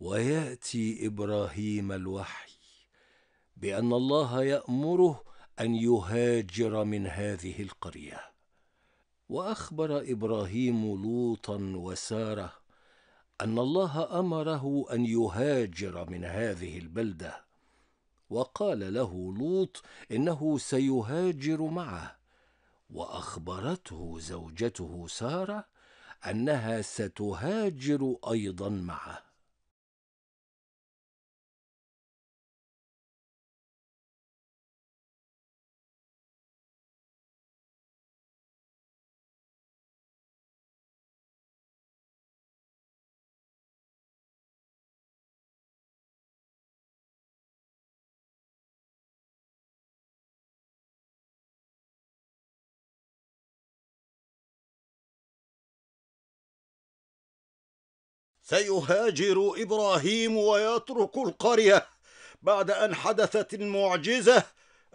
وياتي ابراهيم الوحي بان الله يامره ان يهاجر من هذه القريه واخبر ابراهيم لوطا وساره ان الله امره ان يهاجر من هذه البلده وقال له لوط انه سيهاجر معه واخبرته زوجته ساره انها ستهاجر ايضا معه سيهاجر ابراهيم ويترك القريه بعد ان حدثت المعجزه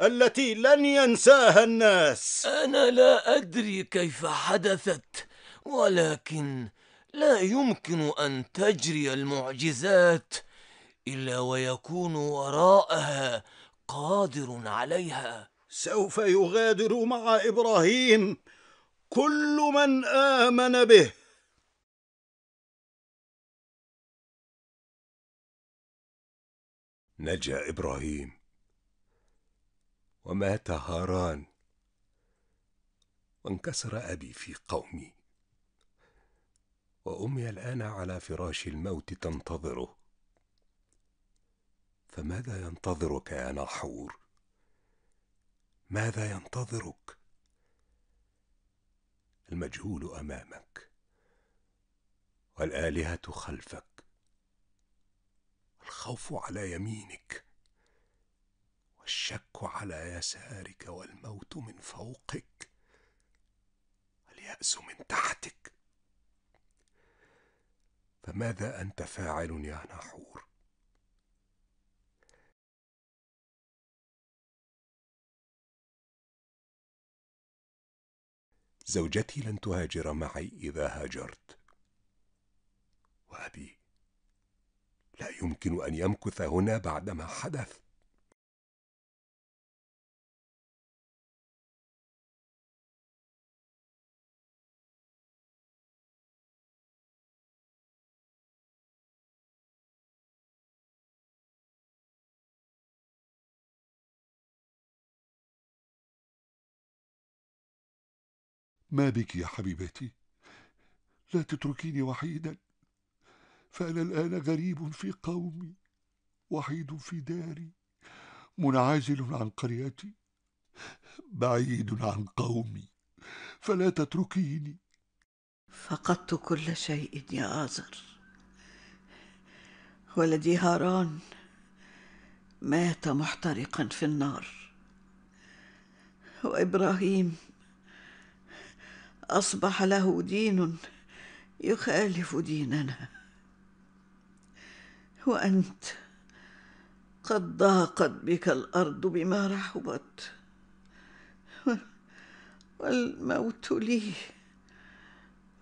التي لن ينساها الناس انا لا ادري كيف حدثت ولكن لا يمكن ان تجري المعجزات الا ويكون وراءها قادر عليها سوف يغادر مع ابراهيم كل من امن به نجا إبراهيم ومات هاران وانكسر أبي في قومي وأمي الآن على فراش الموت تنتظره فماذا ينتظرك يا ناحور ماذا ينتظرك المجهول امامك والالهه خلفك الخوف على يمينك والشك على يسارك والموت من فوقك والياس من تحتك فماذا انت فاعل يا ناحور زوجتي لن تهاجر معي اذا هاجرت وابي لا يمكن أن يمكث هنا بعدما حدث ما بك يا حبيبتي لا تتركيني وحيدا فأنا الآن غريب في قومي وحيد في داري منعزل عن قريتي بعيد عن قومي فلا تتركيني فقدت كل شيء يا آزر ولدي هاران مات محترقا في النار وإبراهيم أصبح له دين يخالف ديننا وأنت قد ضاقت بك الأرض بما رحبت والموت لي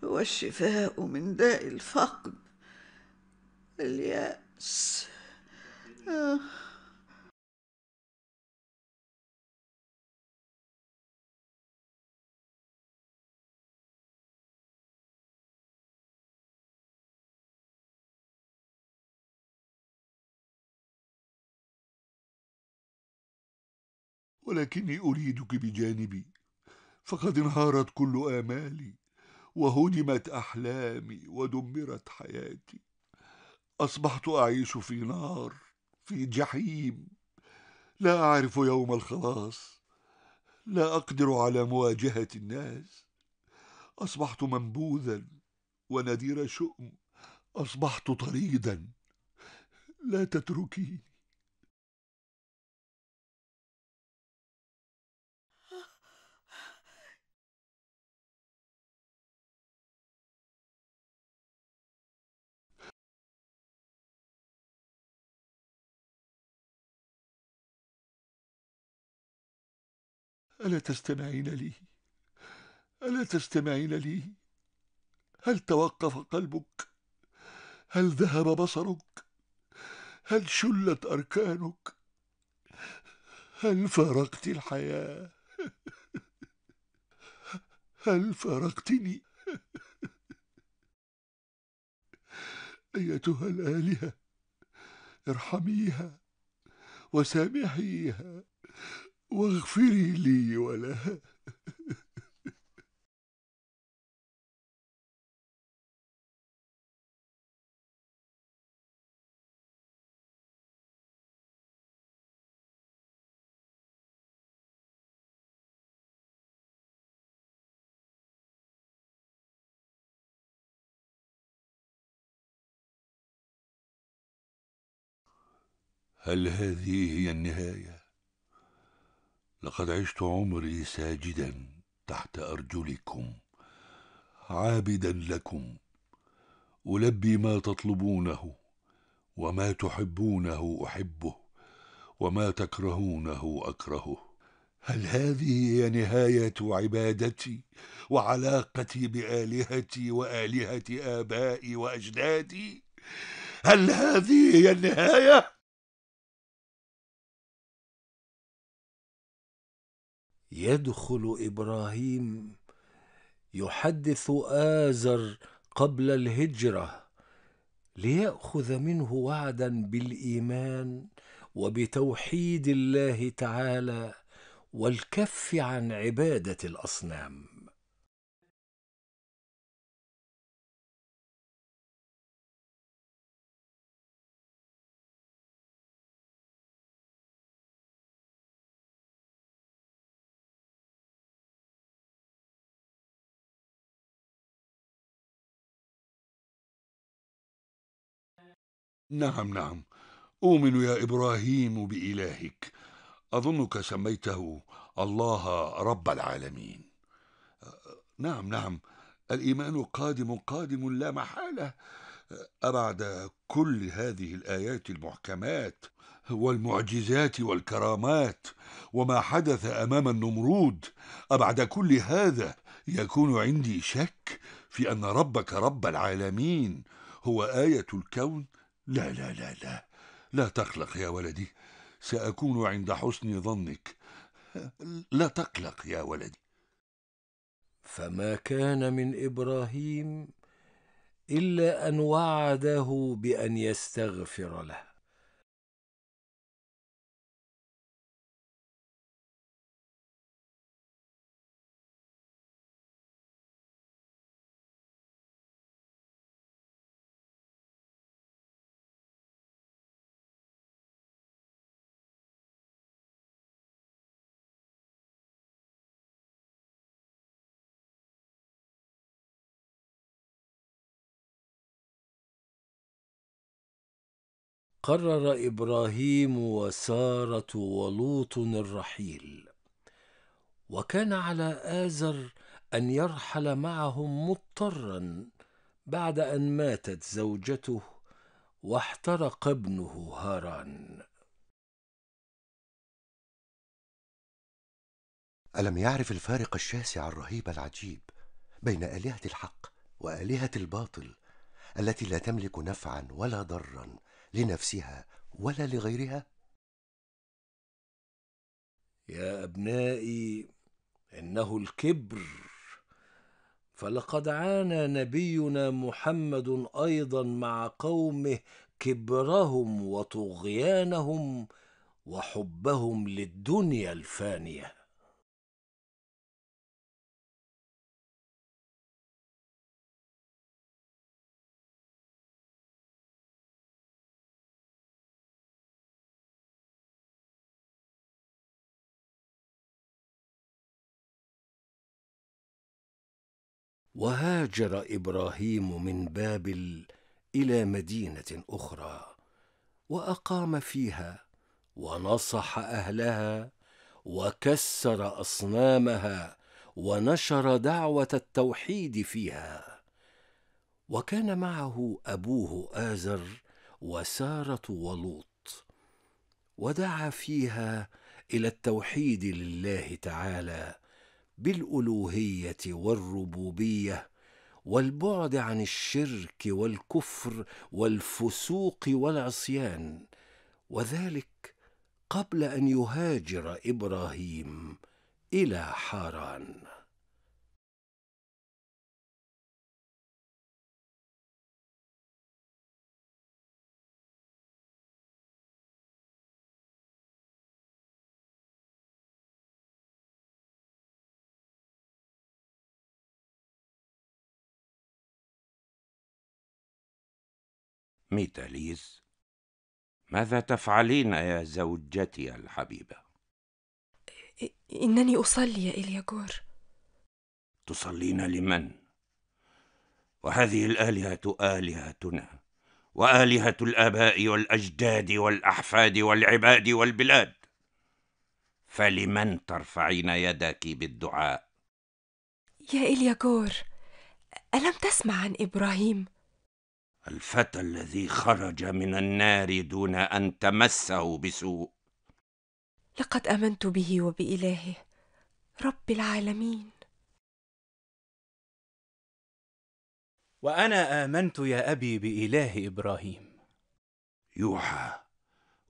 والشفاء من داء الفقد اليأس آه. ولكني أريدك بجانبي فقد انهارت كل آمالي وهدمت أحلامي ودمرت حياتي أصبحت أعيش في نار في جحيم لا أعرف يوم الخلاص لا أقدر على مواجهة الناس أصبحت منبوذا ونذير شؤم أصبحت طريدا لا تتركيني ألا تستمعين لي ألا تستمعين لي هل توقف قلبك هل ذهب بصرك هل شلت أركانك هل فارقت الحياة هل فارقتني أيتها الآلهة ارحميها وسامحيها واغفري لي ولها هل هذه هي النهايه لقد عشت عمري ساجدا تحت أرجلكم عابدا لكم ألبي ما تطلبونه وما تحبونه أحبه وما تكرهونه أكرهه هل هذه هي نهاية عبادتي وعلاقتي بآلهتي وآلهة آبائي وأجدادي؟ هل هذه هي النهاية؟ يدخل ابراهيم يحدث ازر قبل الهجره لياخذ منه وعدا بالايمان وبتوحيد الله تعالى والكف عن عباده الاصنام نعم نعم أؤمن يا إبراهيم بإلهك أظنك سميته الله رب العالمين نعم نعم الإيمان قادم قادم لا محالة أبعد كل هذه الآيات المحكمات والمعجزات والكرامات وما حدث أمام النمرود أبعد كل هذا يكون عندي شك في أن ربك رب العالمين هو آية الكون لا لا لا لا لا تقلق يا ولدي سأكون عند حسن ظنك لا تقلق يا ولدي فما كان من إبراهيم إلا أن وعده بأن يستغفر له قرر ابراهيم وساره ولوط الرحيل وكان على ازر ان يرحل معهم مضطرا بعد ان ماتت زوجته واحترق ابنه هاران الم يعرف الفارق الشاسع الرهيب العجيب بين الهه الحق والهه الباطل التي لا تملك نفعا ولا ضرا لنفسها ولا لغيرها يا ابنائي انه الكبر فلقد عانى نبينا محمد ايضا مع قومه كبرهم وطغيانهم وحبهم للدنيا الفانيه وهاجر ابراهيم من بابل الى مدينه اخرى واقام فيها ونصح اهلها وكسر اصنامها ونشر دعوه التوحيد فيها وكان معه ابوه ازر وساره ولوط ودعا فيها الى التوحيد لله تعالى بالالوهيه والربوبيه والبعد عن الشرك والكفر والفسوق والعصيان وذلك قبل ان يهاجر ابراهيم الى حاران ميتاليز ماذا تفعلين يا زوجتي الحبيبة؟ إنني أصلي يا إلياجور تصلين لمن؟ وهذه الآلهة آلهتنا وآلهة الآباء والأجداد والأحفاد والعباد والبلاد فلمن ترفعين يدك بالدعاء؟ يا إلياجور ألم تسمع عن إبراهيم؟ الفتى الذي خرج من النار دون ان تمسه بسوء لقد امنت به وبالهه رب العالمين وانا امنت يا ابي باله ابراهيم يوحى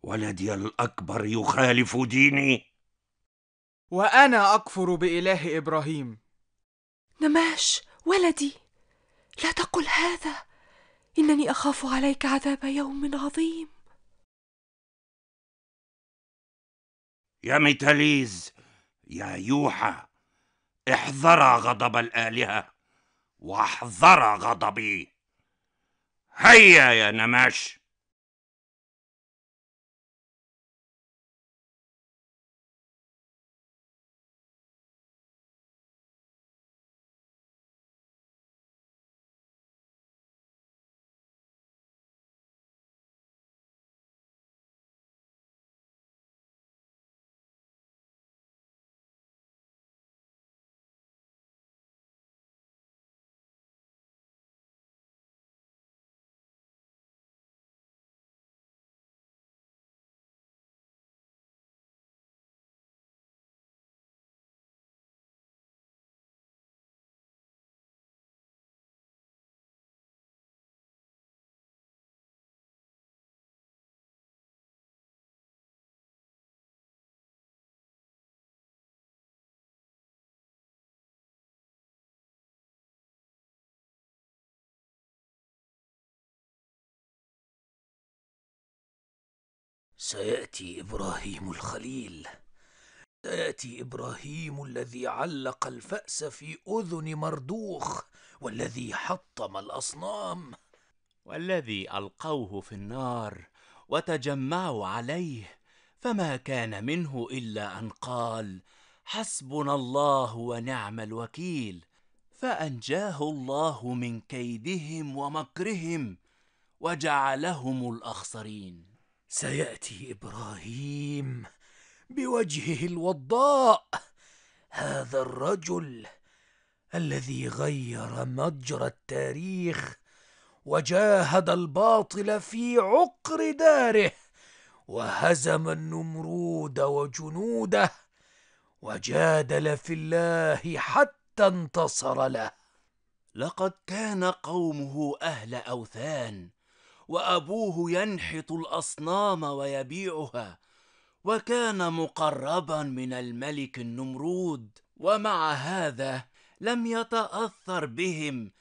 ولدي الاكبر يخالف ديني وانا اكفر باله ابراهيم نماش ولدي لا تقل هذا انني اخاف عليك عذاب يوم عظيم يا ميتاليز يا يوحى احذر غضب الالهه واحذر غضبي هيا يا نماش سياتي ابراهيم الخليل سياتي ابراهيم الذي علق الفاس في اذن مردوخ والذي حطم الاصنام والذي القوه في النار وتجمعوا عليه فما كان منه الا ان قال حسبنا الله ونعم الوكيل فانجاه الله من كيدهم ومكرهم وجعلهم الاخسرين سياتي ابراهيم بوجهه الوضاء هذا الرجل الذي غير مجرى التاريخ وجاهد الباطل في عقر داره وهزم النمرود وجنوده وجادل في الله حتى انتصر له لقد كان قومه اهل اوثان وابوه ينحت الاصنام ويبيعها وكان مقربا من الملك النمرود ومع هذا لم يتاثر بهم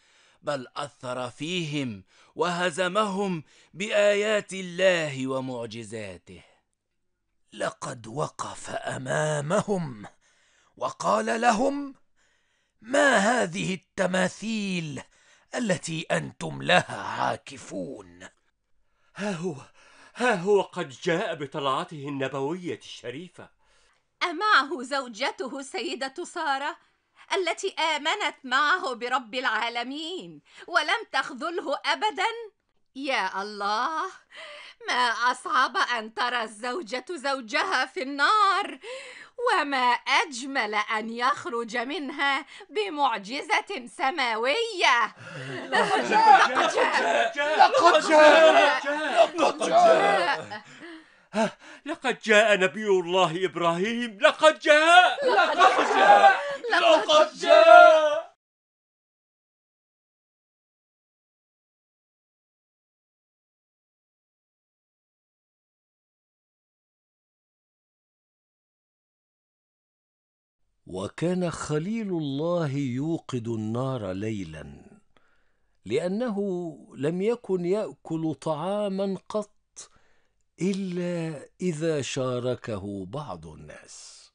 بل اثر فيهم وهزمهم بايات الله ومعجزاته لقد وقف امامهم وقال لهم ما هذه التماثيل التي انتم لها عاكفون ها هو ها هو قد جاء بطلعته النبوية الشريفة أمعه زوجته السيدة سارة التي آمنت معه برب العالمين ولم تخذله أبدا يا الله ما أصعب أن ترى الزوجة زوجها في النار وما أجمل أن يخرج منها بمعجزة سماوية لقد جاء لقد جاء لقد جاء لقد جاء لقد جاء نبي الله إبراهيم لقد جاء لقد جاء لقد جاء وكان خليل الله يوقد النار ليلا لانه لم يكن ياكل طعاما قط الا اذا شاركه بعض الناس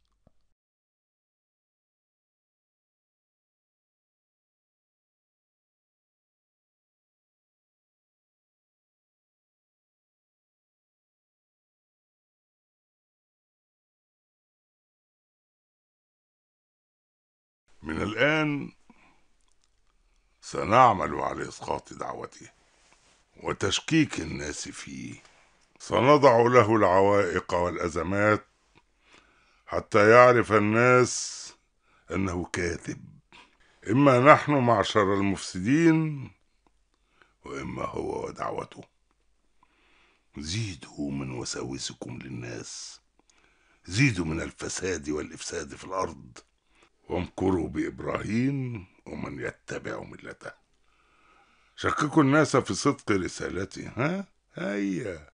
من الآن سنعمل على إسقاط دعوته وتشكيك الناس فيه سنضع له العوائق والأزمات حتى يعرف الناس أنه كاذب إما نحن معشر المفسدين وإما هو ودعوته زيدوا من وساوسكم للناس زيدوا من الفساد والإفساد في الأرض وامكروا بإبراهيم ومن يتبع ملته شككوا الناس في صدق رسالتي ها هيا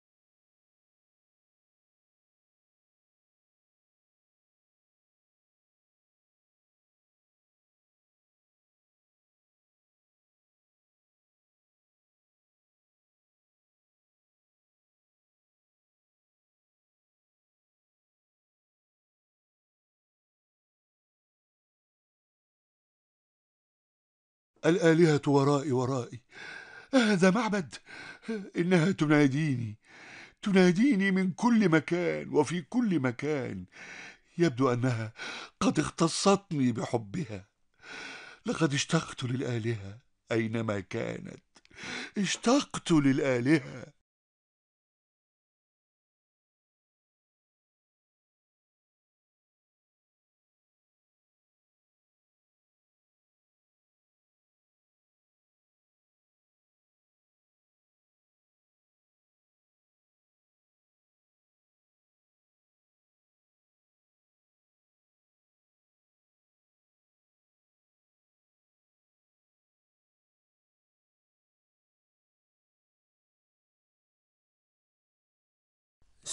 الآلهة ورائي ورائي هذا معبد إنها تناديني تناديني من كل مكان وفي كل مكان يبدو أنها قد اختصتني بحبها لقد اشتقت للآلهة أينما كانت اشتقت للآلهة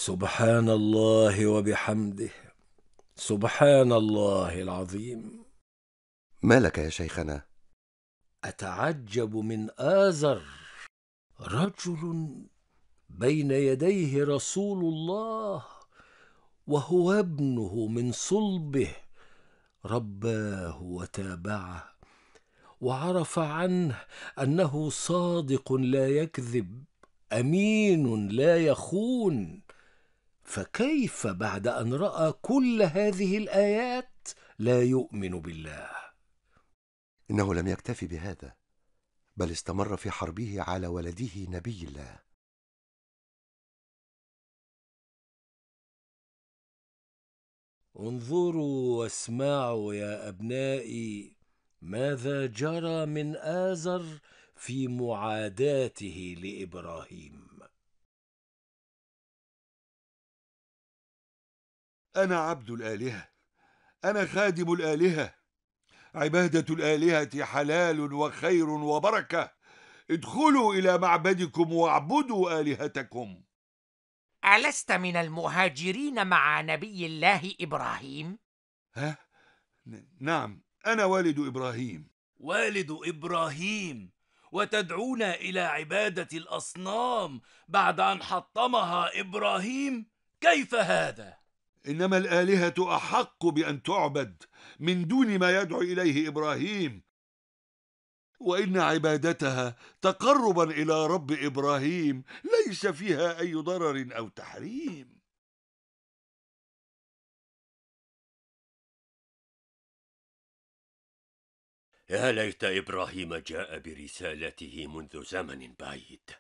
سبحان الله وبحمده سبحان الله العظيم ما لك يا شيخنا اتعجب من ازر رجل بين يديه رسول الله وهو ابنه من صلبه رباه وتابعه وعرف عنه انه صادق لا يكذب امين لا يخون فكيف بعد ان راى كل هذه الايات لا يؤمن بالله انه لم يكتفي بهذا بل استمر في حربه على ولده نبي الله انظروا واسمعوا يا ابنائي ماذا جرى من ازر في معاداته لابراهيم أنا عبد الآلهة أنا خادم الآلهة عبادة الآلهة حلال وخير وبركة ادخلوا إلى معبدكم واعبدوا آلهتكم ألست من المهاجرين مع نبي الله إبراهيم؟ ها؟ نعم أنا والد إبراهيم والد إبراهيم وتدعونا إلى عبادة الأصنام بعد أن حطمها إبراهيم؟ كيف هذا؟ إنما الآلهة أحق بأن تعبد من دون ما يدعو إليه إبراهيم وإن عبادتها تقربا إلى رب إبراهيم ليس فيها أي ضرر أو تحريم يا ليت إبراهيم جاء برسالته منذ زمن بعيد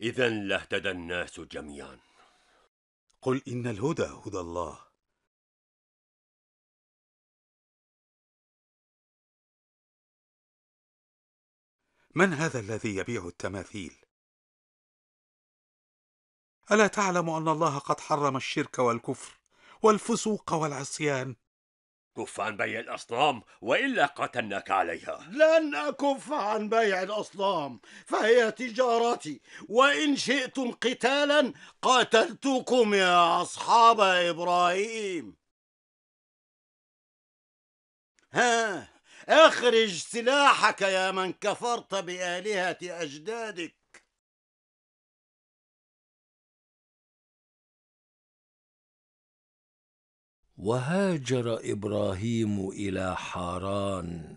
إذا لاهتدى الناس جميعاً قل إن الهدى هدى الله من هذا الذي يبيع التماثيل؟ ألا تعلم أن الله قد حرم الشرك والكفر والفسوق والعصيان كف عن بيع الأصنام وإلا قتلناك عليها لن أكف عن بيع الأصنام فهي تجارتي وإن شئتم قتالا قاتلتكم يا أصحاب إبراهيم ها اخرج سلاحك يا من كفرت بآلهة أجدادك وهاجر ابراهيم الى حاران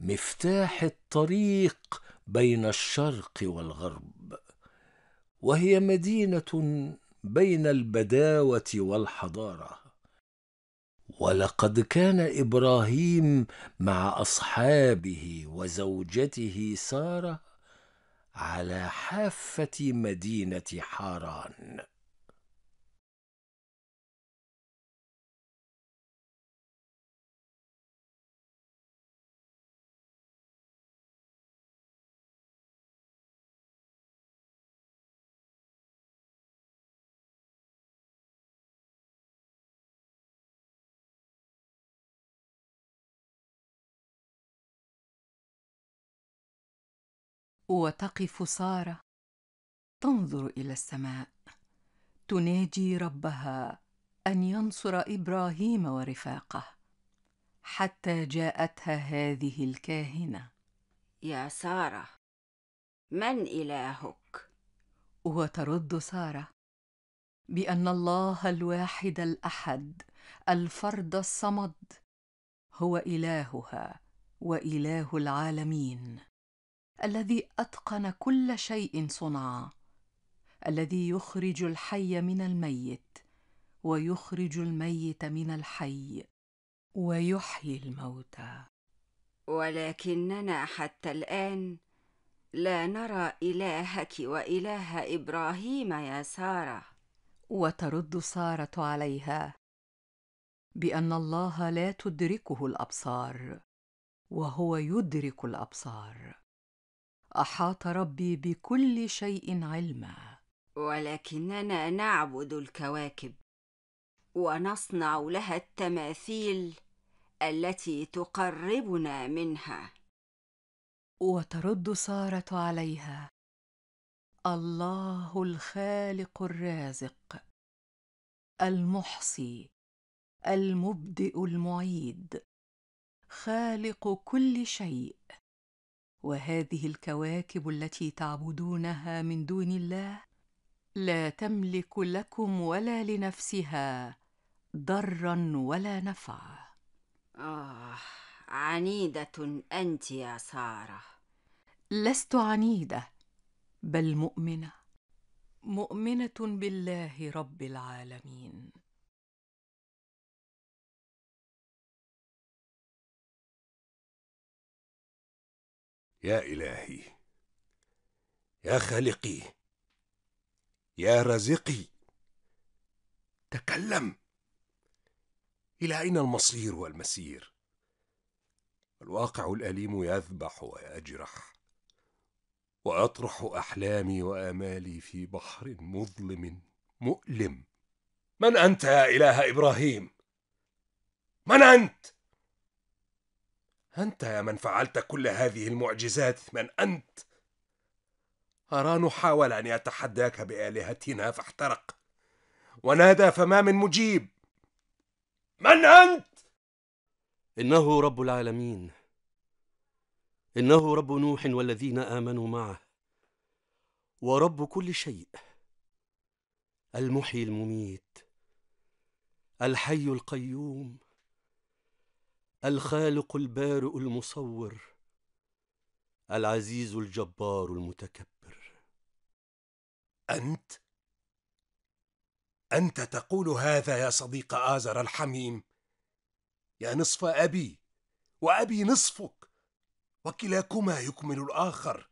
مفتاح الطريق بين الشرق والغرب وهي مدينه بين البداوه والحضاره ولقد كان ابراهيم مع اصحابه وزوجته ساره على حافه مدينه حاران وتقف ساره تنظر الى السماء تناجي ربها ان ينصر ابراهيم ورفاقه حتى جاءتها هذه الكاهنه يا ساره من الهك وترد ساره بان الله الواحد الاحد الفرد الصمد هو الهها واله العالمين الذي اتقن كل شيء صنعا الذي يخرج الحي من الميت ويخرج الميت من الحي ويحيي الموتى ولكننا حتى الان لا نرى الهك واله ابراهيم يا ساره وترد ساره عليها بان الله لا تدركه الابصار وهو يدرك الابصار احاط ربي بكل شيء علما ولكننا نعبد الكواكب ونصنع لها التماثيل التي تقربنا منها وترد ساره عليها الله الخالق الرازق المحصي المبدئ المعيد خالق كل شيء وهذه الكواكب التي تعبدونها من دون الله لا تملك لكم ولا لنفسها ضرا ولا نفعا آه عنيدة أنت يا سارة لست عنيدة بل مؤمنة مؤمنة بالله رب العالمين يا إلهي يا خالقي يا رازقي تكلم إلى أين المصير والمسير الواقع الأليم يذبح ويجرح وأطرح أحلامي وآمالي في بحر مظلم مؤلم من أنت يا إله إبراهيم؟ من أنت؟ انت يا من فعلت كل هذه المعجزات من انت أران حاول ان يتحداك بالهتنا فاحترق ونادى فما من مجيب من انت انه رب العالمين انه رب نوح والذين امنوا معه ورب كل شيء المحيي المميت الحي القيوم الخالق البارئ المصور العزيز الجبار المتكبر انت انت تقول هذا يا صديق ازر الحميم يا نصف ابي وابي نصفك وكلاكما يكمل الاخر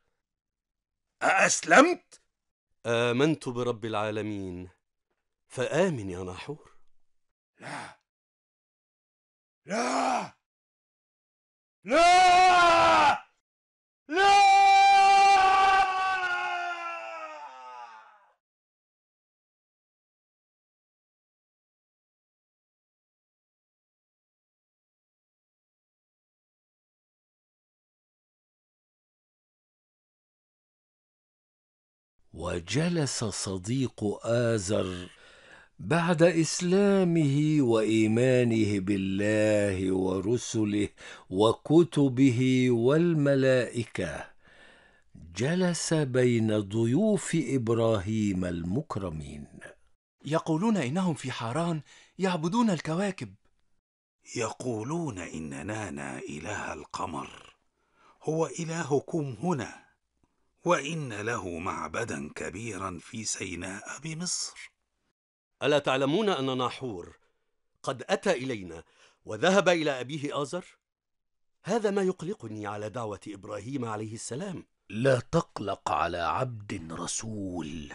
ااسلمت امنت برب العالمين فامن يا ناحور لا لا لا لا وجلس صديق آزر بعد اسلامه وايمانه بالله ورسله وكتبه والملائكه جلس بين ضيوف ابراهيم المكرمين يقولون انهم في حاران يعبدون الكواكب يقولون ان نانا اله القمر هو الهكم هنا وان له معبدا كبيرا في سيناء بمصر ألا تعلمون أن ناحور قد أتى إلينا وذهب إلى أبيه آزر؟ هذا ما يقلقني على دعوة إبراهيم عليه السلام لا تقلق على عبد رسول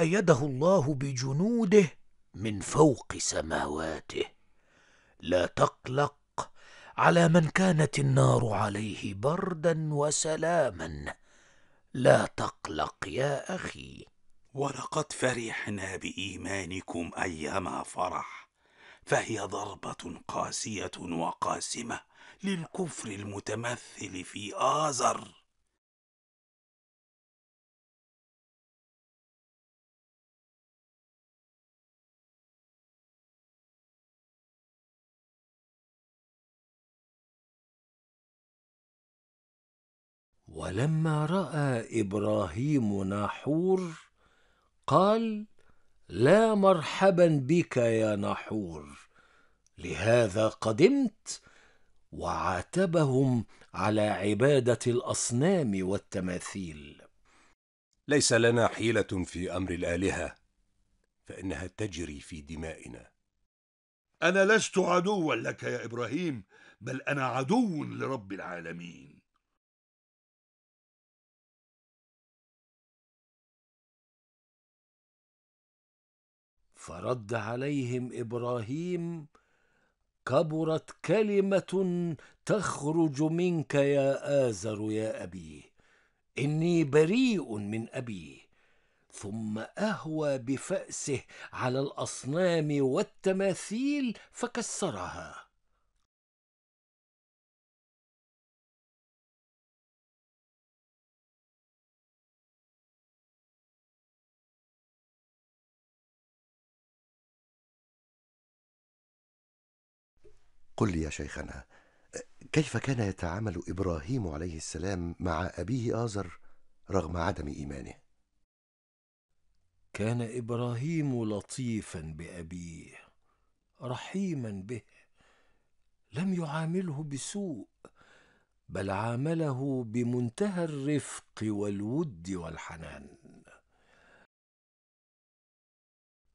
أيده الله بجنوده من فوق سماواته لا تقلق على من كانت النار عليه بردا وسلاما لا تقلق يا أخي ولقد فرحنا بإيمانكم أيما فرح فهي ضربة قاسية وقاسمة للكفر المتمثل في آزر ولما راى ابراهيم ناحور قال لا مرحبا بك يا ناحور لهذا قدمت وعاتبهم على عباده الاصنام والتماثيل ليس لنا حيله في امر الالهه فانها تجري في دمائنا انا لست عدوا لك يا ابراهيم بل انا عدو لرب العالمين فرد عليهم ابراهيم كبرت كلمه تخرج منك يا ازر يا ابي اني بريء من ابي ثم اهوى بفاسه على الاصنام والتماثيل فكسرها قل لي يا شيخنا كيف كان يتعامل إبراهيم عليه السلام مع أبيه آزر رغم عدم إيمانه؟ كان إبراهيم لطيفا بأبيه رحيما به لم يعامله بسوء بل عامله بمنتهى الرفق والود والحنان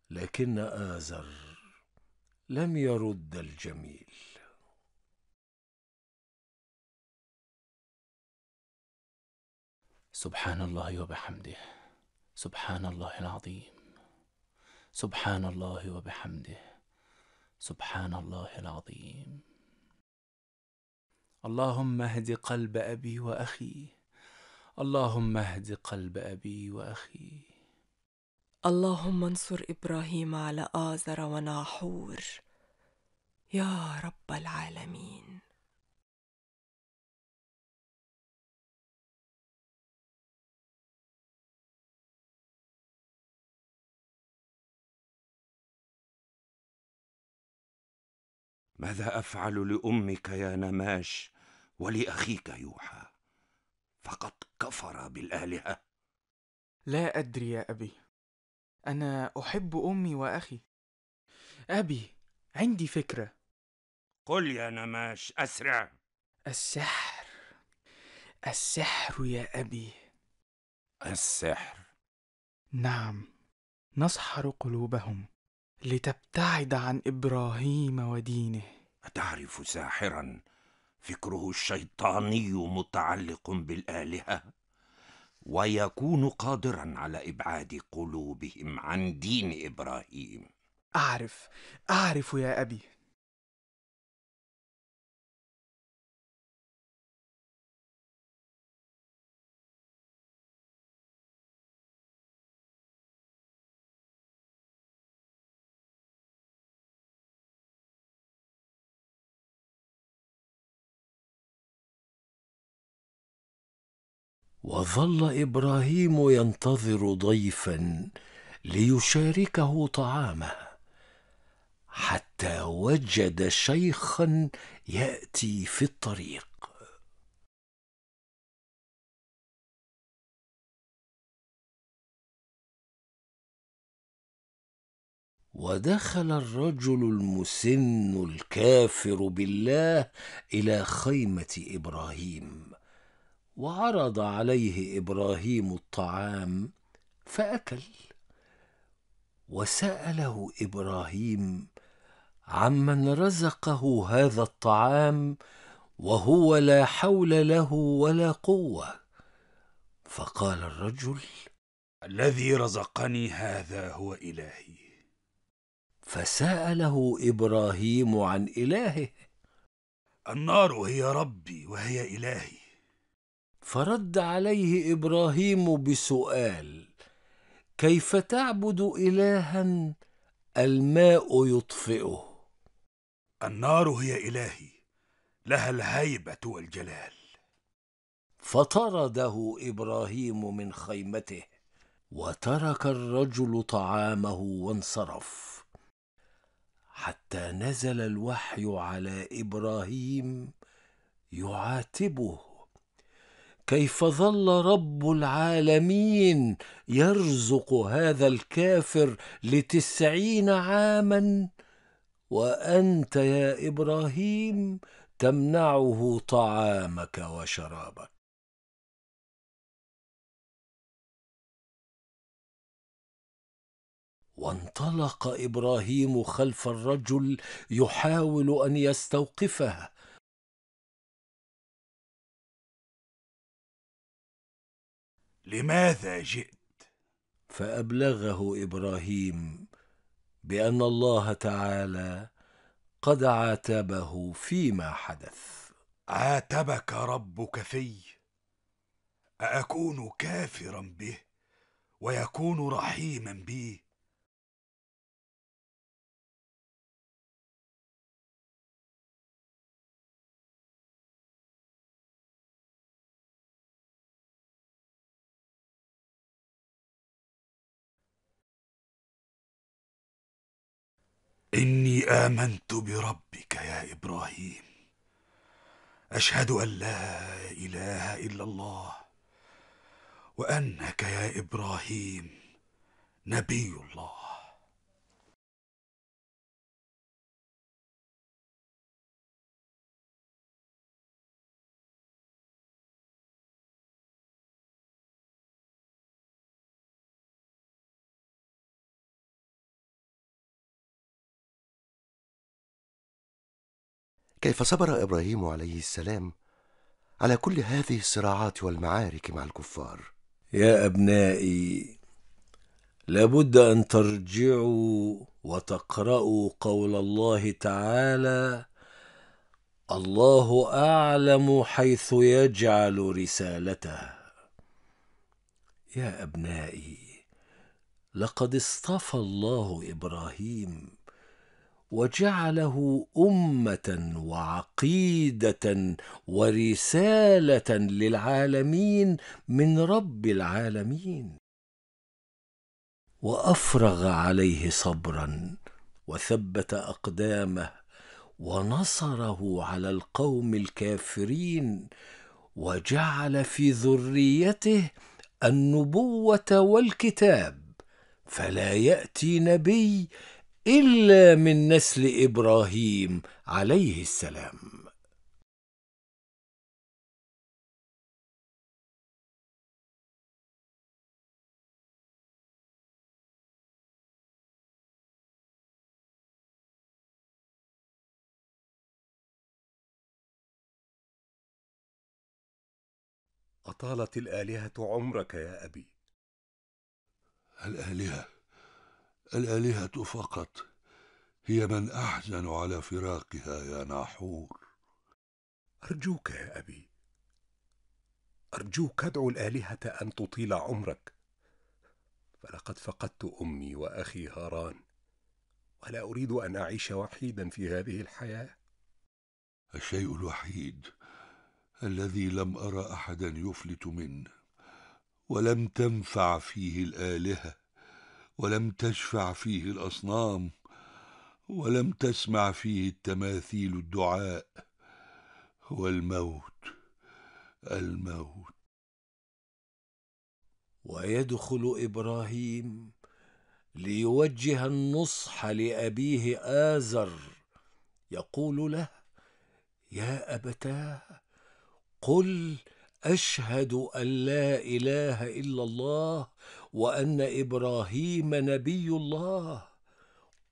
لكن آزر لم يرد الجميل سبحان الله وبحمده سبحان الله العظيم سبحان الله وبحمده سبحان الله العظيم اللهم اهد قلب أبي وأخي اللهم اهد قلب أبي وأخي اللهم انصر إبراهيم على آزر وناحور يا رب العالمين ماذا افعل لامك يا نماش ولاخيك يوحى فقد كفر بالالهه لا ادري يا ابي انا احب امي واخي ابي عندي فكره قل يا نماش اسرع السحر السحر يا ابي السحر نعم نسحر قلوبهم لتبتعد عن ابراهيم ودينه اتعرف ساحرا فكره الشيطاني متعلق بالالهه ويكون قادرا على ابعاد قلوبهم عن دين ابراهيم اعرف اعرف يا ابي وظل ابراهيم ينتظر ضيفا ليشاركه طعامه حتى وجد شيخا ياتي في الطريق ودخل الرجل المسن الكافر بالله الى خيمه ابراهيم وعرض عليه ابراهيم الطعام فاكل وساله ابراهيم عمن رزقه هذا الطعام وهو لا حول له ولا قوه فقال الرجل الذي رزقني هذا هو الهي فساله ابراهيم عن الهه النار هي ربي وهي الهي فرد عليه ابراهيم بسؤال كيف تعبد الها الماء يطفئه النار هي الهي لها الهيبه والجلال فطرده ابراهيم من خيمته وترك الرجل طعامه وانصرف حتى نزل الوحي على ابراهيم يعاتبه كيف ظل رب العالمين يرزق هذا الكافر لتسعين عاما وانت يا ابراهيم تمنعه طعامك وشرابك وانطلق ابراهيم خلف الرجل يحاول ان يستوقفه لماذا جئت فابلغه ابراهيم بان الله تعالى قد عاتبه فيما حدث عاتبك ربك في ااكون كافرا به ويكون رحيما بي إني آمنت بربك يا إبراهيم أشهد أن لا إله إلا الله وأنك يا إبراهيم نبي الله كيف صبر ابراهيم عليه السلام على كل هذه الصراعات والمعارك مع الكفار يا ابنائي لابد ان ترجعوا وتقرأوا قول الله تعالى الله اعلم حيث يجعل رسالته يا ابنائي لقد اصطفى الله ابراهيم وجعله امه وعقيده ورساله للعالمين من رب العالمين وافرغ عليه صبرا وثبت اقدامه ونصره على القوم الكافرين وجعل في ذريته النبوه والكتاب فلا ياتي نبي إلا من نسل إبراهيم عليه السلام أطالت الآلهة عمرك يا أبي الآلهة الآلهة فقط هي من أحزن على فراقها يا ناحور أرجوك يا أبي أرجوك ادعو الآلهة أن تطيل عمرك فلقد فقدت أمي وأخي هاران ولا أريد أن أعيش وحيدا في هذه الحياة الشيء الوحيد الذي لم أرى أحدا يفلت منه ولم تنفع فيه الآلهة ولم تشفع فيه الأصنام ولم تسمع فيه التماثيل الدعاء والموت الموت ويدخل إبراهيم ليوجه النصح لأبيه آزر يقول له يا أبتاه قل أشهد أن لا إله إلا الله وأن إبراهيم نبي الله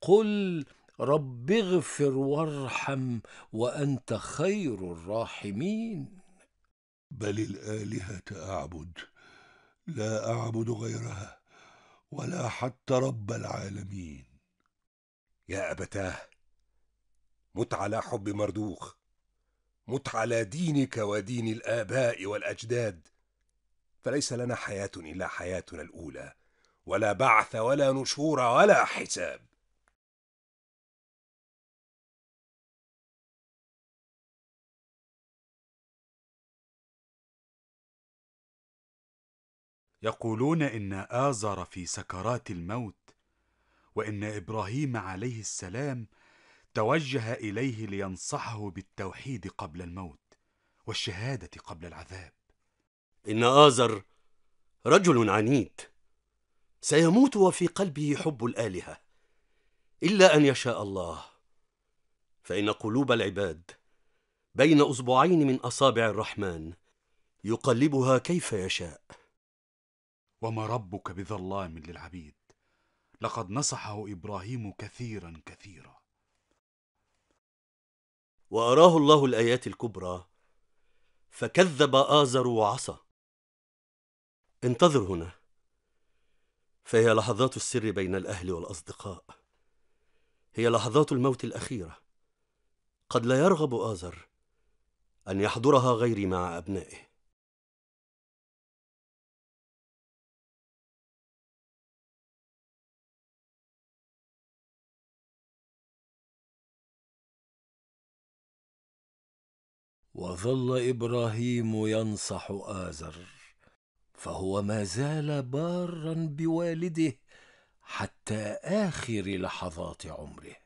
قل رب اغفر وارحم وأنت خير الراحمين بل الآلهة أعبد لا أعبد غيرها ولا حتى رب العالمين يا أبتاه مت على حب مردوخ مت على دينك ودين الآباء والأجداد فليس لنا حياة إلا حياتنا الأولى ولا بعث ولا نشور ولا حساب يقولون إن آزر في سكرات الموت وإن إبراهيم عليه السلام توجه إليه لينصحه بالتوحيد قبل الموت والشهادة قبل العذاب إن آزر رجل عنيد سيموت وفي قلبه حب الآلهة إلا أن يشاء الله فإن قلوب العباد بين أصبعين من أصابع الرحمن يقلبها كيف يشاء وما ربك بظلام للعبيد لقد نصحه إبراهيم كثيرا كثيرا وأراه الله الآيات الكبرى فكذب آزر وعصى انتظر هنا فهي لحظات السر بين الأهل والأصدقاء هي لحظات الموت الأخيرة قد لا يرغب آزر أن يحضرها غيري مع أبنائه وظل إبراهيم ينصح آزر فهو ما زال بارا بوالده حتى اخر لحظات عمره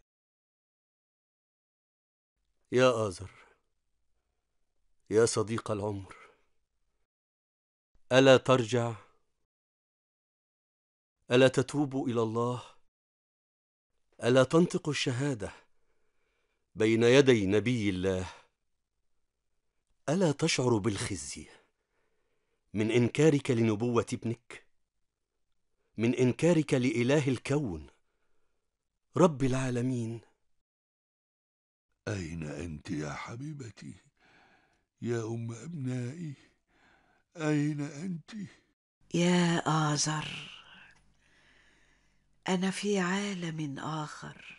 يا ازر يا صديق العمر الا ترجع الا تتوب الى الله الا تنطق الشهاده بين يدي نبي الله الا تشعر بالخزي من انكارك لنبوه ابنك من انكارك لاله الكون رب العالمين اين انت يا حبيبتي يا ام ابنائي اين انت يا آزر أنا في عالم آخر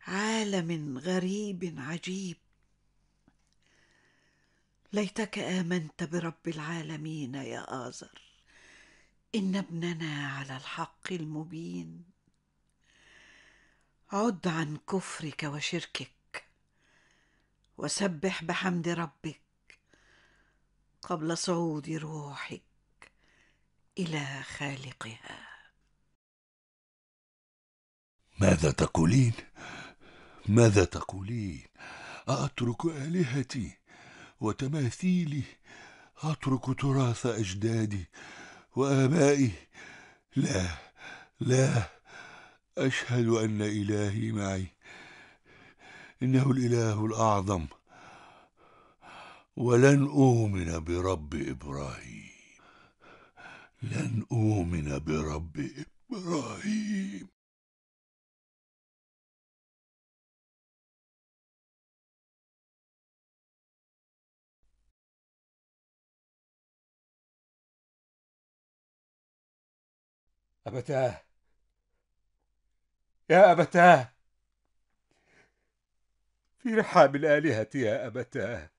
عالم غريب عجيب ليتك امنت برب العالمين يا ازر ان ابننا على الحق المبين عد عن كفرك وشركك وسبح بحمد ربك قبل صعود روحك الى خالقها ماذا تقولين ماذا تقولين ااترك الهتي وتماثيلي أترك تراث أجدادي وآبائي لا لا أشهد أن إلهي معي إنه الإله الأعظم ولن أؤمن برب إبراهيم لن أؤمن برب إبراهيم أبتاه يا أبتاه في رحاب الآلهة يا أبتاه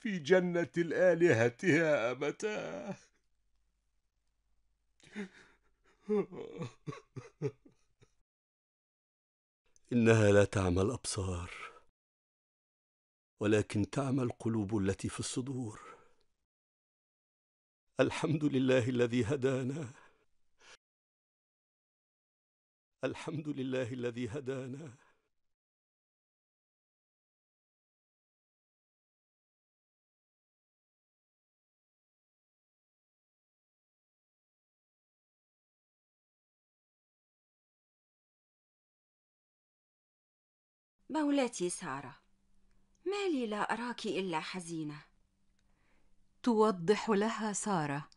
في جنة الآلهة يا أبتاه إنها لا تعمى الأبصار ولكن تعمى القلوب التي في الصدور الحمد لله الذي هدانا الحمد لله الذي هدانا مولاتي سارة ما لي لا أراك إلا حزينة توضح لها سارة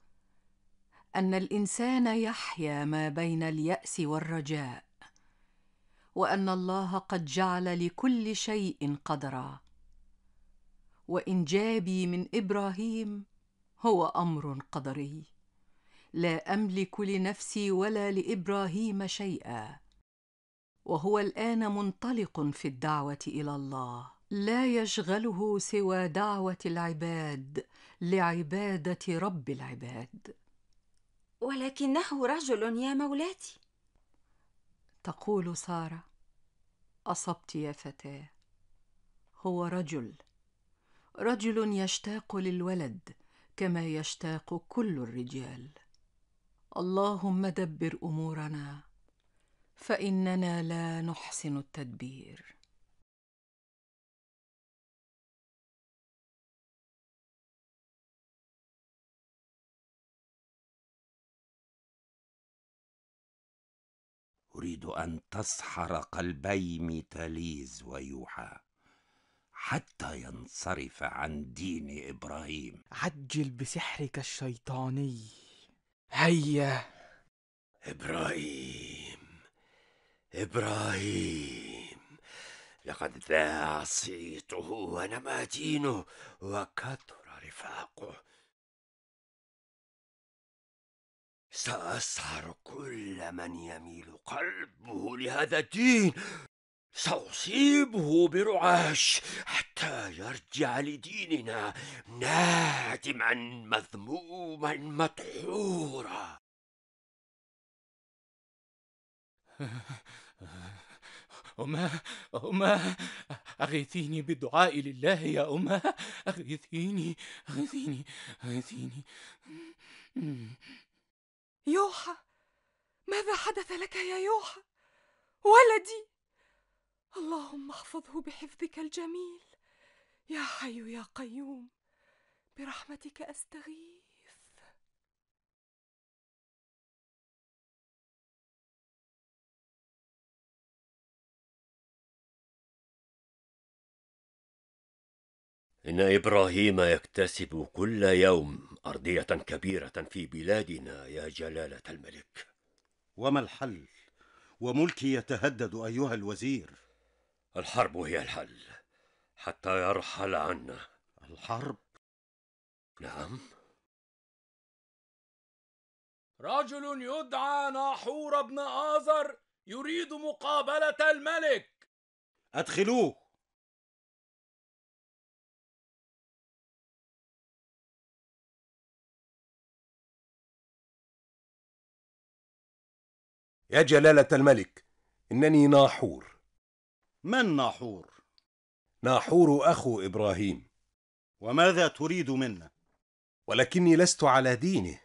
ان الانسان يحيا ما بين الياس والرجاء وان الله قد جعل لكل شيء قدرا وانجابي من ابراهيم هو امر قدري لا املك لنفسي ولا لابراهيم شيئا وهو الان منطلق في الدعوه الى الله لا يشغله سوى دعوه العباد لعباده رب العباد ولكنه رجل يا مولاتي تقول ساره اصبت يا فتاه هو رجل رجل يشتاق للولد كما يشتاق كل الرجال اللهم دبر امورنا فاننا لا نحسن التدبير أريد أن تسحر قلبي ميتاليز ويوحى حتى ينصرف عن دين إبراهيم عجل بسحرك الشيطاني هيا إبراهيم إبراهيم لقد ذاع صيته ونماتينه وكثر رفاقه سأسهر كل من يميل قلبه لهذا الدين سأصيبه برعاش حتى يرجع لديننا نادما مذموما مدحورا أما أما أغيثيني بالدعاء لله يا أما أغيثيني أغيثيني أغيثيني يوحى ماذا حدث لك يا يوحى ولدي اللهم احفظه بحفظك الجميل يا حي يا قيوم برحمتك استغيث ان ابراهيم يكتسب كل يوم أرضية كبيرة في بلادنا يا جلالة الملك وما الحل؟ وملكي يتهدد أيها الوزير الحرب هي الحل حتى يرحل عنا الحرب؟ نعم رجل يدعى ناحور بن آزر يريد مقابلة الملك أدخلوه يا جلالة الملك إنني ناحور من ناحور؟ ناحور أخو إبراهيم وماذا تريد منا؟ ولكني لست على دينه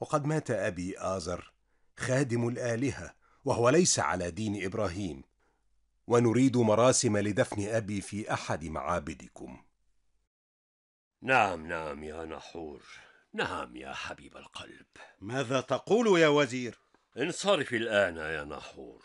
وقد مات أبي آزر خادم الآلهة وهو ليس على دين إبراهيم ونريد مراسم لدفن أبي في أحد معابدكم نعم نعم يا نحور نعم يا حبيب القلب ماذا تقول يا وزير؟ انصرف الآن يا نحور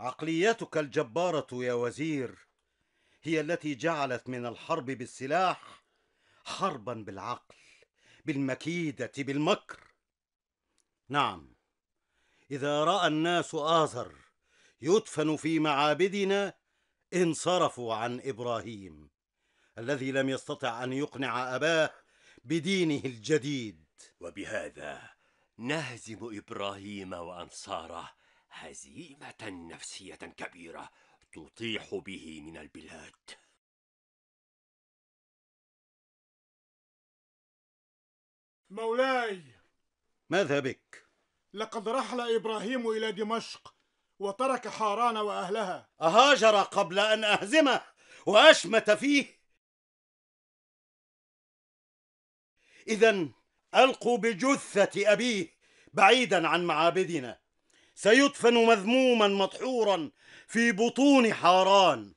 عقليتك الجباره يا وزير هي التي جعلت من الحرب بالسلاح حربا بالعقل بالمكيده بالمكر نعم اذا راى الناس ازر يدفن في معابدنا انصرفوا عن ابراهيم الذي لم يستطع ان يقنع اباه بدينه الجديد وبهذا نهزم ابراهيم وانصاره هزيمة نفسية كبيرة تطيح به من البلاد مولاي ماذا بك؟ لقد رحل إبراهيم إلى دمشق وترك حاران وأهلها أهاجر قبل أن أهزمه وأشمت فيه إذا ألقوا بجثة أبيه بعيدا عن معابدنا سيدفن مذموما مطحورا في بطون حاران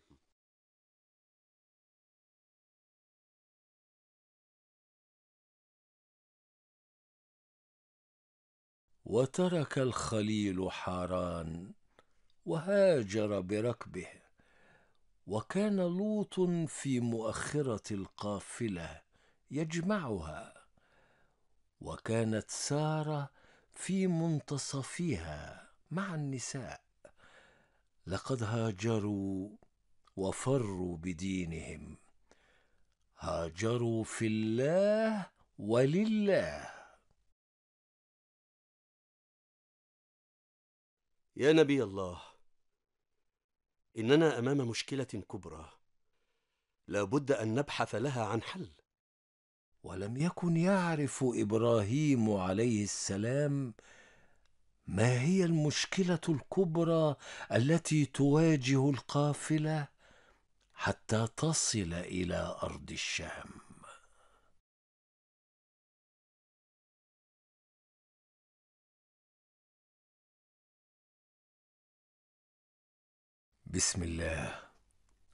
وترك الخليل حاران وهاجر بركبه وكان لوط في مؤخره القافله يجمعها وكانت ساره في منتصفها مع النساء لقد هاجروا وفروا بدينهم هاجروا في الله ولله يا نبي الله اننا امام مشكله كبرى لا بد ان نبحث لها عن حل ولم يكن يعرف ابراهيم عليه السلام ما هي المشكله الكبرى التي تواجه القافله حتى تصل الى ارض الشام بسم الله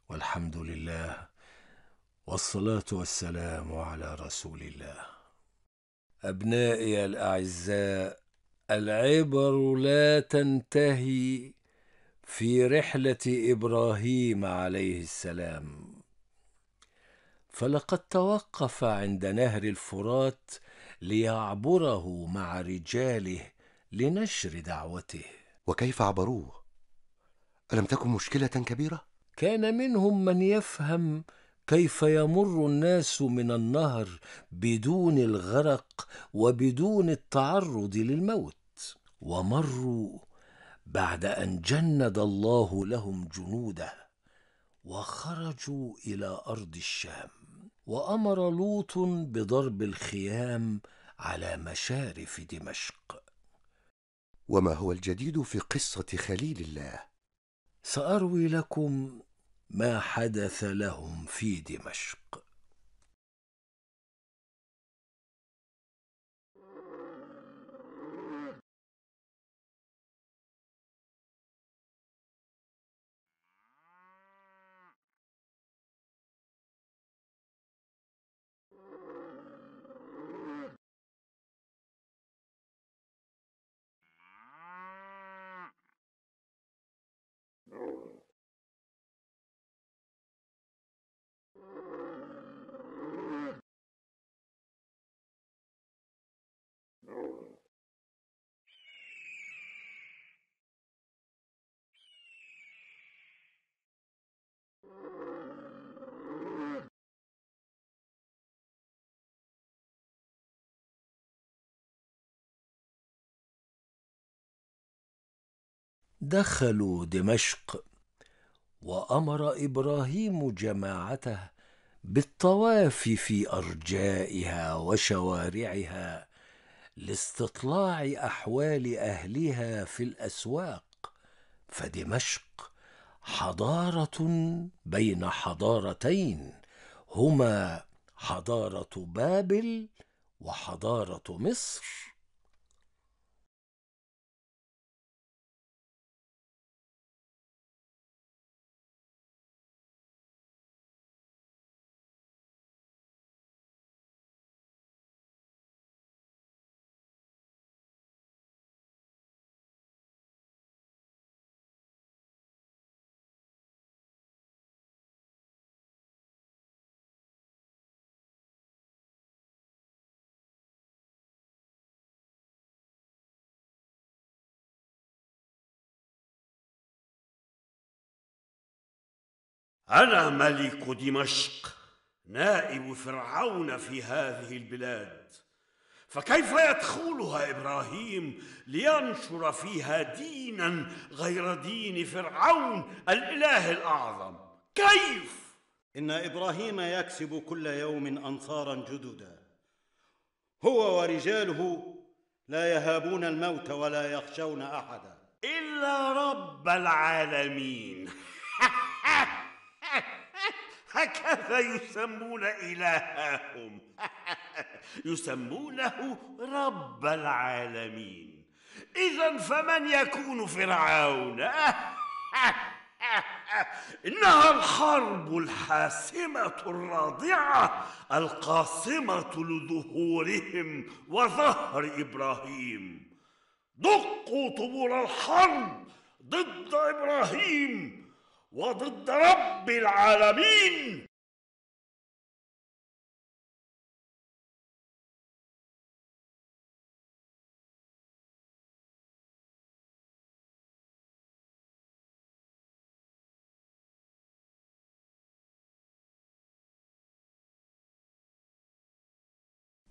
والحمد لله والصلاه والسلام على رسول الله ابنائي الاعزاء العبر لا تنتهي في رحله ابراهيم عليه السلام فلقد توقف عند نهر الفرات ليعبره مع رجاله لنشر دعوته وكيف عبروه الم تكن مشكله كبيره كان منهم من يفهم كيف يمر الناس من النهر بدون الغرق وبدون التعرض للموت ومروا بعد ان جند الله لهم جنوده وخرجوا الى ارض الشام وامر لوط بضرب الخيام على مشارف دمشق وما هو الجديد في قصه خليل الله ساروي لكم ما حدث لهم في دمشق دخلوا دمشق وامر ابراهيم جماعته بالطواف في ارجائها وشوارعها لاستطلاع احوال اهلها في الاسواق فدمشق حضاره بين حضارتين هما حضاره بابل وحضاره مصر أنا ملك دمشق نائب فرعون في هذه البلاد فكيف يدخلها إبراهيم لينشر فيها دينا غير دين فرعون الإله الأعظم كيف؟ إن إبراهيم يكسب كل يوم أنصارا جددا هو ورجاله لا يهابون الموت ولا يخشون أحدا إلا رب العالمين هكذا يسمون إلههم يسمونه رب العالمين إذا فمن يكون فرعون إنها الحرب الحاسمة الراضعة القاسمة لظهورهم وظهر إبراهيم دقوا طبول الحرب ضد إبراهيم وضد رب العالمين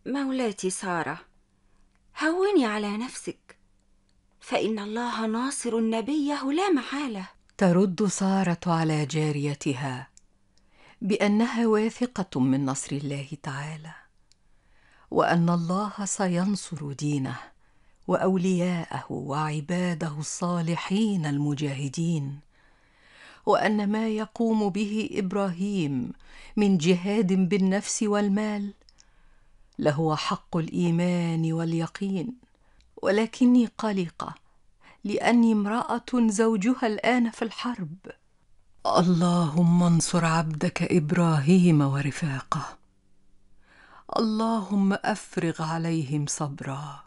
مولاتي ساره هوني على نفسك فان الله ناصر نبيه لا محاله ترد ساره على جاريتها بانها واثقه من نصر الله تعالى وان الله سينصر دينه واولياءه وعباده الصالحين المجاهدين وان ما يقوم به ابراهيم من جهاد بالنفس والمال لهو حق الايمان واليقين ولكني قلقه لاني امراه زوجها الان في الحرب اللهم انصر عبدك ابراهيم ورفاقه اللهم افرغ عليهم صبرا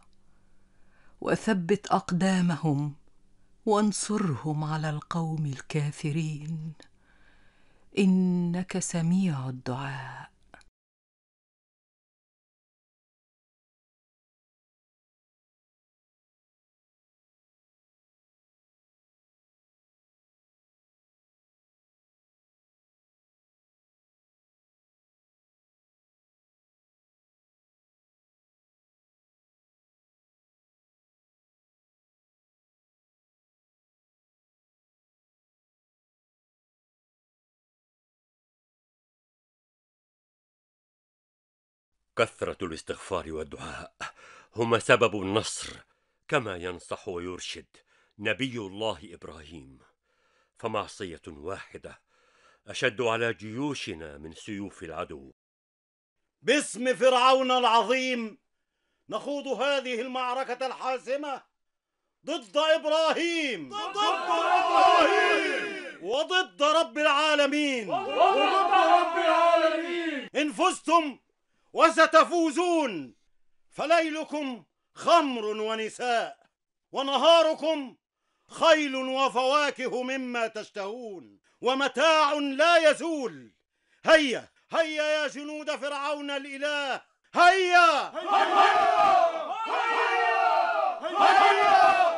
وثبت اقدامهم وانصرهم على القوم الكافرين انك سميع الدعاء كثرة الاستغفار والدعاء هما سبب النصر كما ينصح ويرشد نبي الله إبراهيم فمعصية واحدة أشد على جيوشنا من سيوف العدو باسم فرعون العظيم نخوض هذه المعركة الحاسمة ضد إبراهيم ضد إبراهيم وضد رب العالمين وضد رب العالمين إن فزتم وستفوزون فليلكم خمر ونساء ونهاركم خيل وفواكه مما تشتهون ومتاع لا يزول هيا هيا يا جنود فرعون الاله هيا هيا هيا هيا, هيا, هيا, هيا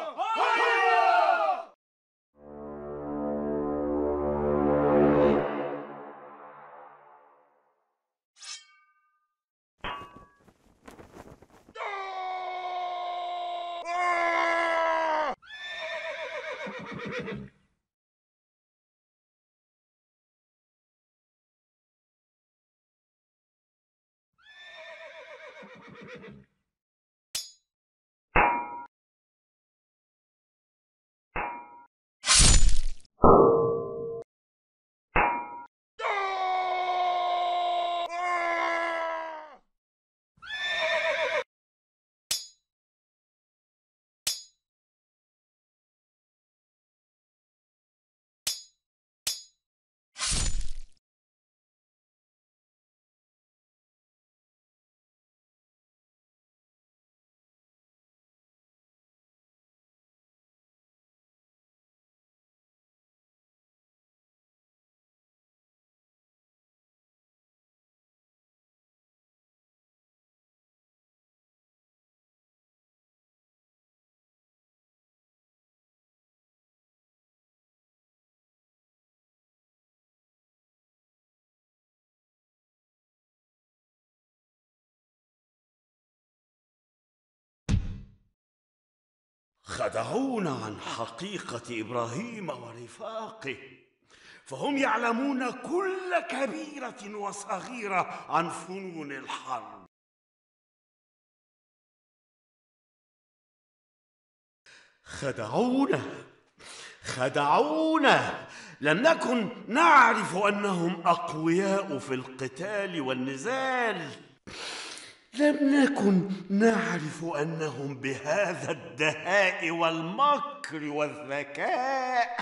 خدعونا عن حقيقة إبراهيم ورفاقه فهم يعلمون كل كبيرة وصغيرة عن فنون الحرب خدعونا خدعونا لم نكن نعرف أنهم أقوياء في القتال والنزال لم نكن نعرف انهم بهذا الدهاء والمكر والذكاء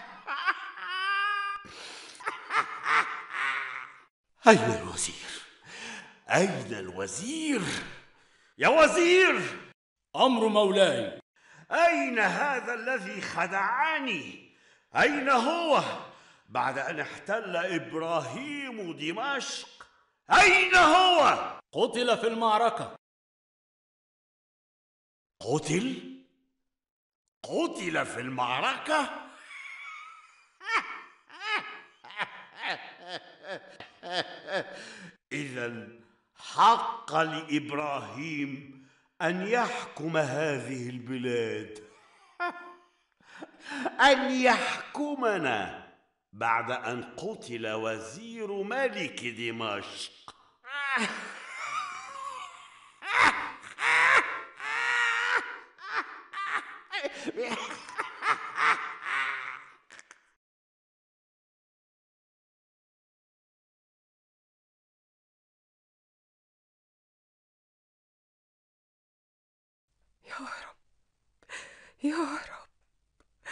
اين الوزير اين الوزير يا وزير امر مولاي اين هذا الذي خدعني اين هو بعد ان احتل ابراهيم دمشق اين هو قتل في المعركة قتل؟ قتل في المعركة؟ إذا حق لإبراهيم أن يحكم هذه البلاد أن يحكمنا بعد أن قتل وزير ملك دمشق يا رب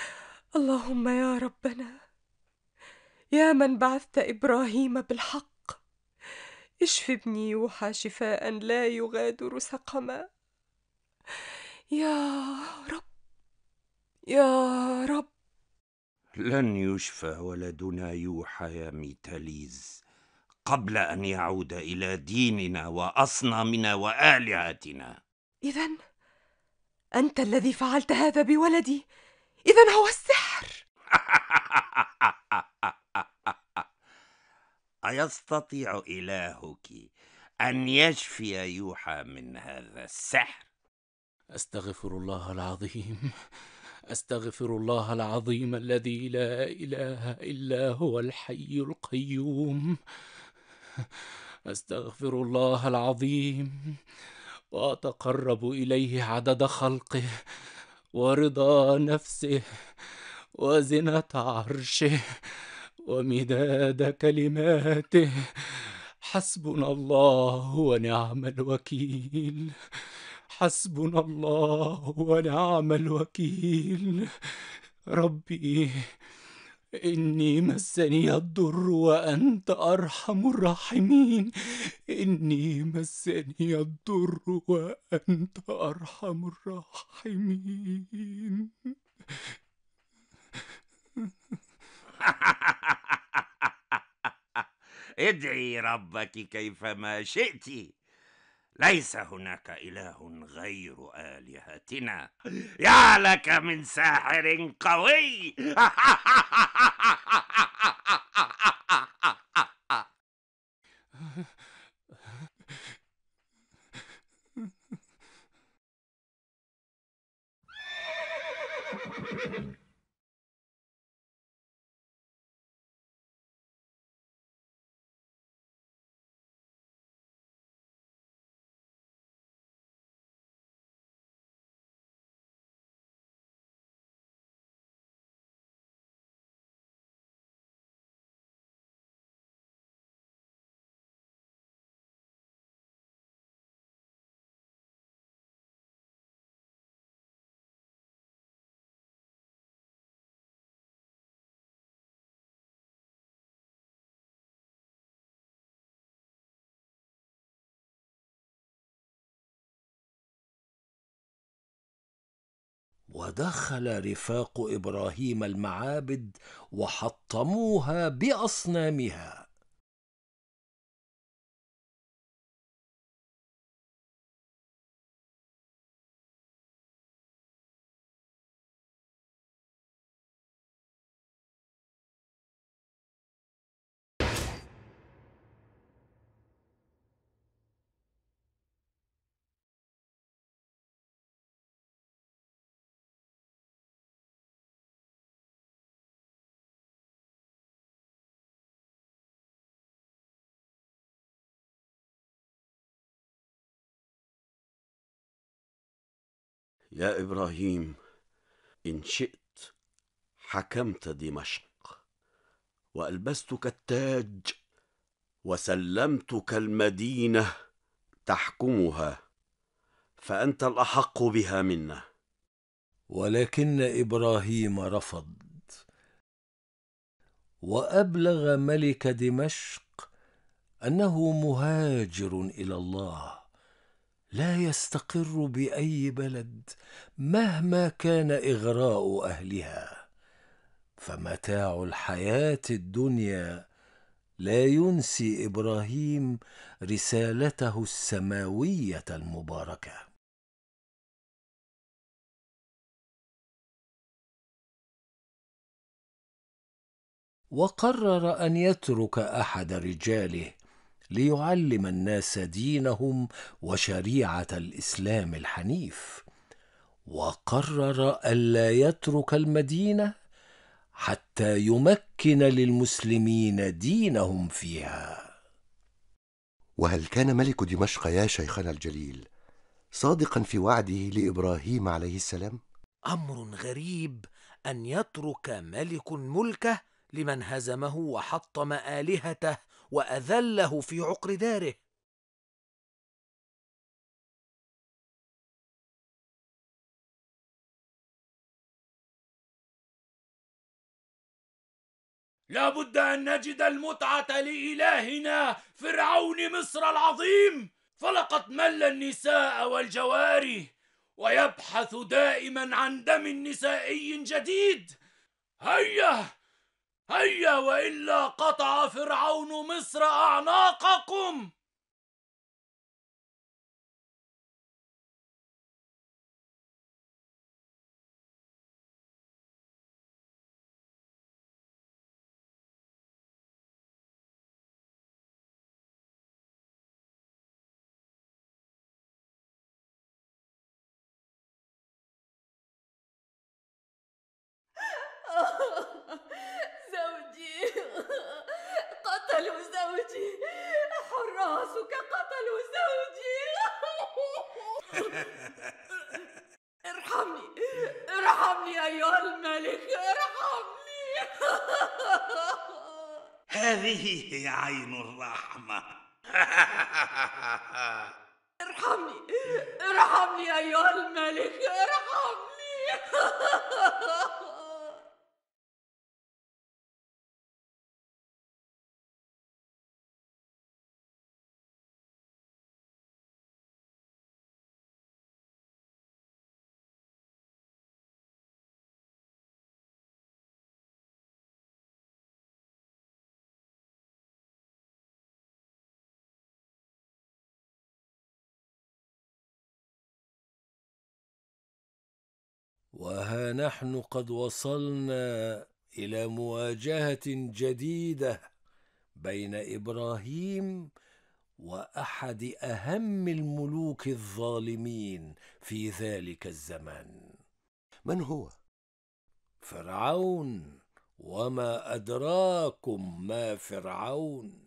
اللهم يا ربنا يا من بعثت ابراهيم بالحق اشف ابني يوحى شفاء لا يغادر سقما يا رب يا رب لن يشفى ولدنا يوحى يا ميتاليز قبل ان يعود الى ديننا واصنامنا والهتنا اذا انت الذي فعلت هذا بولدي اذا هو السحر ايستطيع الهك ان يشفي يوحى من هذا السحر استغفر الله العظيم استغفر الله العظيم الذي لا اله الا هو الحي القيوم استغفر الله العظيم واتقرب اليه عدد خلقه ورضا نفسه وزنه عرشه ومداد كلماته حسبنا الله ونعم الوكيل حسبنا الله ونعم الوكيل ربي إني مسني الضر وأنت أرحم الراحمين إني مسني الضر وأنت أرحم الراحمين ادعي ربك كيفما شئت ليس هناك إله غير آلهتنا يا لك من ساحر قوي ودخل رفاق ابراهيم المعابد وحطموها باصنامها يا إبراهيم إن شئت حكمت دمشق وألبستك التاج وسلمتك المدينة تحكمها فأنت الأحق بها منا ولكن إبراهيم رفض وأبلغ ملك دمشق أنه مهاجر إلى الله لا يستقر باي بلد مهما كان اغراء اهلها فمتاع الحياه الدنيا لا ينسي ابراهيم رسالته السماويه المباركه وقرر ان يترك احد رجاله ليعلم الناس دينهم وشريعه الاسلام الحنيف وقرر الا يترك المدينه حتى يمكن للمسلمين دينهم فيها وهل كان ملك دمشق يا شيخنا الجليل صادقا في وعده لابراهيم عليه السلام امر غريب ان يترك ملك ملكه لمن هزمه وحطم الهته وأذله في عقر داره لابد أن نجد المتعة لإلهنا فرعون مصر العظيم فلقد مل النساء والجواري ويبحث دائما عن دم نسائي جديد هيا هيا وإلا قطع فرعون مصر أعناقكم ha ha ha! وها نحن قد وصلنا الى مواجهه جديده بين ابراهيم واحد اهم الملوك الظالمين في ذلك الزمان من هو فرعون وما ادراكم ما فرعون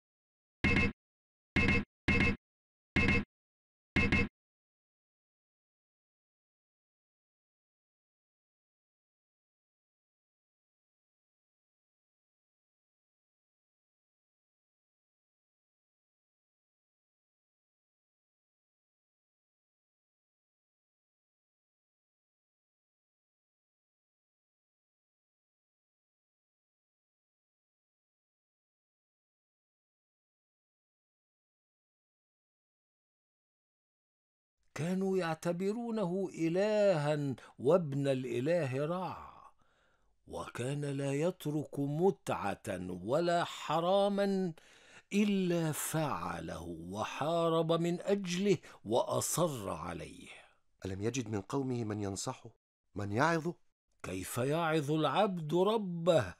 كانوا يعتبرونه إلها وابن الإله راع وكان لا يترك متعة ولا حراما إلا فعله وحارب من أجله وأصر عليه ألم يجد من قومه من ينصحه من يعظه كيف يعظ العبد ربه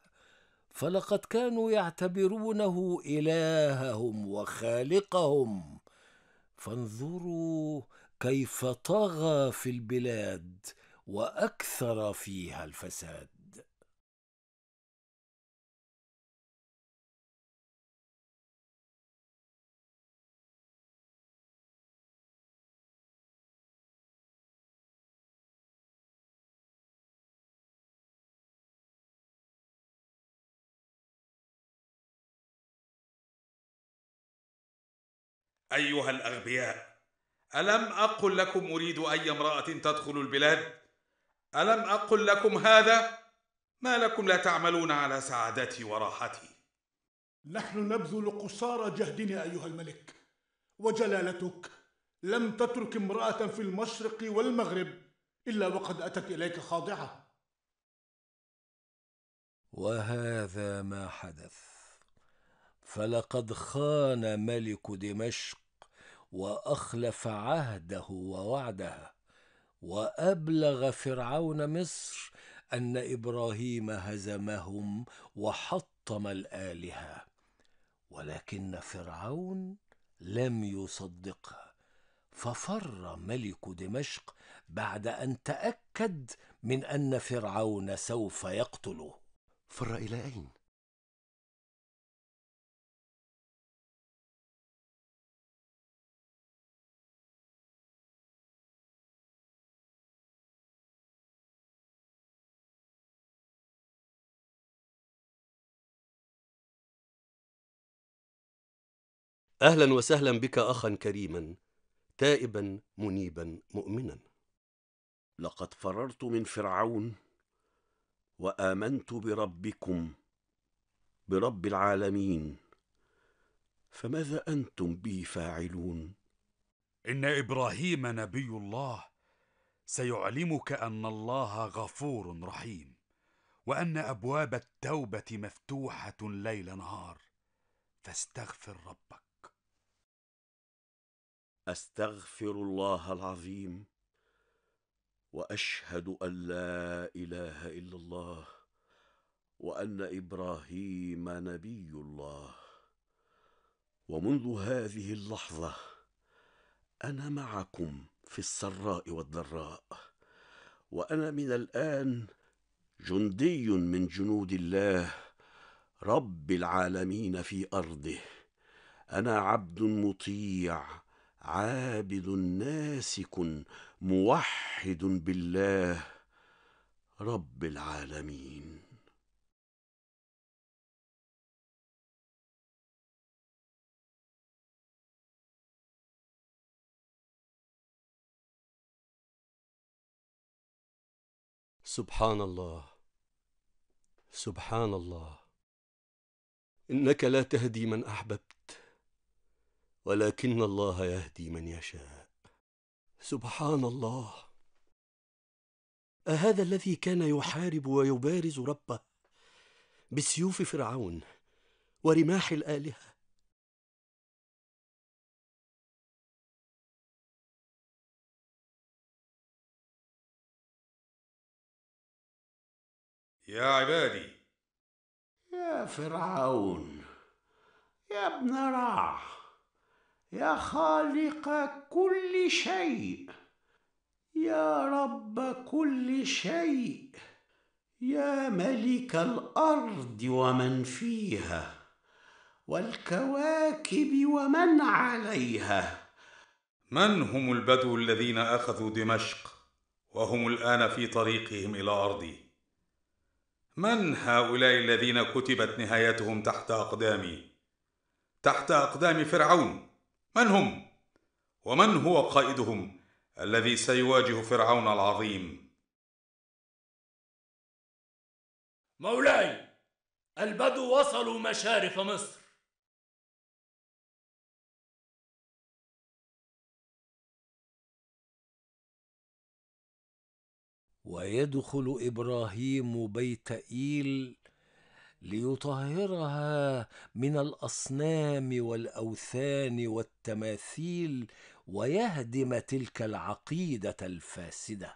فلقد كانوا يعتبرونه إلههم وخالقهم فانظروا كيف طغى في البلاد واكثر فيها الفساد ايها الاغبياء ألم أقل لكم أريد أي امرأة تدخل البلاد ألم أقل لكم هذا ما لكم لا تعملون على سعادتي وراحتي نحن نبذل قصارى جهدنا أيها الملك وجلالتك لم تترك امرأة في المشرق والمغرب إلا وقد أتت إليك خاضعة وهذا ما حدث فلقد خان ملك دمشق واخلف عهده ووعده وابلغ فرعون مصر ان ابراهيم هزمهم وحطم الالهه ولكن فرعون لم يصدقها ففر ملك دمشق بعد ان تاكد من ان فرعون سوف يقتله فر الى اين أهلا وسهلا بك أخا كريما تائبا منيبا مؤمنا لقد فررت من فرعون وآمنت بربكم برب العالمين فماذا أنتم بي فاعلون إن إبراهيم نبي الله سيعلمك أن الله غفور رحيم وأن أبواب التوبة مفتوحة ليل نهار فاستغفر ربك استغفر الله العظيم واشهد ان لا اله الا الله وان ابراهيم نبي الله ومنذ هذه اللحظه انا معكم في السراء والضراء وانا من الان جندي من جنود الله رب العالمين في ارضه انا عبد مطيع عابد ناسك موحد بالله رب العالمين سبحان الله سبحان الله انك لا تهدي من احببت ولكن الله يهدي من يشاء سبحان الله أهذا الذي كان يحارب ويبارز ربه بسيوف فرعون ورماح الآلهة يا عبادي يا فرعون يا ابن راح يا خالق كل شيء يا رب كل شيء يا ملك الارض ومن فيها والكواكب ومن عليها من هم البدو الذين اخذوا دمشق وهم الان في طريقهم الى ارضي من هؤلاء الذين كتبت نهايتهم تحت اقدامي تحت اقدام فرعون من هم ومن هو قائدهم الذي سيواجه فرعون العظيم مولاي البدو وصلوا مشارف مصر ويدخل ابراهيم بيت ايل ليطهرها من الاصنام والاوثان والتماثيل ويهدم تلك العقيده الفاسده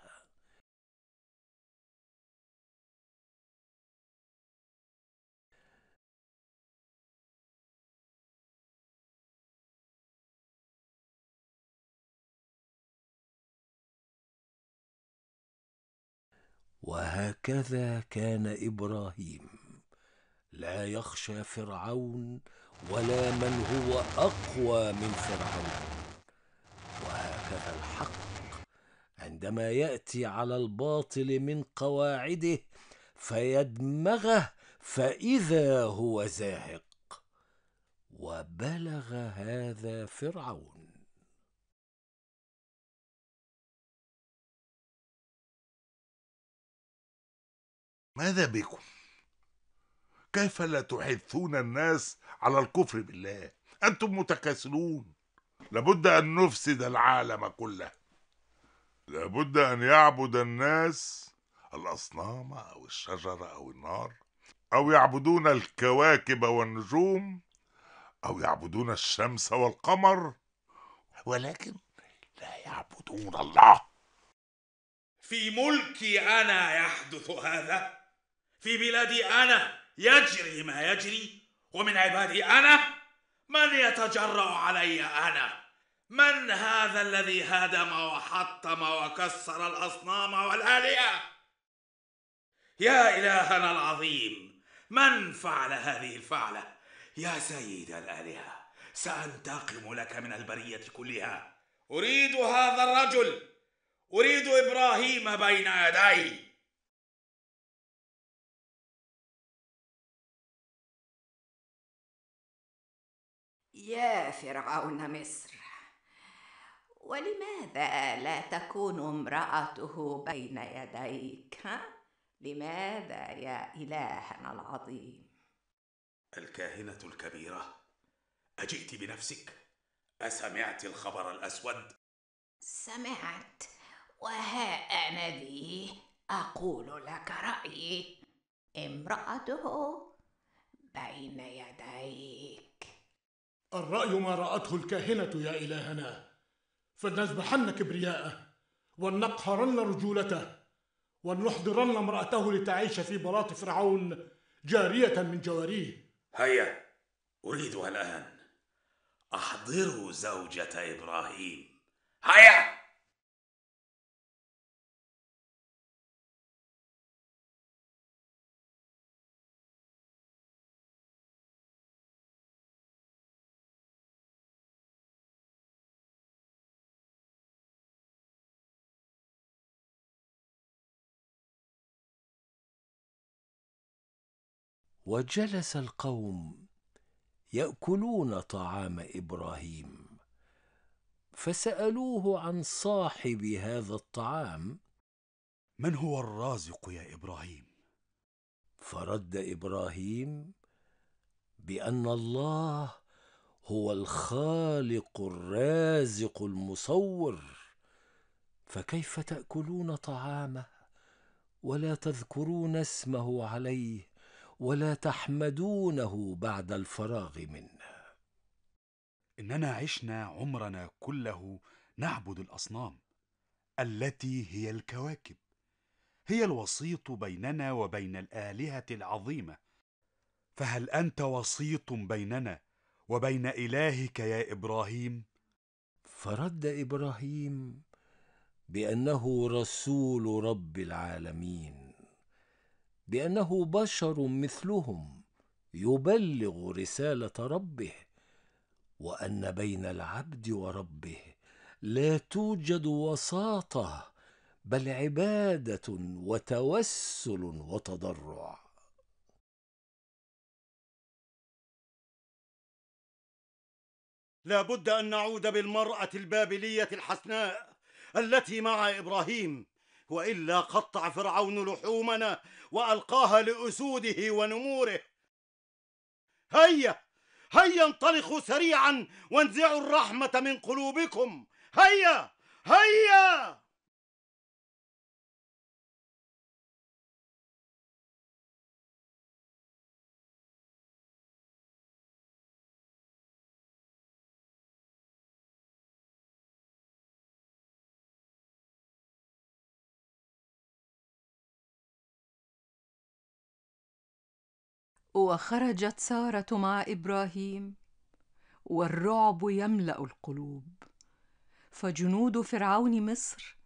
وهكذا كان ابراهيم لا يخشى فرعون ولا من هو اقوى من فرعون وهكذا الحق عندما ياتي على الباطل من قواعده فيدمغه فاذا هو زاهق وبلغ هذا فرعون ماذا بكم كيف لا تحثون الناس على الكفر بالله أنتم متكاسلون لابد أن نفسد العالم كله لابد أن يعبد الناس الأصنام أو الشجرة أو النار أو يعبدون الكواكب والنجوم أو يعبدون الشمس والقمر ولكن لا يعبدون الله في ملكي أنا يحدث هذا في بلادي أنا يجري ما يجري ومن عبادي أنا من يتجرأ علي أنا من هذا الذي هدم وحطم وكسر الأصنام والآلهة يا إلهنا العظيم من فعل هذه الفعلة يا سيد الآلهة سأنتقم لك من البرية كلها أريد هذا الرجل أريد إبراهيم بين يدي يا فرعون مصر ولماذا لا تكون امرأته بين يديك ها؟ لماذا يا إلهنا العظيم الكاهنة الكبيرة أجئت بنفسك أسمعت الخبر الأسود سمعت وها أنا ذي أقول لك رأيي امرأته بين يديك الرأي ما رأته الكاهنة يا إلهنا فلنذبحن كبرياءه ولنقهرن رجولته ولنحضرن امرأته لتعيش في بلاط فرعون جارية من جواريه هيا أريدها الآن أحضروا زوجة إبراهيم هيا وجلس القوم ياكلون طعام ابراهيم فسالوه عن صاحب هذا الطعام من هو الرازق يا ابراهيم فرد ابراهيم بان الله هو الخالق الرازق المصور فكيف تاكلون طعامه ولا تذكرون اسمه عليه ولا تحمدونه بعد الفراغ منه اننا عشنا عمرنا كله نعبد الاصنام التي هي الكواكب هي الوسيط بيننا وبين الالهه العظيمه فهل انت وسيط بيننا وبين الهك يا ابراهيم فرد ابراهيم بانه رسول رب العالمين بأنه بشر مثلهم يبلغ رسالة ربه وأن بين العبد وربه لا توجد وساطة بل عبادة وتوسل وتضرع لا بد أن نعود بالمرأة البابلية الحسناء التي مع إبراهيم والا قطع فرعون لحومنا والقاها لاسوده ونموره هيا هيا انطلقوا سريعا وانزعوا الرحمه من قلوبكم هيا هيا وخرجت ساره مع ابراهيم والرعب يملا القلوب فجنود فرعون مصر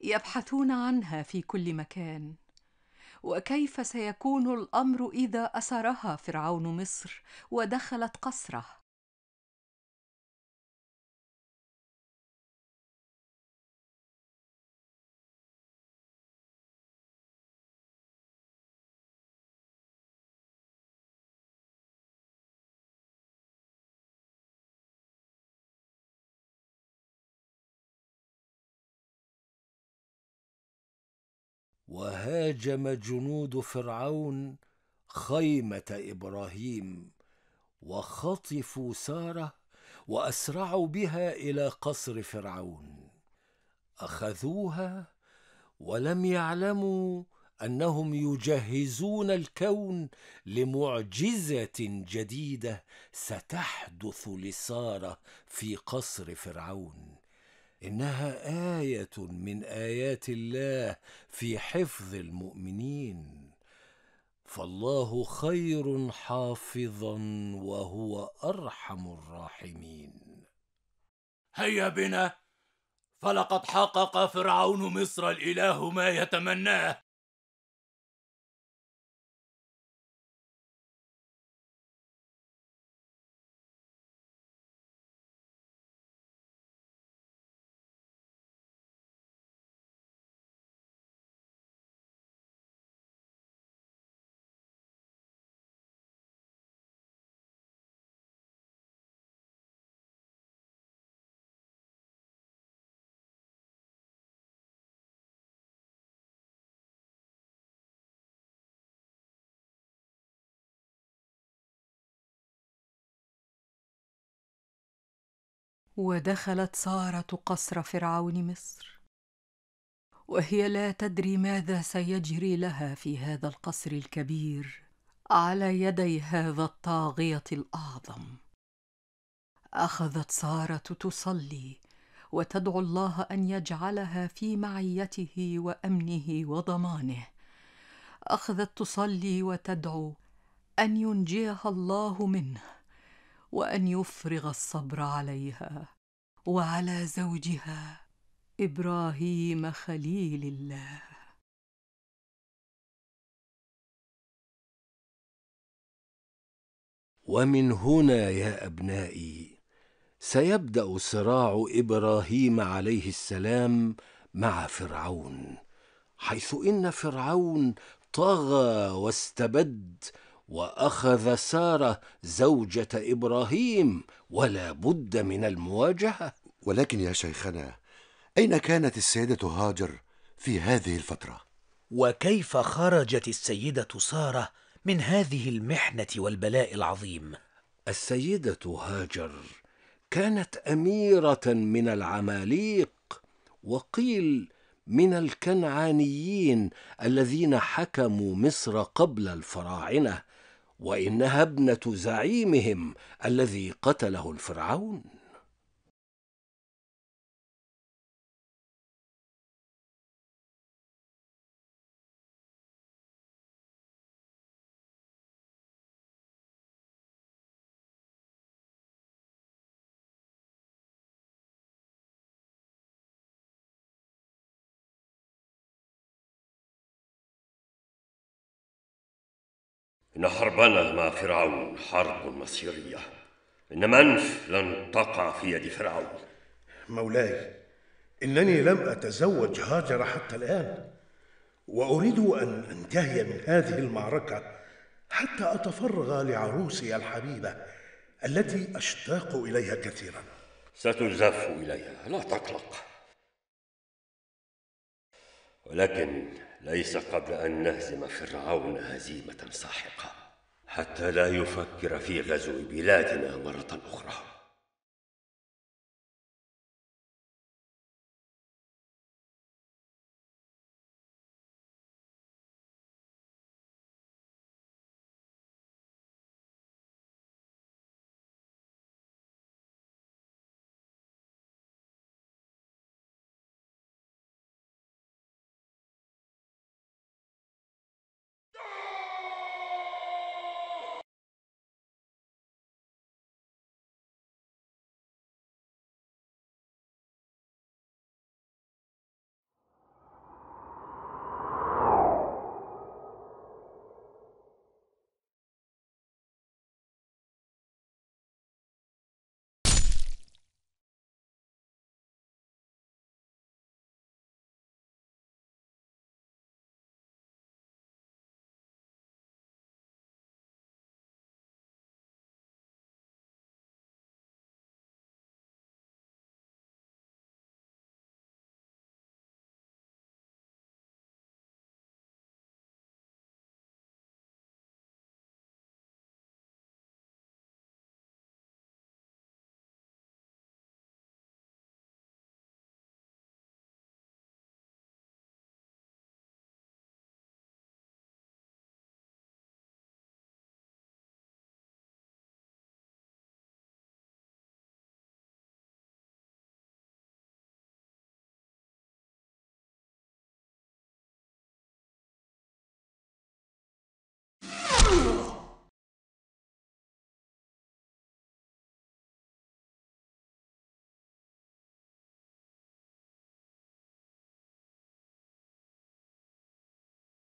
يبحثون عنها في كل مكان وكيف سيكون الامر اذا اسرها فرعون مصر ودخلت قصره وهاجم جنود فرعون خيمه ابراهيم وخطفوا ساره واسرعوا بها الى قصر فرعون اخذوها ولم يعلموا انهم يجهزون الكون لمعجزه جديده ستحدث لساره في قصر فرعون انها ايه من ايات الله في حفظ المؤمنين فالله خير حافظا وهو ارحم الراحمين هيا بنا فلقد حقق فرعون مصر الاله ما يتمناه ودخلت ساره قصر فرعون مصر وهي لا تدري ماذا سيجري لها في هذا القصر الكبير على يدي هذا الطاغيه الاعظم اخذت ساره تصلي وتدعو الله ان يجعلها في معيته وامنه وضمانه اخذت تصلي وتدعو ان ينجيها الله منه وان يفرغ الصبر عليها وعلى زوجها ابراهيم خليل الله ومن هنا يا ابنائي سيبدا صراع ابراهيم عليه السلام مع فرعون حيث ان فرعون طغى واستبد واخذ ساره زوجه ابراهيم ولا بد من المواجهه ولكن يا شيخنا اين كانت السيده هاجر في هذه الفتره وكيف خرجت السيده ساره من هذه المحنه والبلاء العظيم السيده هاجر كانت اميره من العماليق وقيل من الكنعانيين الذين حكموا مصر قبل الفراعنه وانها ابنه زعيمهم الذي قتله الفرعون إن حربنا مع فرعون حرب مصيرية إن منف لن تقع في يد فرعون مولاي إنني لم أتزوج هاجر حتى الآن وأريد أن أنتهي من هذه المعركة حتى أتفرغ لعروسي الحبيبة التي أشتاق إليها كثيرا ستزف إليها لا تقلق ولكن ليس قبل أن نهزم فرعون هزيمة ساحقة حتى لا يفكر في غزو بلادنا مرة أخرى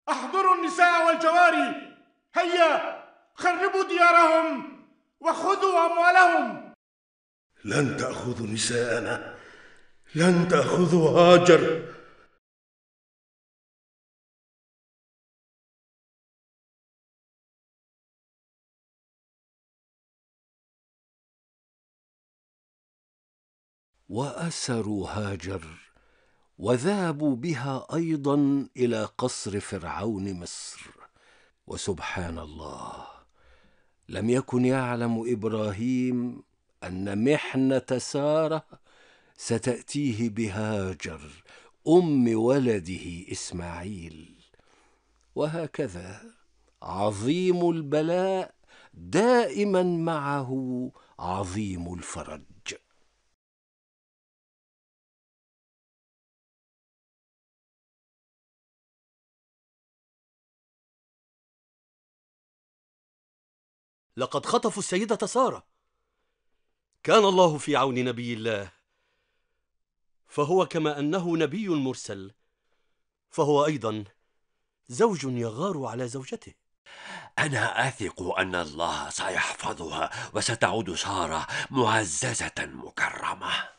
احضروا النساء والجواري هيا خربوا ديارهم وخذوا اموالهم لن تاخذوا نساءنا لن تاخذوا هاجر واسروا هاجر وذهبوا بها ايضا الى قصر فرعون مصر وسبحان الله لم يكن يعلم ابراهيم ان محنه ساره ستاتيه بهاجر ام ولده اسماعيل وهكذا عظيم البلاء دائما معه عظيم الفرج لقد خطفوا السيدة سارة كان الله في عون نبي الله فهو كما أنه نبي مرسل فهو أيضا زوج يغار على زوجته أنا أثق أن الله سيحفظها وستعود سارة معززة مكرمة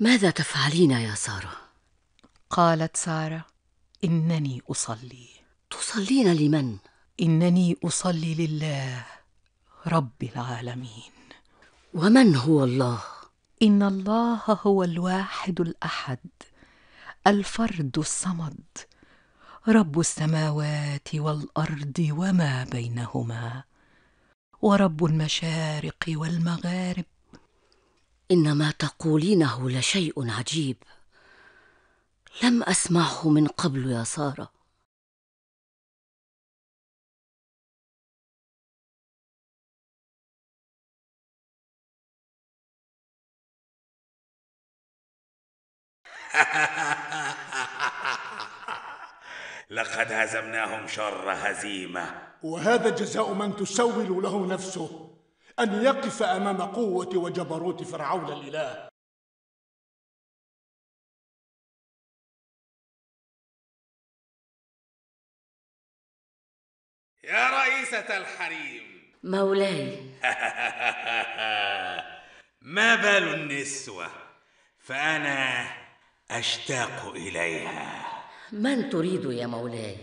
ماذا تفعلين يا ساره قالت ساره انني اصلي تصلين لمن انني اصلي لله رب العالمين ومن هو الله ان الله هو الواحد الاحد الفرد الصمد رب السماوات والارض وما بينهما ورب المشارق والمغارب ان ما تقولينه لشيء عجيب لم اسمعه من قبل يا ساره لقد هزمناهم شر هزيمه وهذا جزاء من تسول له نفسه أن يقف أمام قوة وجبروت فرعون الإله يا رئيسة الحريم مولاي ما بال النسوة فأنا أشتاق إليها من تريد يا مولاي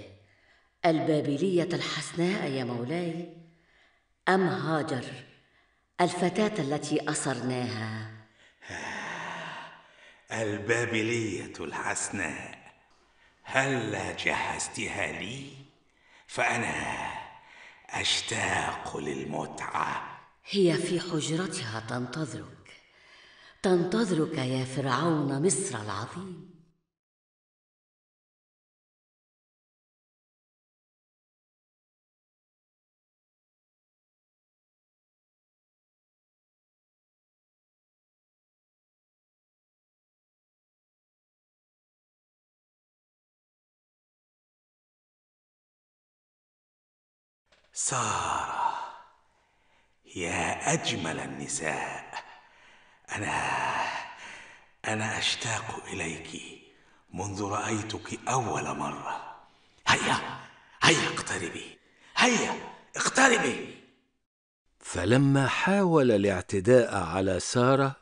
البابلية الحسناء يا مولاي أم هاجر الفتاة التي أصرناها آه، البابلية الحسناء هلا جهزتها لي فأنا أشتاق للمتعة هي في حجرتها تنتظرك تنتظرك يا فرعون مصر العظيم سارة يا أجمل النساء أنا أنا أشتاق إليك منذ رأيتك أول مرة هيا هيا اقتربي هيا اقتربي فلما حاول الاعتداء على ساره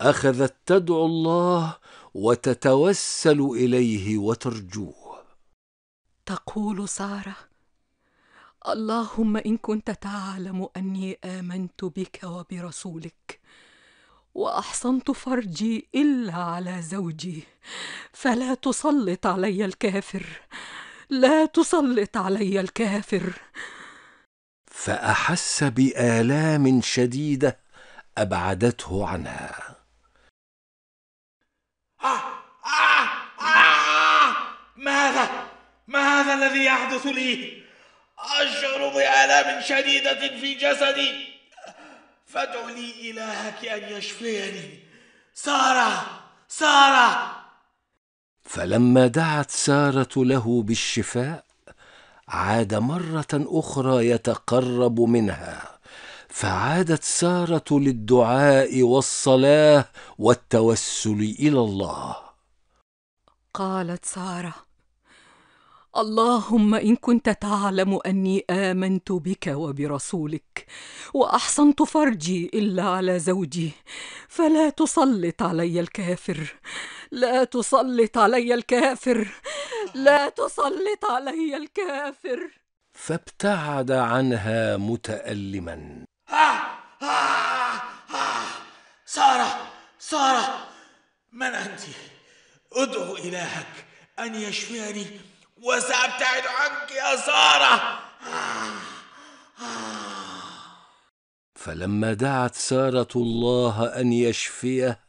اخذت تدعو الله وتتوسل اليه وترجوه تقول ساره اللهم ان كنت تعلم اني امنت بك وبرسولك واحصنت فرجي الا على زوجي فلا تسلط علي الكافر لا تسلط علي الكافر فاحس بالام شديده ابعدته عنها آه، آه، آه، ماذا ماذا الذي يحدث لي أشعر بآلام شديدة في جسدي لي إلهك أن يشفيني سارة سارة فلما دعت سارة له بالشفاء عاد مرة أخرى يتقرب منها فعادت سارة للدعاء والصلاة والتوسل إلى الله قالت ساره اللهم ان كنت تعلم اني امنت بك وبرسولك واحصنت فرجي الا على زوجي فلا تسلط علي الكافر لا تسلط علي الكافر لا تسلط علي الكافر فابتعد عنها متالما آه، آه، آه، ساره ساره من انت ادعو الهك ان يشفيني وسأبتعد عنك يا سارة فلما دعت سارة الله أن يشفيه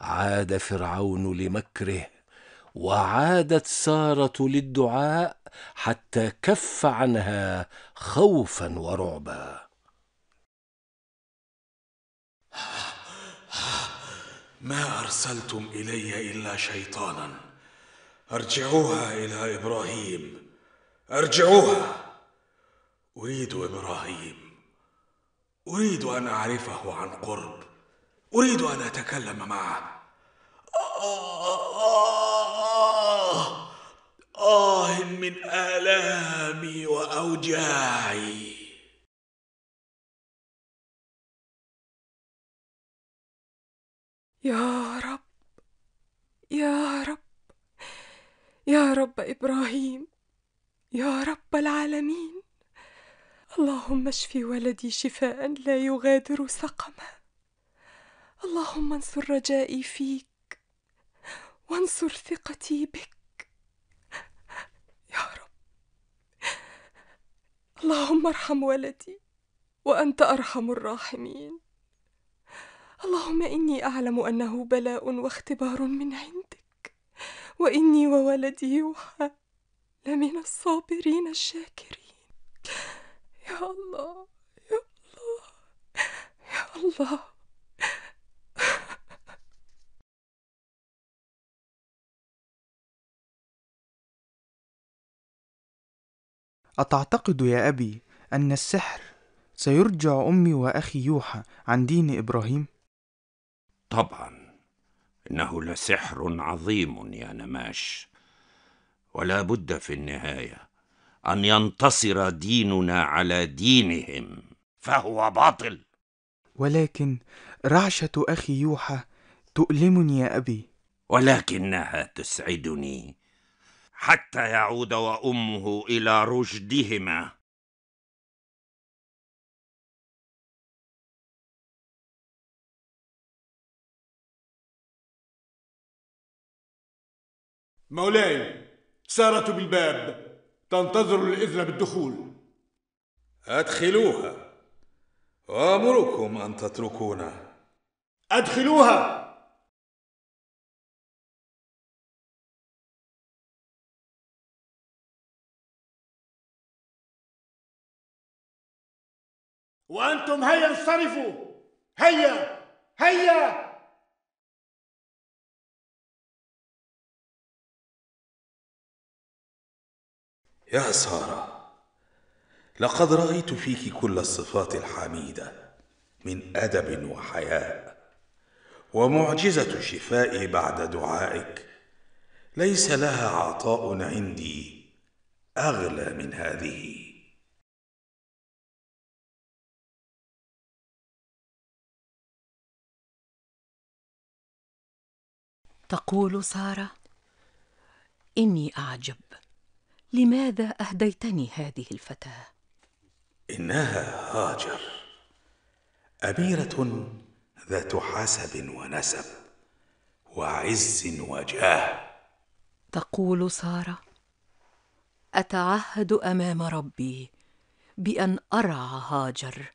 عاد فرعون لمكره وعادت سارة للدعاء حتى كف عنها خوفا ورعبا ما أرسلتم إلي إلا شيطانا أرجعوها إلى إبراهيم أرجعوها أريد إبراهيم أريد أن أعرفه عن قرب أريد أن أتكلم معه آه آه آه من آلامي وأوجاعي يا رب يا رب يا رب ابراهيم يا رب العالمين اللهم اشف ولدي شفاء لا يغادر سقما اللهم انصر رجائي فيك وانصر ثقتي بك يا رب اللهم ارحم ولدي وانت ارحم الراحمين اللهم اني اعلم انه بلاء واختبار من عندك وإني وولدي يوحى لمن الصابرين الشاكرين يا الله يا الله يا الله أتعتقد يا أبي أن السحر سيرجع أمي وأخي يوحى عن دين إبراهيم؟ طبعا انه لسحر عظيم يا نماش ولا بد في النهايه ان ينتصر ديننا على دينهم فهو باطل ولكن رعشه اخي يوحى تؤلمني يا ابي ولكنها تسعدني حتى يعود وامه الى رشدهما مولاي سارة بالباب تنتظر الإذن بالدخول أدخلوها وأمركم أن تتركونا أدخلوها وأنتم هيا انصرفوا هيا هيا يا سارة لقد رأيت فيك كل الصفات الحميدة من أدب وحياء ومعجزة الشفاء بعد دعائك ليس لها عطاء عندي أغلى من هذه تقول ساره اني اعجب لماذا اهديتني هذه الفتاه انها هاجر اميره ذات حسب ونسب وعز وجاه تقول ساره اتعهد امام ربي بان ارعى هاجر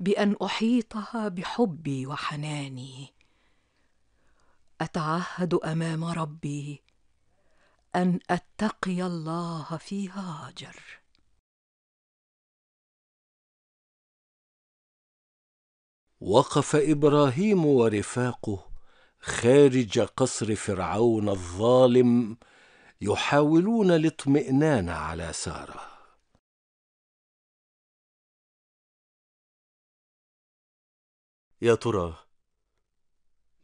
بان احيطها بحبي وحناني اتعهد امام ربي أن أتقي الله في هاجر وقف إبراهيم ورفاقه خارج قصر فرعون الظالم يحاولون الاطمئنان على ساره يا ترى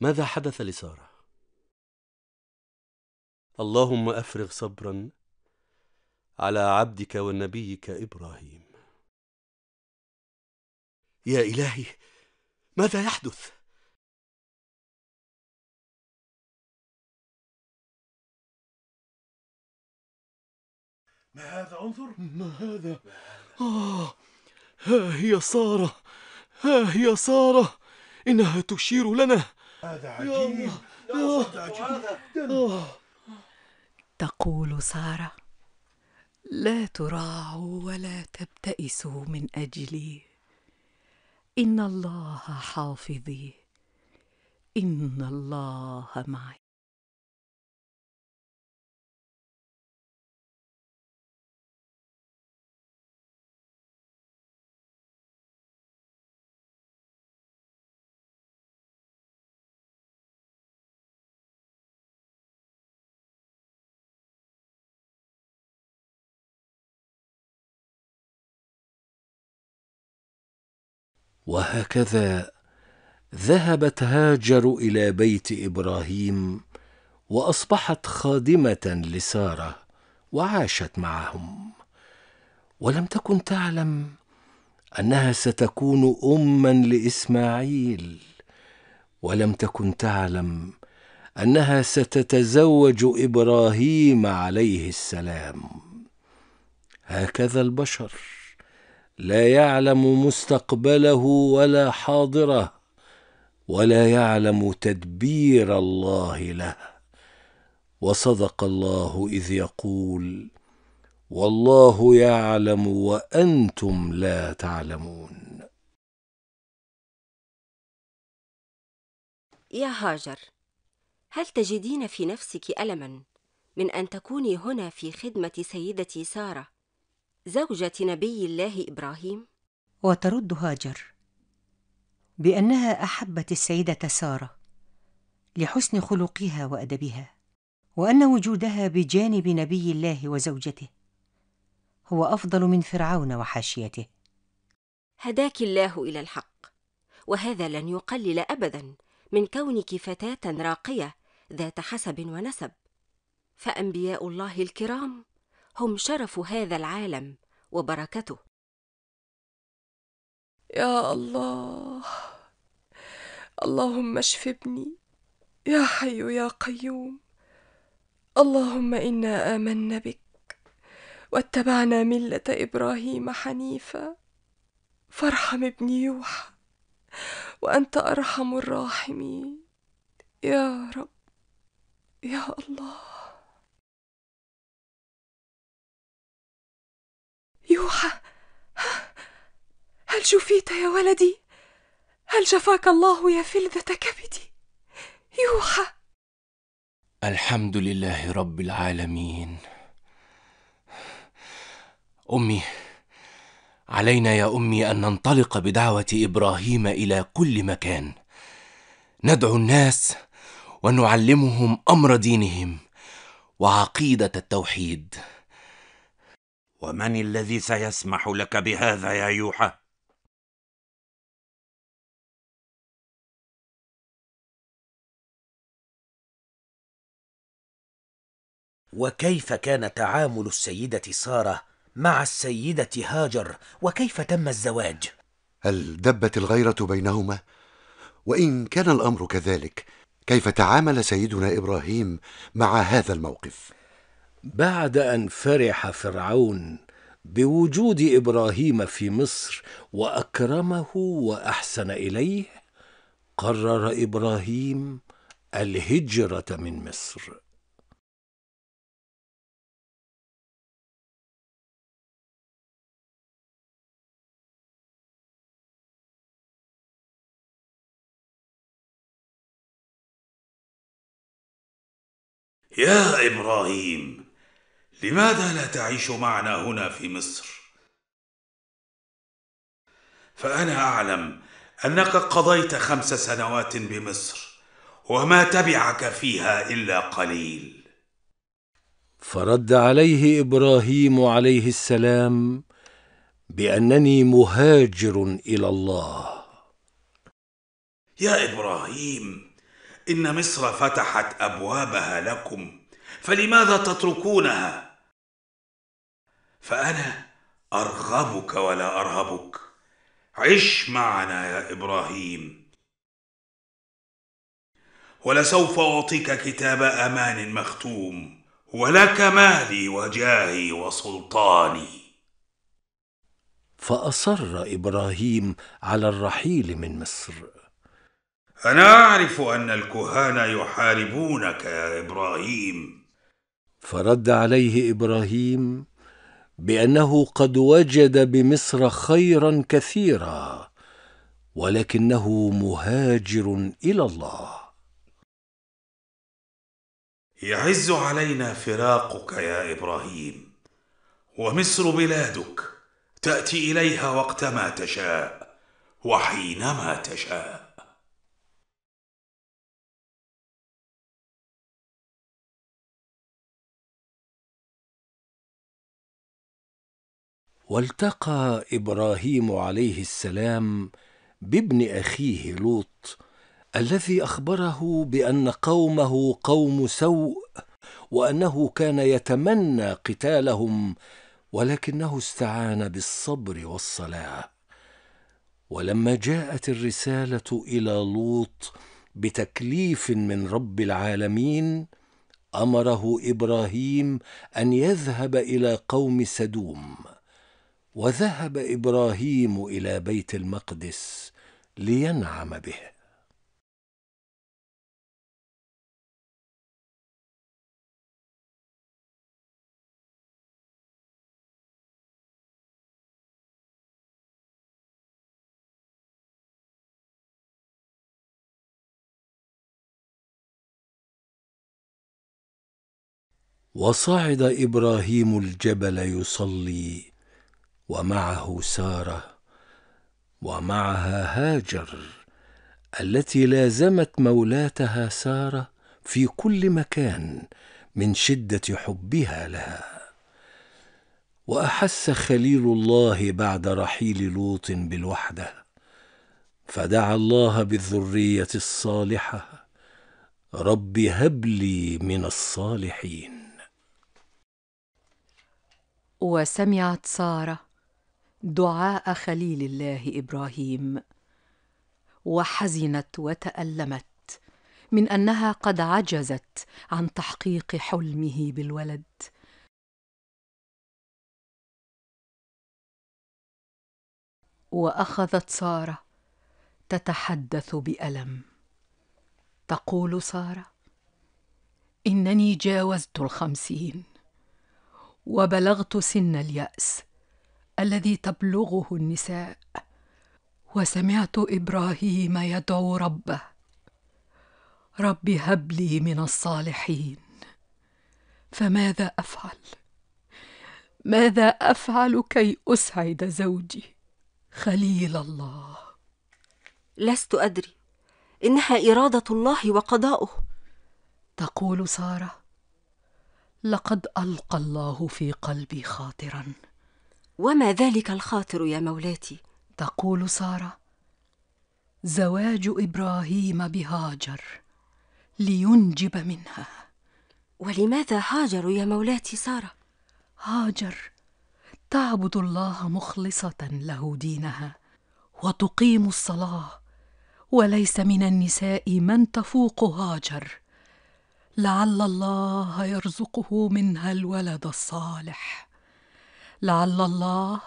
ماذا حدث لساره اللهم أفرغ صبرا على عبدك ونبيك إبراهيم يا إلهي ماذا يحدث؟ ما هذا انظر ما هذا آه ها هي سارة ها هي سارة إنها تشير لنا هذا عجيب يا الله. يا الله. تقول ساره لا تراعوا ولا تبتئسوا من اجلي ان الله حافظي ان الله معي وهكذا ذهبت هاجر الى بيت ابراهيم واصبحت خادمه لساره وعاشت معهم ولم تكن تعلم انها ستكون اما لاسماعيل ولم تكن تعلم انها ستتزوج ابراهيم عليه السلام هكذا البشر لا يعلم مستقبله ولا حاضره ولا يعلم تدبير الله له وصدق الله اذ يقول والله يعلم وانتم لا تعلمون يا هاجر هل تجدين في نفسك الما من ان تكوني هنا في خدمه سيدتي ساره زوجة نبي الله إبراهيم وترد هاجر بأنها أحبت السيدة سارة لحسن خلقها وأدبها وأن وجودها بجانب نبي الله وزوجته هو أفضل من فرعون وحاشيته هداك الله إلى الحق وهذا لن يقلل أبدا من كونك فتاة راقية ذات حسب ونسب فأنبياء الله الكرام هم شرف هذا العالم وبركته يا الله اللهم اشف ابني يا حي يا قيوم اللهم انا امنا بك واتبعنا مله ابراهيم حنيفا فارحم ابني يوحى وانت ارحم الراحمين يا رب يا الله يوحى هل جفيت يا ولدي هل جفاك الله يا فلذة كبدي يوحى الحمد لله رب العالمين امي علينا يا امي ان ننطلق بدعوه ابراهيم الى كل مكان ندعو الناس ونعلمهم امر دينهم وعقيده التوحيد ومن الذي سيسمح لك بهذا يا يوحى وكيف كان تعامل السيده ساره مع السيده هاجر وكيف تم الزواج هل دبت الغيره بينهما وان كان الامر كذلك كيف تعامل سيدنا ابراهيم مع هذا الموقف بعد ان فرح فرعون بوجود ابراهيم في مصر واكرمه واحسن اليه قرر ابراهيم الهجره من مصر يا ابراهيم لماذا لا تعيش معنا هنا في مصر فانا اعلم انك قضيت خمس سنوات بمصر وما تبعك فيها الا قليل فرد عليه ابراهيم عليه السلام بانني مهاجر الى الله يا ابراهيم ان مصر فتحت ابوابها لكم فلماذا تتركونها فأنا أرغبك ولا أرهبك عش معنا يا إبراهيم ولسوف أعطيك كتاب أمان مختوم ولك مالي وجاهي وسلطاني فأصر إبراهيم على الرحيل من مصر أنا أعرف أن الكهان يحاربونك يا إبراهيم فرد عليه إبراهيم بانه قد وجد بمصر خيرا كثيرا ولكنه مهاجر الى الله يعز علينا فراقك يا ابراهيم ومصر بلادك تاتي اليها وقتما تشاء وحينما تشاء والتقى ابراهيم عليه السلام بابن اخيه لوط الذي اخبره بان قومه قوم سوء وانه كان يتمنى قتالهم ولكنه استعان بالصبر والصلاه ولما جاءت الرساله الى لوط بتكليف من رب العالمين امره ابراهيم ان يذهب الى قوم سدوم وذهب ابراهيم الى بيت المقدس لينعم به وصعد ابراهيم الجبل يصلي ومعه ساره ومعها هاجر التي لازمت مولاتها ساره في كل مكان من شده حبها لها واحس خليل الله بعد رحيل لوط بالوحده فدعا الله بالذريه الصالحه رب هب لي من الصالحين وسمعت ساره دعاء خليل الله ابراهيم وحزنت وتالمت من انها قد عجزت عن تحقيق حلمه بالولد واخذت ساره تتحدث بالم تقول ساره انني جاوزت الخمسين وبلغت سن الياس الذي تبلغه النساء وسمعت ابراهيم يدعو ربه رب هب لي من الصالحين فماذا افعل ماذا افعل كي اسعد زوجي خليل الله لست ادري انها اراده الله وقضاؤه تقول ساره لقد القى الله في قلبي خاطرا وما ذلك الخاطر يا مولاتي تقول ساره زواج ابراهيم بهاجر لينجب منها ولماذا هاجر يا مولاتي ساره هاجر تعبد الله مخلصه له دينها وتقيم الصلاه وليس من النساء من تفوق هاجر لعل الله يرزقه منها الولد الصالح لعل الله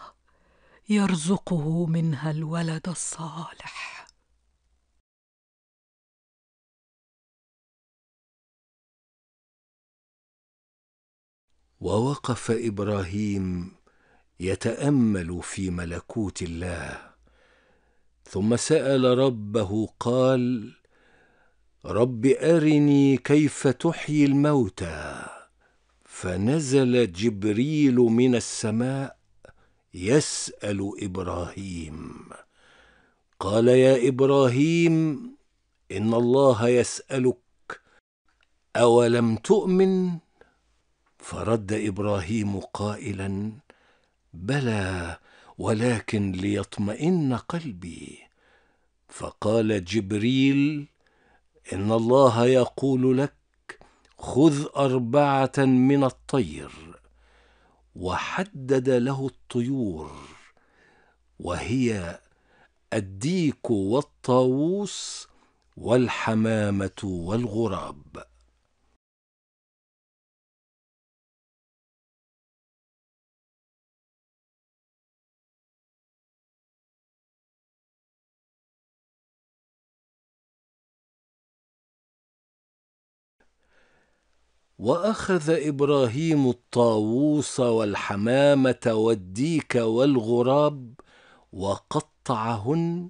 يرزقه منها الولد الصالح ووقف ابراهيم يتامل في ملكوت الله ثم سال ربه قال رب ارني كيف تحيي الموتى فنزل جبريل من السماء يسال ابراهيم قال يا ابراهيم ان الله يسالك اولم تؤمن فرد ابراهيم قائلا بلى ولكن ليطمئن قلبي فقال جبريل ان الله يقول لك خذ أربعة من الطير وحدد له الطيور وهي الديك والطاووس والحمامة والغراب واخذ ابراهيم الطاووس والحمامه والديك والغراب وقطعهن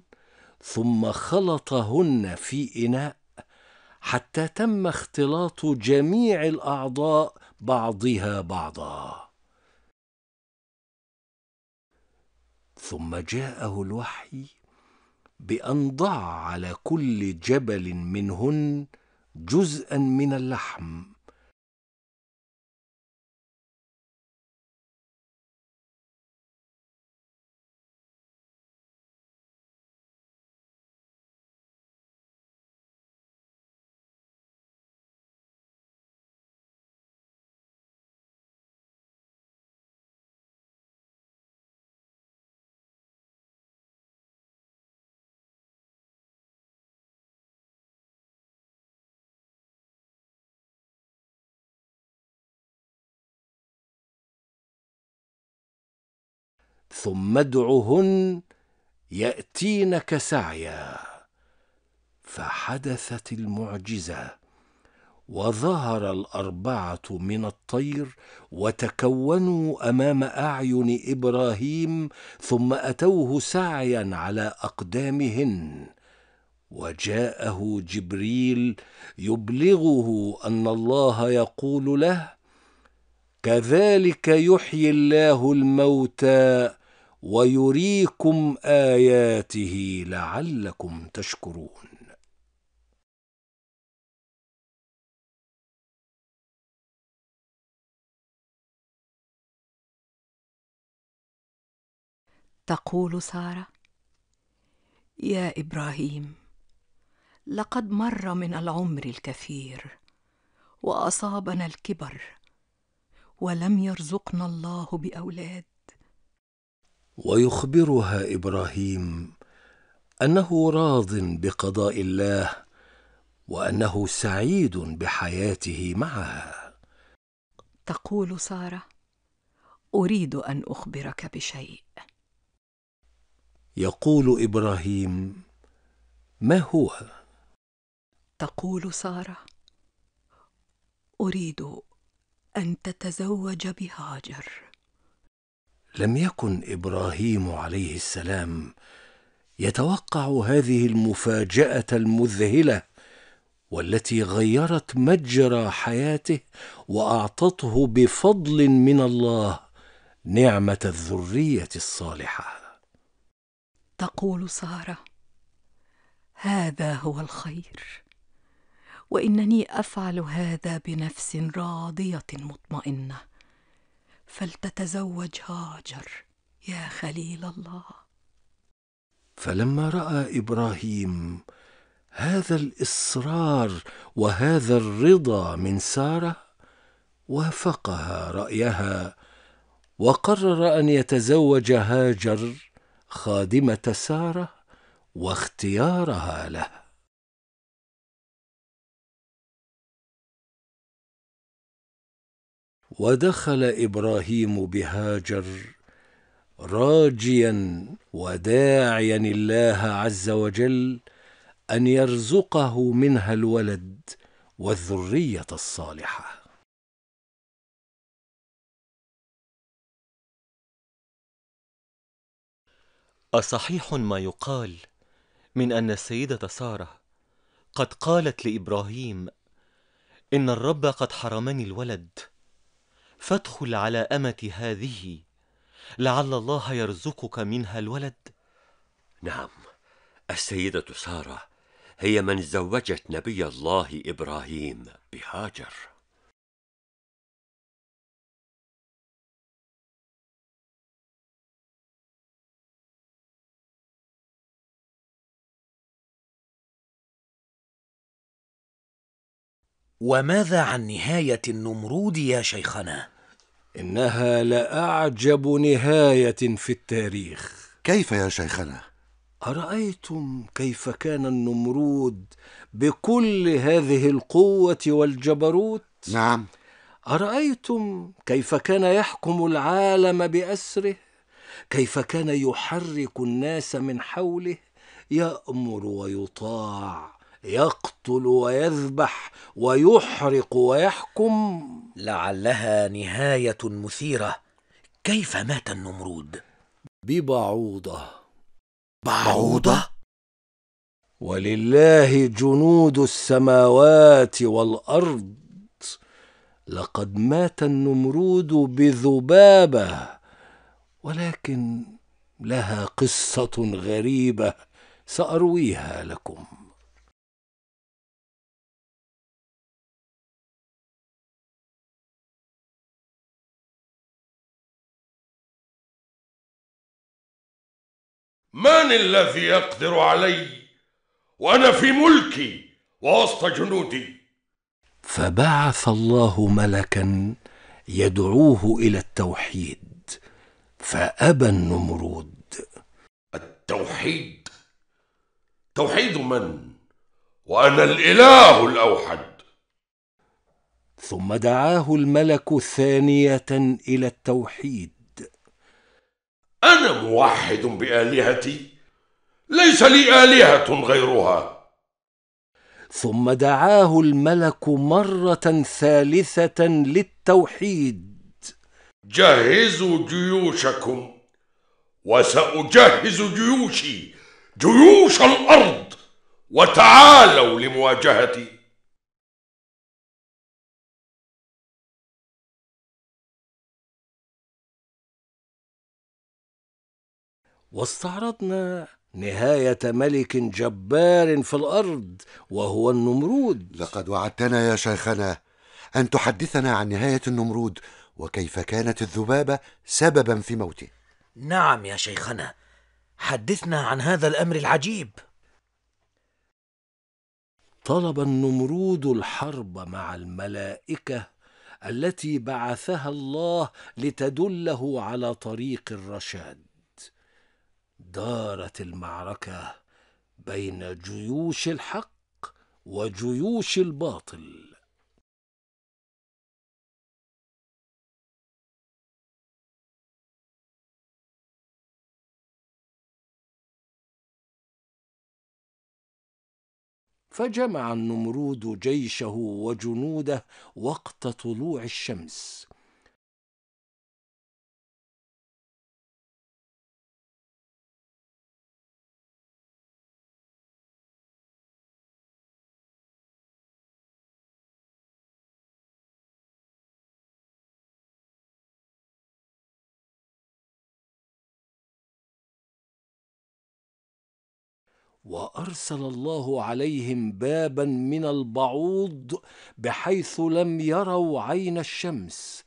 ثم خلطهن في اناء حتى تم اختلاط جميع الاعضاء بعضها بعضا ثم جاءه الوحي بان ضع على كل جبل منهن جزءا من اللحم ثم ادعهن ياتينك سعيا فحدثت المعجزه وظهر الاربعه من الطير وتكونوا امام اعين ابراهيم ثم اتوه سعيا على اقدامهن وجاءه جبريل يبلغه ان الله يقول له كذلك يحيي الله الموتى ويريكم اياته لعلكم تشكرون تقول ساره يا ابراهيم لقد مر من العمر الكثير واصابنا الكبر ولم يرزقنا الله باولاد ويخبرها ابراهيم انه راض بقضاء الله وانه سعيد بحياته معها تقول ساره اريد ان اخبرك بشيء يقول ابراهيم ما هو تقول ساره اريد ان تتزوج بهاجر لم يكن ابراهيم عليه السلام يتوقع هذه المفاجاه المذهله والتي غيرت مجرى حياته واعطته بفضل من الله نعمه الذريه الصالحه تقول ساره هذا هو الخير وانني افعل هذا بنفس راضيه مطمئنه فلتتزوج هاجر يا خليل الله فلما راى ابراهيم هذا الاصرار وهذا الرضا من ساره وافقها رايها وقرر ان يتزوج هاجر خادمه ساره واختيارها له ودخل ابراهيم بهاجر راجيا وداعيا الله عز وجل ان يرزقه منها الولد والذريه الصالحه اصحيح ما يقال من ان السيده ساره قد قالت لابراهيم ان الرب قد حرمني الولد فادخل على أمة هذه لعل الله يرزقك منها الولد نعم السيدة سارة هي من زوجت نبي الله إبراهيم بهاجر وماذا عن نهاية النمرود يا شيخنا؟ إنها لأعجب نهاية في التاريخ كيف يا شيخنا؟ أرأيتم كيف كان النمرود بكل هذه القوة والجبروت؟ نعم أرأيتم كيف كان يحكم العالم بأسره؟ كيف كان يحرك الناس من حوله؟ يأمر ويطاع يقتل ويذبح ويحرق ويحكم لعلها نهايه مثيره كيف مات النمرود ببعوضه بعوضه ولله جنود السماوات والارض لقد مات النمرود بذبابه ولكن لها قصه غريبه سارويها لكم من الذي يقدر علي وانا في ملكي ووسط جنودي فبعث الله ملكا يدعوه الى التوحيد فابى النمرود التوحيد توحيد من وانا الاله الاوحد ثم دعاه الملك ثانيه الى التوحيد أنا موحد بآلهتي ليس لي آلهة غيرها ثم دعاه الملك مرة ثالثة للتوحيد جهزوا جيوشكم وسأجهز جيوشي جيوش الأرض وتعالوا لمواجهتي واستعرضنا نهاية ملك جبار في الأرض وهو النمرود لقد وعدتنا يا شيخنا أن تحدثنا عن نهاية النمرود وكيف كانت الذبابة سببا في موته نعم يا شيخنا حدثنا عن هذا الأمر العجيب طلب النمرود الحرب مع الملائكة التي بعثها الله لتدله على طريق الرشاد دارت المعركة بين جيوش الحق وجيوش الباطل فجمع النمرود جيشه وجنوده وقت طلوع الشمس وارسل الله عليهم بابا من البعوض بحيث لم يروا عين الشمس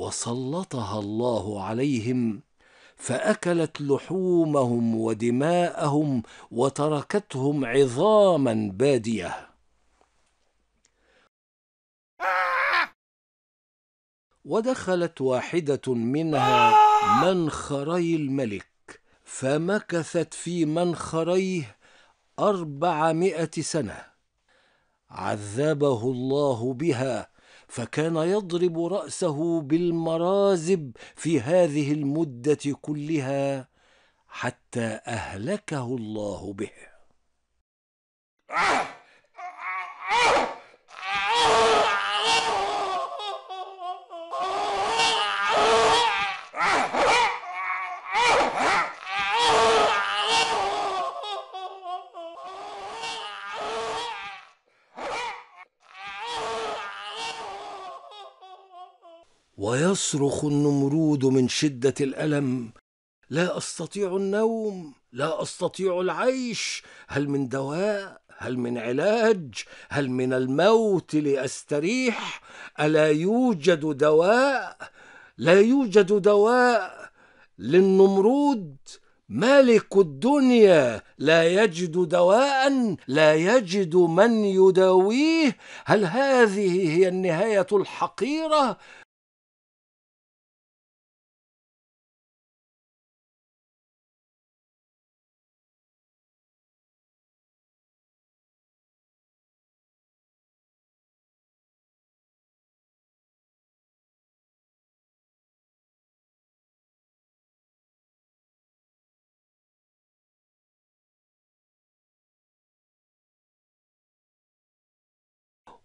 وسلطها الله عليهم فاكلت لحومهم ودماءهم وتركتهم عظاما باديه ودخلت واحده منها منخري الملك فمكثت في منخريه اربعمائه سنه عذبه الله بها فكان يضرب راسه بالمرازب في هذه المده كلها حتى اهلكه الله به ويصرخ النمرود من شدة الألم لا أستطيع النوم لا أستطيع العيش هل من دواء هل من علاج هل من الموت لأستريح ألا يوجد دواء لا يوجد دواء للنمرود مالك الدنيا لا يجد دواء لا يجد من يداويه هل هذه هي النهايه الحقيره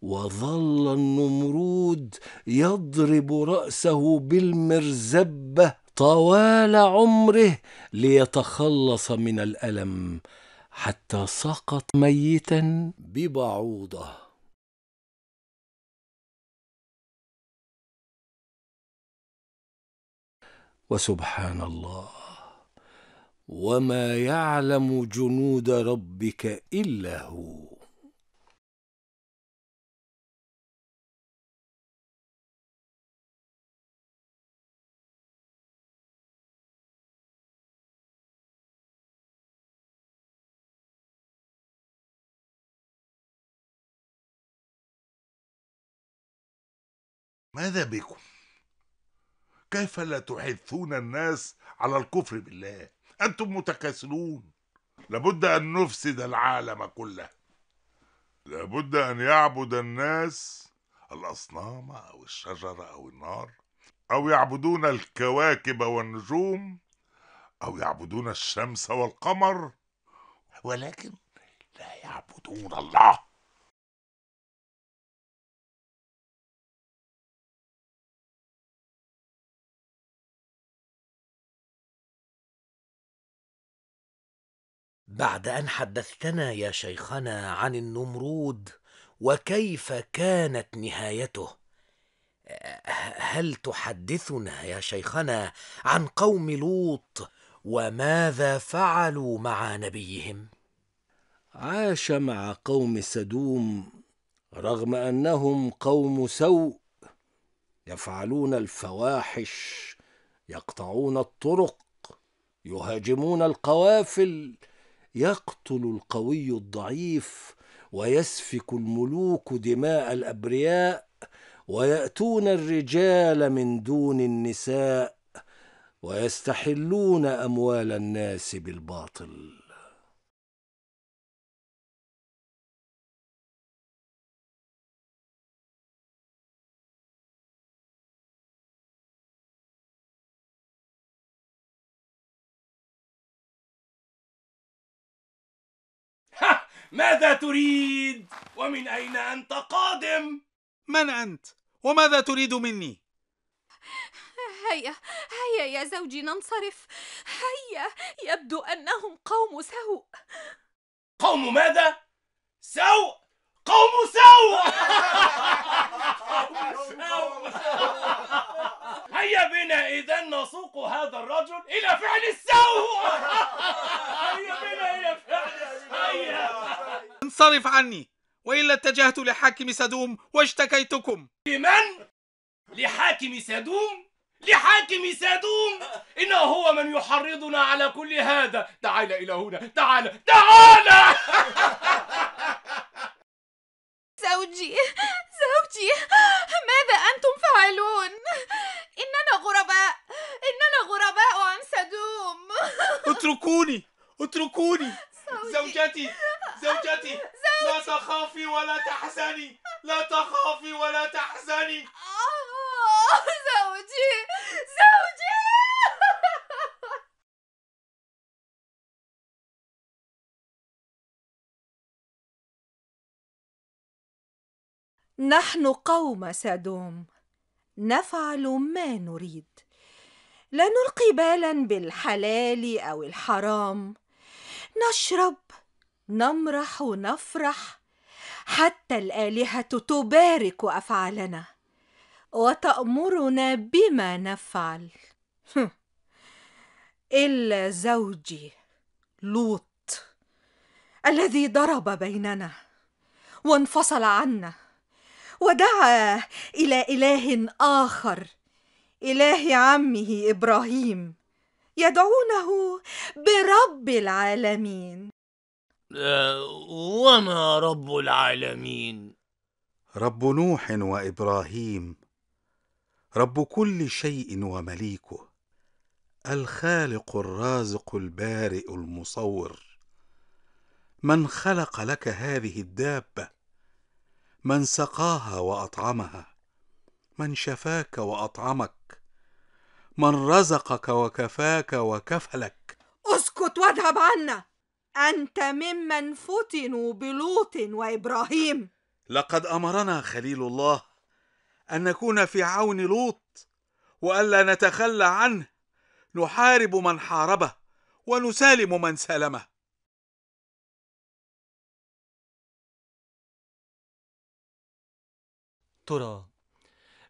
وظل النمرود يضرب راسه بالمرزبه طوال عمره ليتخلص من الالم حتى سقط ميتا ببعوضه وسبحان الله وما يعلم جنود ربك الا هو ماذا بكم كيف لا تحثون الناس على الكفر بالله انتم متكاسلون لابد ان نفسد العالم كله لابد ان يعبد الناس الاصنام او الشجر او النار او يعبدون الكواكب والنجوم او يعبدون الشمس والقمر ولكن لا يعبدون الله بعد ان حدثتنا يا شيخنا عن النمرود وكيف كانت نهايته هل تحدثنا يا شيخنا عن قوم لوط وماذا فعلوا مع نبيهم عاش مع قوم سدوم رغم انهم قوم سوء يفعلون الفواحش يقطعون الطرق يهاجمون القوافل يقتل القوي الضعيف ويسفك الملوك دماء الابرياء وياتون الرجال من دون النساء ويستحلون اموال الناس بالباطل ماذا تريد ومن اين انت قادم من انت وماذا تريد مني هيا هيا يا زوجي ننصرف هيا يبدو انهم قوم سوء قوم ماذا سوء قوم سوء قوم سوء هيا بنا إذا نسوق هذا الرجل إلى فعل السوء هيا بنا إلى فعل السوء انصرف عني وإلا اتجهت لحاكم سدوم واشتكيتكم لمن؟ لحاكم سدوم؟ لحاكم سادوم إنه هو من يحرضنا على كل هذا تعال إلى هنا تعال تعال زوجي زوجي ماذا أنتم فعلون؟ إننا غرباء إننا غرباء عن سدوم اتركوني اتركوني زوجتي زوجتي لا تخافي ولا تحزني لا تخافي ولا تحزني آه، زوجي زوجي نحن قوم سادوم نفعل ما نريد لا نلقي بالا بالحلال او الحرام نشرب نمرح نفرح حتى الالهه تبارك افعالنا وتامرنا بما نفعل الا زوجي لوط الذي ضرب بيننا وانفصل عنا ودعا الى اله اخر اله عمه ابراهيم يدعونه برب العالمين آه، وما رب العالمين رب نوح وابراهيم رب كل شيء ومليكه الخالق الرازق البارئ المصور من خلق لك هذه الدابه من سقاها واطعمها من شفاك واطعمك من رزقك وكفاك وكفلك اسكت واذهب عنا انت ممن فتنوا بلوط وابراهيم لقد امرنا خليل الله ان نكون في عون لوط والا نتخلى عنه نحارب من حاربه ونسالم من سالمه ترى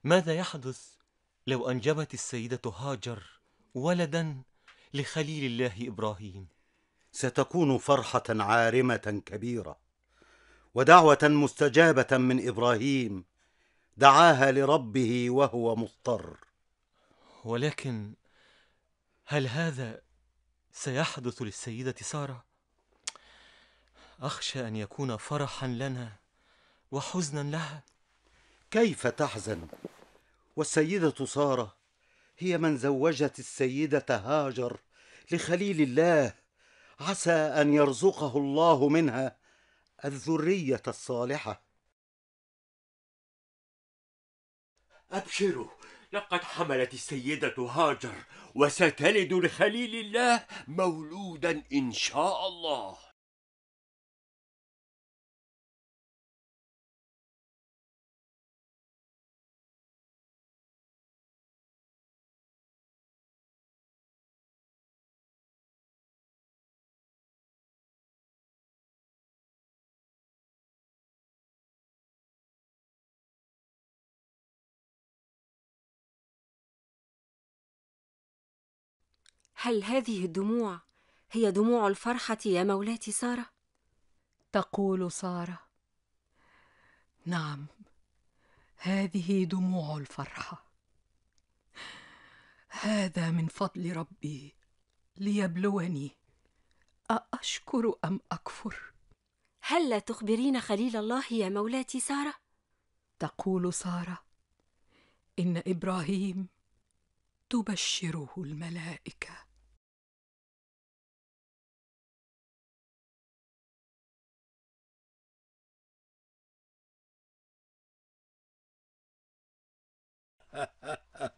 ماذا يحدث لو أنجبت السيدة هاجر ولدا لخليل الله إبراهيم ستكون فرحة عارمة كبيرة ودعوة مستجابة من إبراهيم دعاها لربه وهو مضطر ولكن هل هذا سيحدث للسيدة سارة؟ أخشى أن يكون فرحا لنا وحزنا لها كيف تحزن والسيدة سارة هي من زوجت السيدة هاجر لخليل الله عسى أن يرزقه الله منها الذرية الصالحة أبشروا لقد حملت السيدة هاجر وستلد لخليل الله مولودا إن شاء الله هل هذه الدموع هي دموع الفرحه يا مولاتي ساره تقول ساره نعم هذه دموع الفرحه هذا من فضل ربي ليبلوني ااشكر ام اكفر هل لا تخبرين خليل الله يا مولاتي ساره تقول ساره ان ابراهيم تبشره الملائكه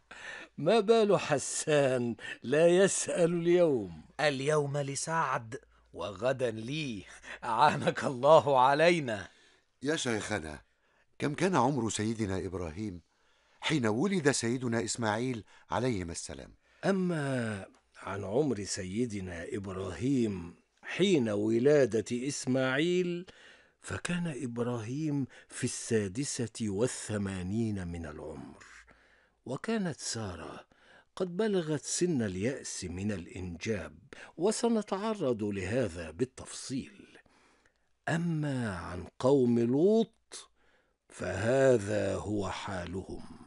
ما بال حسان لا يسأل اليوم اليوم لسعد وغدا لي أعانك الله علينا يا شيخنا كم كان عمر سيدنا إبراهيم حين ولد سيدنا إسماعيل عليهما السلام أما عن عمر سيدنا إبراهيم حين ولادة إسماعيل فكان إبراهيم في السادسة والثمانين من العمر وكانت ساره قد بلغت سن الياس من الانجاب وسنتعرض لهذا بالتفصيل اما عن قوم لوط فهذا هو حالهم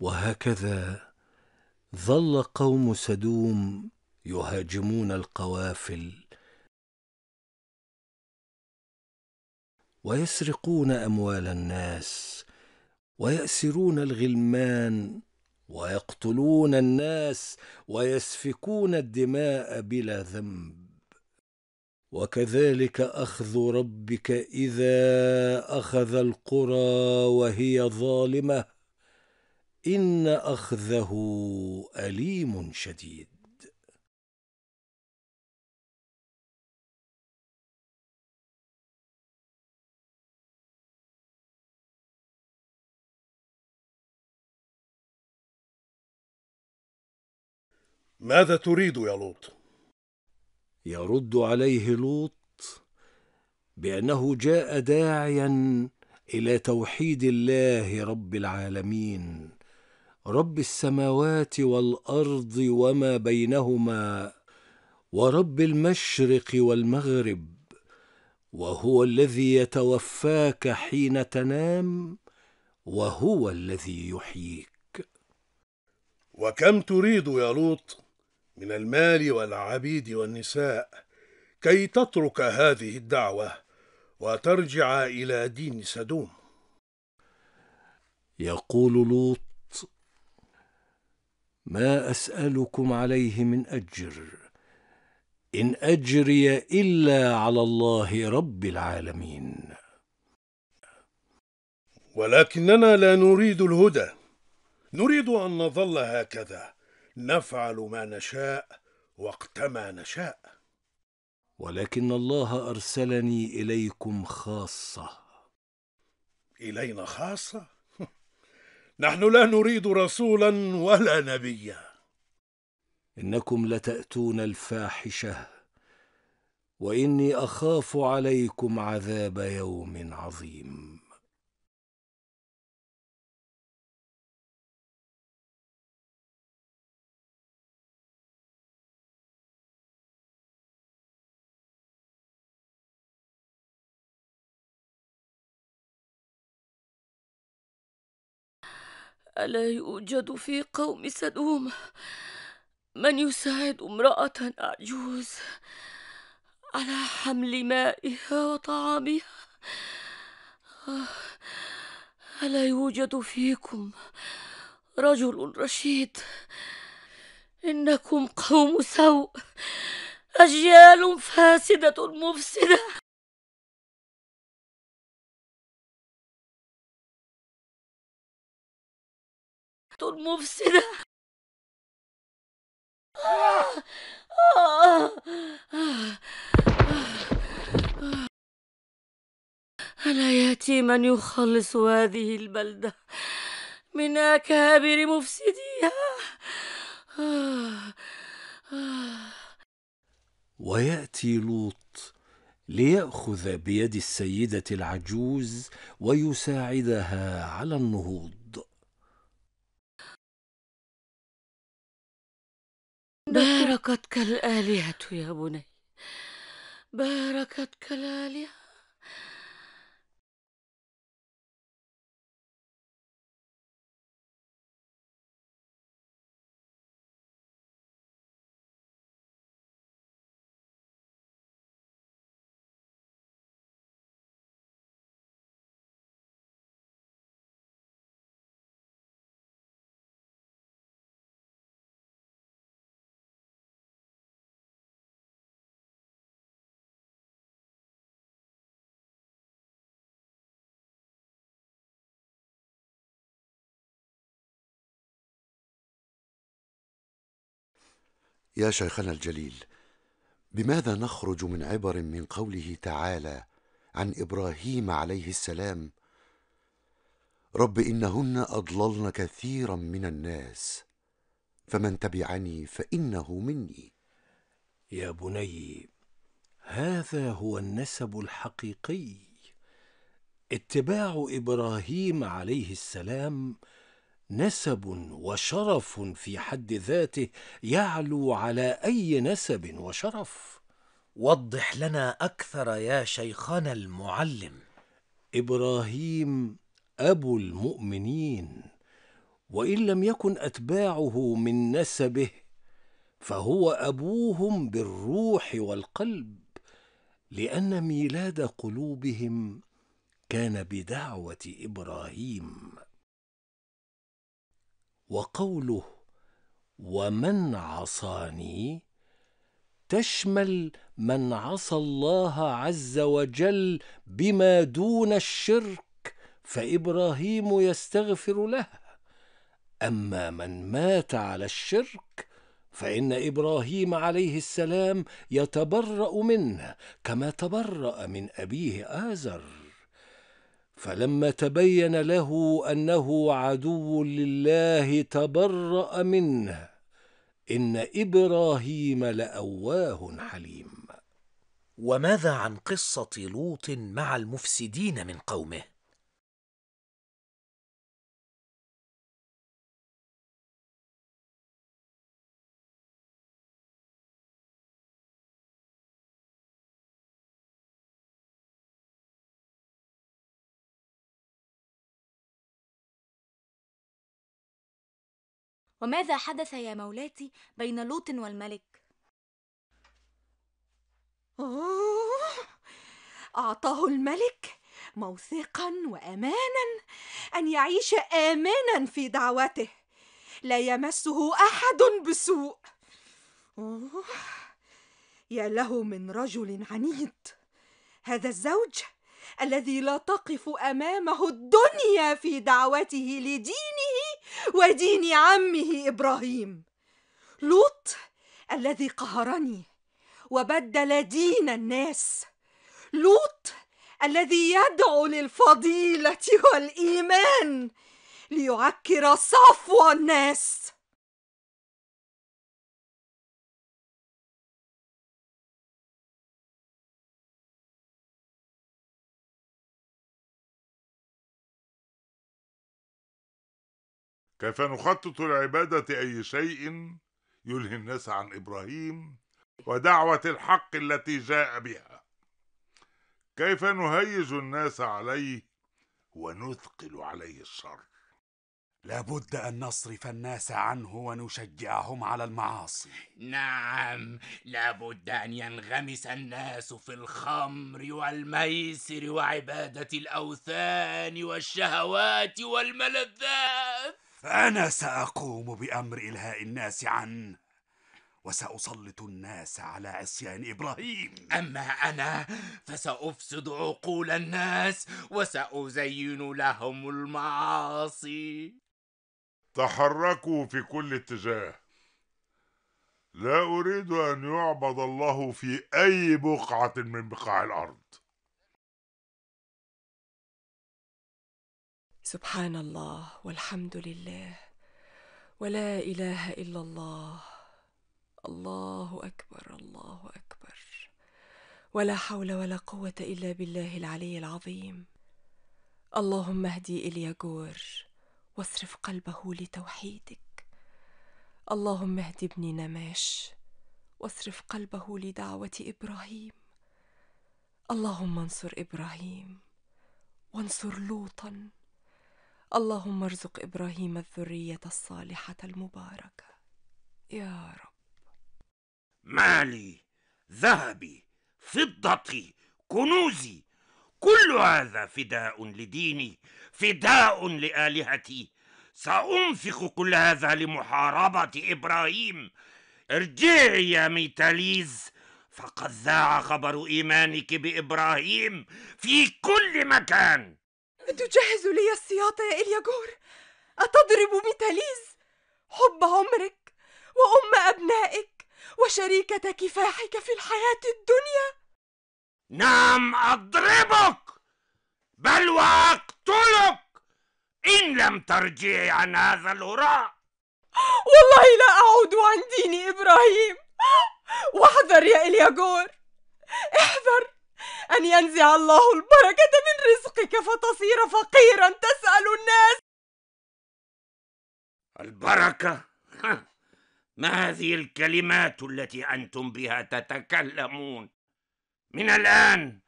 وهكذا ظل قوم سدوم يهاجمون القوافل ويسرقون اموال الناس وياسرون الغلمان ويقتلون الناس ويسفكون الدماء بلا ذنب وكذلك اخذ ربك اذا اخذ القرى وهي ظالمه إن أخذه أليم شديد ماذا تريد يا لوط؟ يرد عليه لوط بأنه جاء داعيا إلى توحيد الله رب العالمين رب السماوات والارض وما بينهما ورب المشرق والمغرب وهو الذي يتوفاك حين تنام وهو الذي يحييك وكم تريد يا لوط من المال والعبيد والنساء كي تترك هذه الدعوه وترجع الى دين سدوم يقول لوط ما اسالكم عليه من اجر ان اجري الا على الله رب العالمين ولكننا لا نريد الهدى نريد ان نظل هكذا نفعل ما نشاء وقتما نشاء ولكن الله ارسلني اليكم خاصه الينا خاصه نحن لا نريد رسولا ولا نبيا انكم لتاتون الفاحشه واني اخاف عليكم عذاب يوم عظيم ألا يوجد في قوم سدوم من يساعد امرأة عجوز على حمل مائها وطعامها آه، ألا يوجد فيكم رجل رشيد إنكم قوم سوء أجيال فاسدة مفسدة دكتور المفسدة ألا يأتي من يخلص هذه البلدة من أكابر مفسديها ويأتي لوط ليأخذ بيد السيدة العجوز ويساعدها على النهوض باركتك الآلهة يا بني باركتك الآلهة يا شيخنا الجليل بماذا نخرج من عبر من قوله تعالى عن ابراهيم عليه السلام رب انهن اضللن كثيرا من الناس فمن تبعني فانه مني يا بني هذا هو النسب الحقيقي اتباع ابراهيم عليه السلام نسب وشرف في حد ذاته يعلو على اي نسب وشرف وضح لنا اكثر يا شيخنا المعلم ابراهيم ابو المؤمنين وان لم يكن اتباعه من نسبه فهو ابوهم بالروح والقلب لان ميلاد قلوبهم كان بدعوه ابراهيم وقوله ومن عصاني تشمل من عصى الله عز وجل بما دون الشرك فابراهيم يستغفر له اما من مات على الشرك فان ابراهيم عليه السلام يتبرا منه كما تبرا من ابيه ازر فلما تبين له أنه عدو لله تبرأ منه إن إبراهيم لأواه حليم وماذا عن قصة لوط مع المفسدين من قومه؟ وماذا حدث يا مولاتي بين لوط والملك أوه أعطاه الملك موثقا وأمانا أن يعيش آمنا في دعوته لا يمسه أحد بسوء أوه يا له من رجل عنيد هذا الزوج الذي لا تقف امامه الدنيا في دعوته لدينه ودين عمه ابراهيم لوط الذي قهرني وبدل دين الناس لوط الذي يدعو للفضيله والايمان ليعكر صفو الناس كيف نخطط لعبادة أي شيء يلهي الناس عن إبراهيم ودعوة الحق التي جاء بها كيف نهيج الناس عليه ونثقل عليه الشر لابد ان نصرف الناس عنه ونشجعهم على المعاصي نعم لابد ان ينغمس الناس في الخمر والميسر وعباده الاوثان والشهوات والملذات فأنا سأقوم بأمر إلهاء الناس عنه وسأسلط الناس على عصيان إبراهيم أما أنا فسأفسد عقول الناس وسأزين لهم المعاصي تحركوا في كل اتجاه لا أريد أن يعبد الله في أي بقعة من بقاع الأرض سبحان الله والحمد لله ولا اله الا الله الله اكبر الله اكبر ولا حول ولا قوه الا بالله العلي العظيم اللهم اهدي الياجور واصرف قلبه لتوحيدك اللهم اهد ابني نماش واصرف قلبه لدعوه ابراهيم اللهم انصر ابراهيم وانصر لوطا اللهم ارزق ابراهيم الذريه الصالحه المباركه يا رب مالي ذهبي فضتي كنوزي كل هذا فداء لديني فداء لالهتي سانفق كل هذا لمحاربه ابراهيم ارجعي يا ميتاليز فقد ذاع خبر ايمانك بابراهيم في كل مكان تجهز لي السياط يا إلياجور أتضرب ميتاليز حب عمرك وأم أبنائك وشريكة كفاحك في الحياة الدنيا نعم أضربك بل وأقتلك إن لم ترجعي عن هذا الهراء والله لا أعود عن ديني إبراهيم واحذر يا إلياجور احذر أن ينزع الله البركة من رزقك فتصير فقيرا تسأل الناس البركة؟ ما هذه الكلمات التي أنتم بها تتكلمون؟ من الآن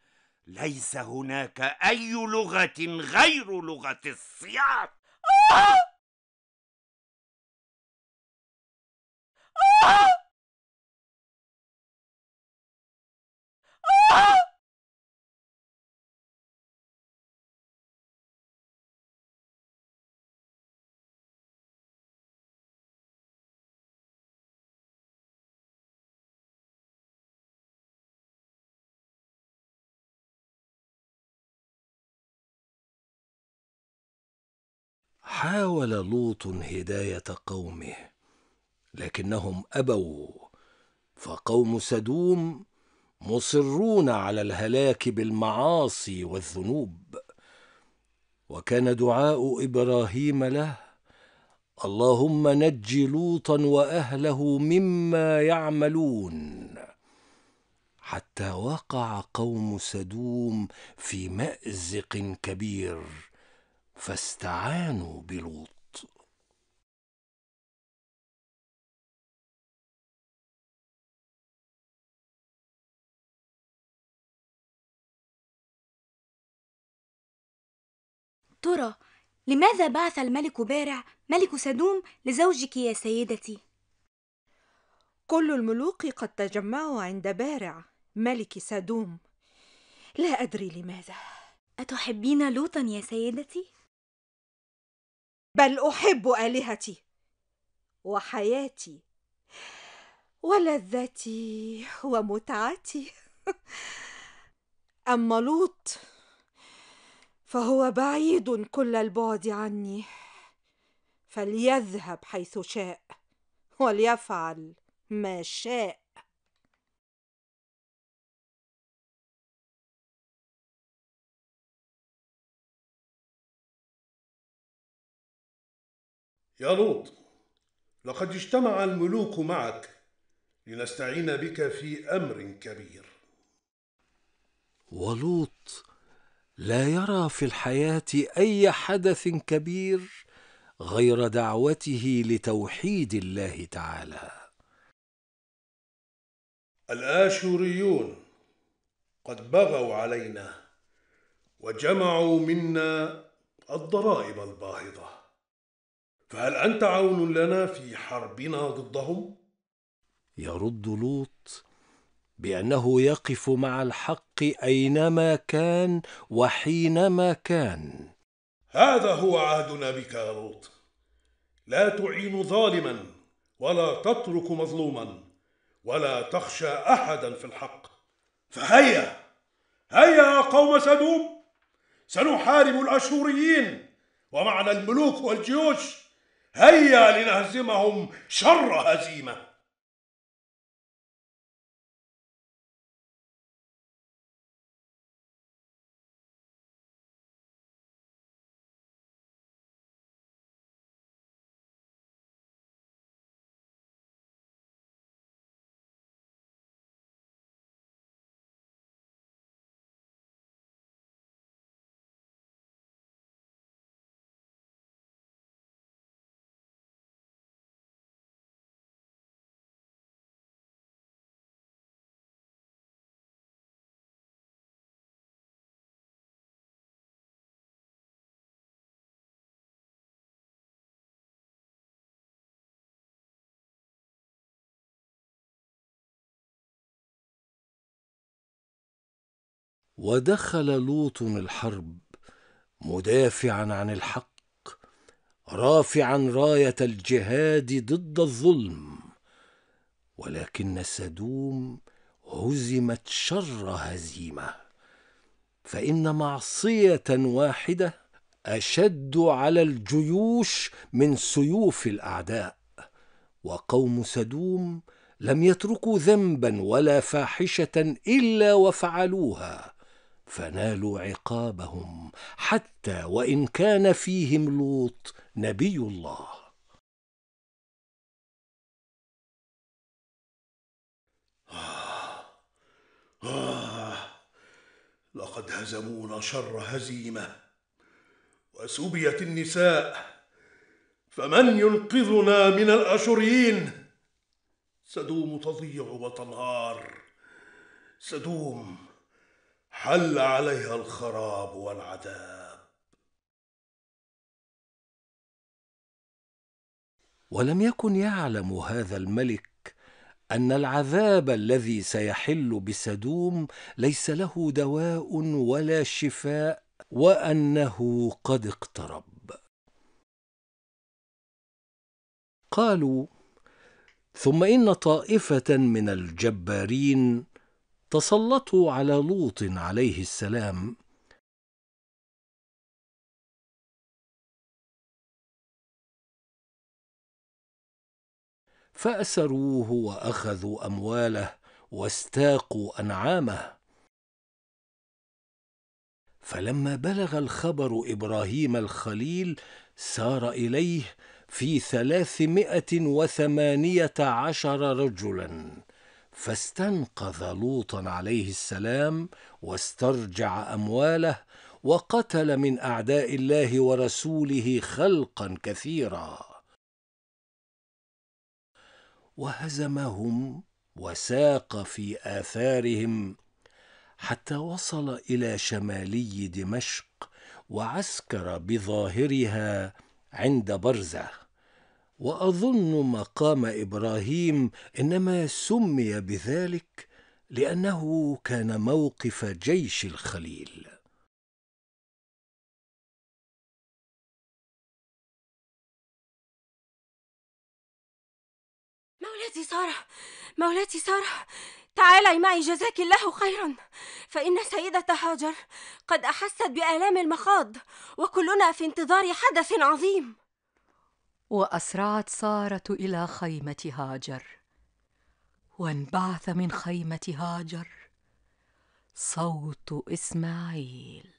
ليس هناك أي لغة غير لغة الصياد Oh! حاول لوط هدايه قومه لكنهم ابوا فقوم سدوم مصرون على الهلاك بالمعاصي والذنوب وكان دعاء ابراهيم له اللهم نج لوطا واهله مما يعملون حتى وقع قوم سدوم في مازق كبير فاستعانوا بلوط ترى لماذا بعث الملك بارع ملك سدوم لزوجك يا سيدتي كل الملوك قد تجمعوا عند بارع ملك سدوم لا ادري لماذا اتحبين لوطا يا سيدتي بل احب الهتي وحياتي ولذتي ومتعتي اما لوط فهو بعيد كل البعد عني فليذهب حيث شاء وليفعل ما شاء يا لوط لقد اجتمع الملوك معك لنستعين بك في امر كبير ولوط لا يرى في الحياه اي حدث كبير غير دعوته لتوحيد الله تعالى الاشوريون قد بغوا علينا وجمعوا منا الضرائب الباهظه فهل أنت عون لنا في حربنا ضدهم؟ يرد لوط بأنه يقف مع الحق أينما كان وحينما كان هذا هو عهدنا بك يا لوط لا تعين ظالما ولا تترك مظلوما ولا تخشى أحدا في الحق فهيا هيا يا قوم سدوم سنحارب الأشوريين ومعنا الملوك والجيوش هيا لنهزمهم شر هزيمه ودخل لوط الحرب مدافعا عن الحق رافعا رايه الجهاد ضد الظلم ولكن سدوم هزمت شر هزيمه فان معصيه واحده اشد على الجيوش من سيوف الاعداء وقوم سدوم لم يتركوا ذنبا ولا فاحشه الا وفعلوها فنالوا عقابهم حتى وإن كان فيهم لوط نبي الله لقد هزمونا شر هزيمة وسبيت النساء فمن ينقذنا من الأشريين سدوم تضيع وتنهار سدوم حل عليها الخراب والعذاب ولم يكن يعلم هذا الملك ان العذاب الذي سيحل بسدوم ليس له دواء ولا شفاء وانه قد اقترب قالوا ثم ان طائفه من الجبارين تسلطوا على لوط عليه السلام فاسروه واخذوا امواله واستاقوا انعامه فلما بلغ الخبر ابراهيم الخليل سار اليه في ثلاثمائه وثمانيه عشر رجلا فاستنقذ لوطا عليه السلام واسترجع امواله وقتل من اعداء الله ورسوله خلقا كثيرا وهزمهم وساق في اثارهم حتى وصل الى شمالي دمشق وعسكر بظاهرها عند برزه واظن مقام ابراهيم انما سمي بذلك لانه كان موقف جيش الخليل مولاتي ساره مولاتي ساره تعالي معي جزاك الله خيرا فإن سيدة هاجر قد أحست بآلام المخاض وكلنا في انتظار حدث عظيم واسرعت ساره الى خيمه هاجر وانبعث من خيمه هاجر صوت اسماعيل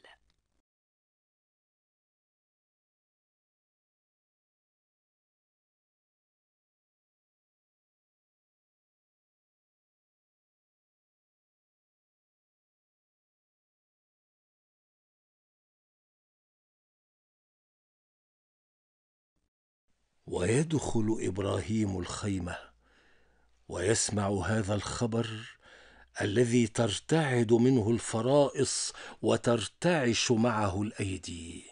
ويدخل ابراهيم الخيمه ويسمع هذا الخبر الذي ترتعد منه الفرائص وترتعش معه الايدي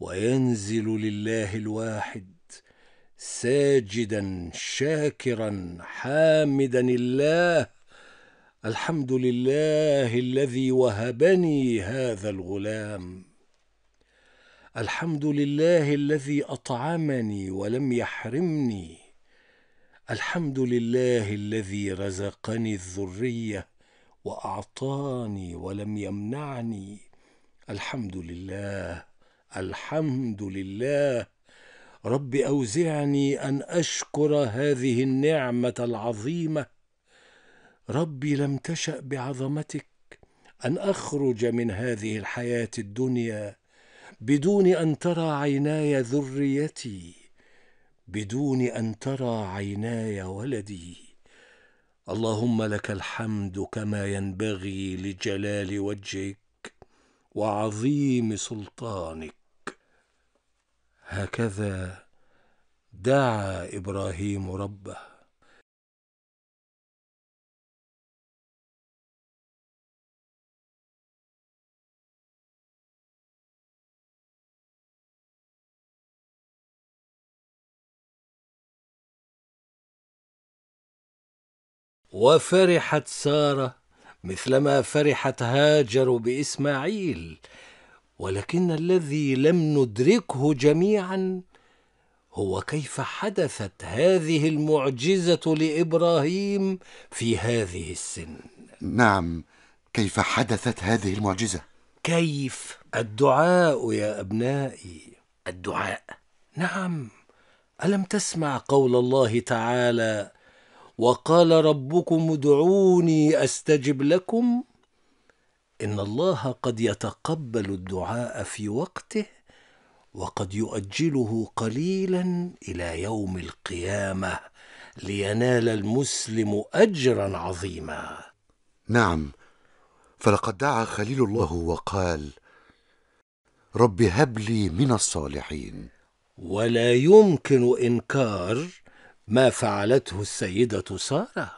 وينزل لله الواحد ساجدا شاكرا حامدا الله الحمد لله الذي وهبني هذا الغلام الحمد لله الذي أطعمني ولم يحرمني الحمد لله الذي رزقني الذرية وأعطاني ولم يمنعني الحمد لله الحمد لله رب أوزعني أن أشكر هذه النعمة العظيمة ربي لم تشأ بعظمتك أن أخرج من هذه الحياة الدنيا بدون ان ترى عيناي ذريتي بدون ان ترى عيناي ولدي اللهم لك الحمد كما ينبغي لجلال وجهك وعظيم سلطانك هكذا دعا ابراهيم ربه وفرحت ساره مثلما فرحت هاجر باسماعيل ولكن الذي لم ندركه جميعا هو كيف حدثت هذه المعجزه لابراهيم في هذه السن نعم كيف حدثت هذه المعجزه كيف الدعاء يا ابنائي الدعاء نعم الم تسمع قول الله تعالى وقال ربكم ادعوني استجب لكم ان الله قد يتقبل الدعاء في وقته وقد يؤجله قليلا الى يوم القيامه لينال المسلم اجرا عظيما نعم فلقد دعا خليل الله وقال رب هب لي من الصالحين ولا يمكن انكار ما فعلته السيدة سارة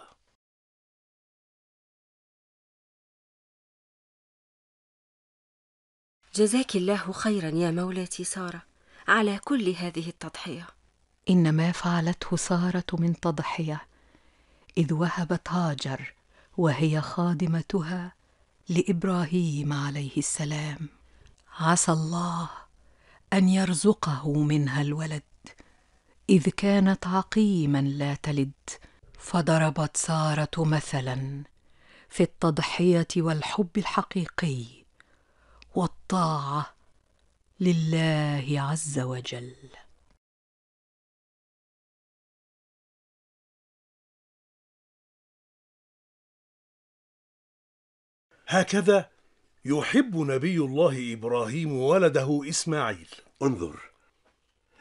جزاك الله خيرا يا مولاتي سارة على كل هذه التضحية إن ما فعلته سارة من تضحية إذ وهبت هاجر وهي خادمتها لإبراهيم عليه السلام عسى الله أن يرزقه منها الولد إذ كانت عقيما لا تلد فضربت سارة مثلا في التضحية والحب الحقيقي والطاعة لله عز وجل هكذا يحب نبي الله إبراهيم ولده إسماعيل انظر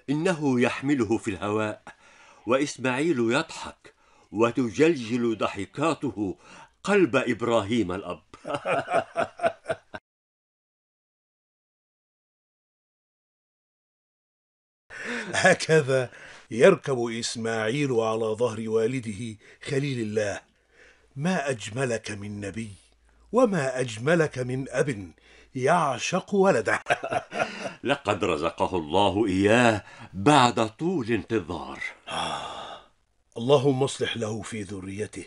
إنه يحمله في الهواء وإسماعيل يضحك وتجلجل ضحكاته قلب إبراهيم الأب هكذا يركب إسماعيل على ظهر والده خليل الله ما أجملك من نبي وما أجملك من أب يعشق ولده لقد رزقه الله إياه بعد طول انتظار آه. اللهم اصلح له في ذريته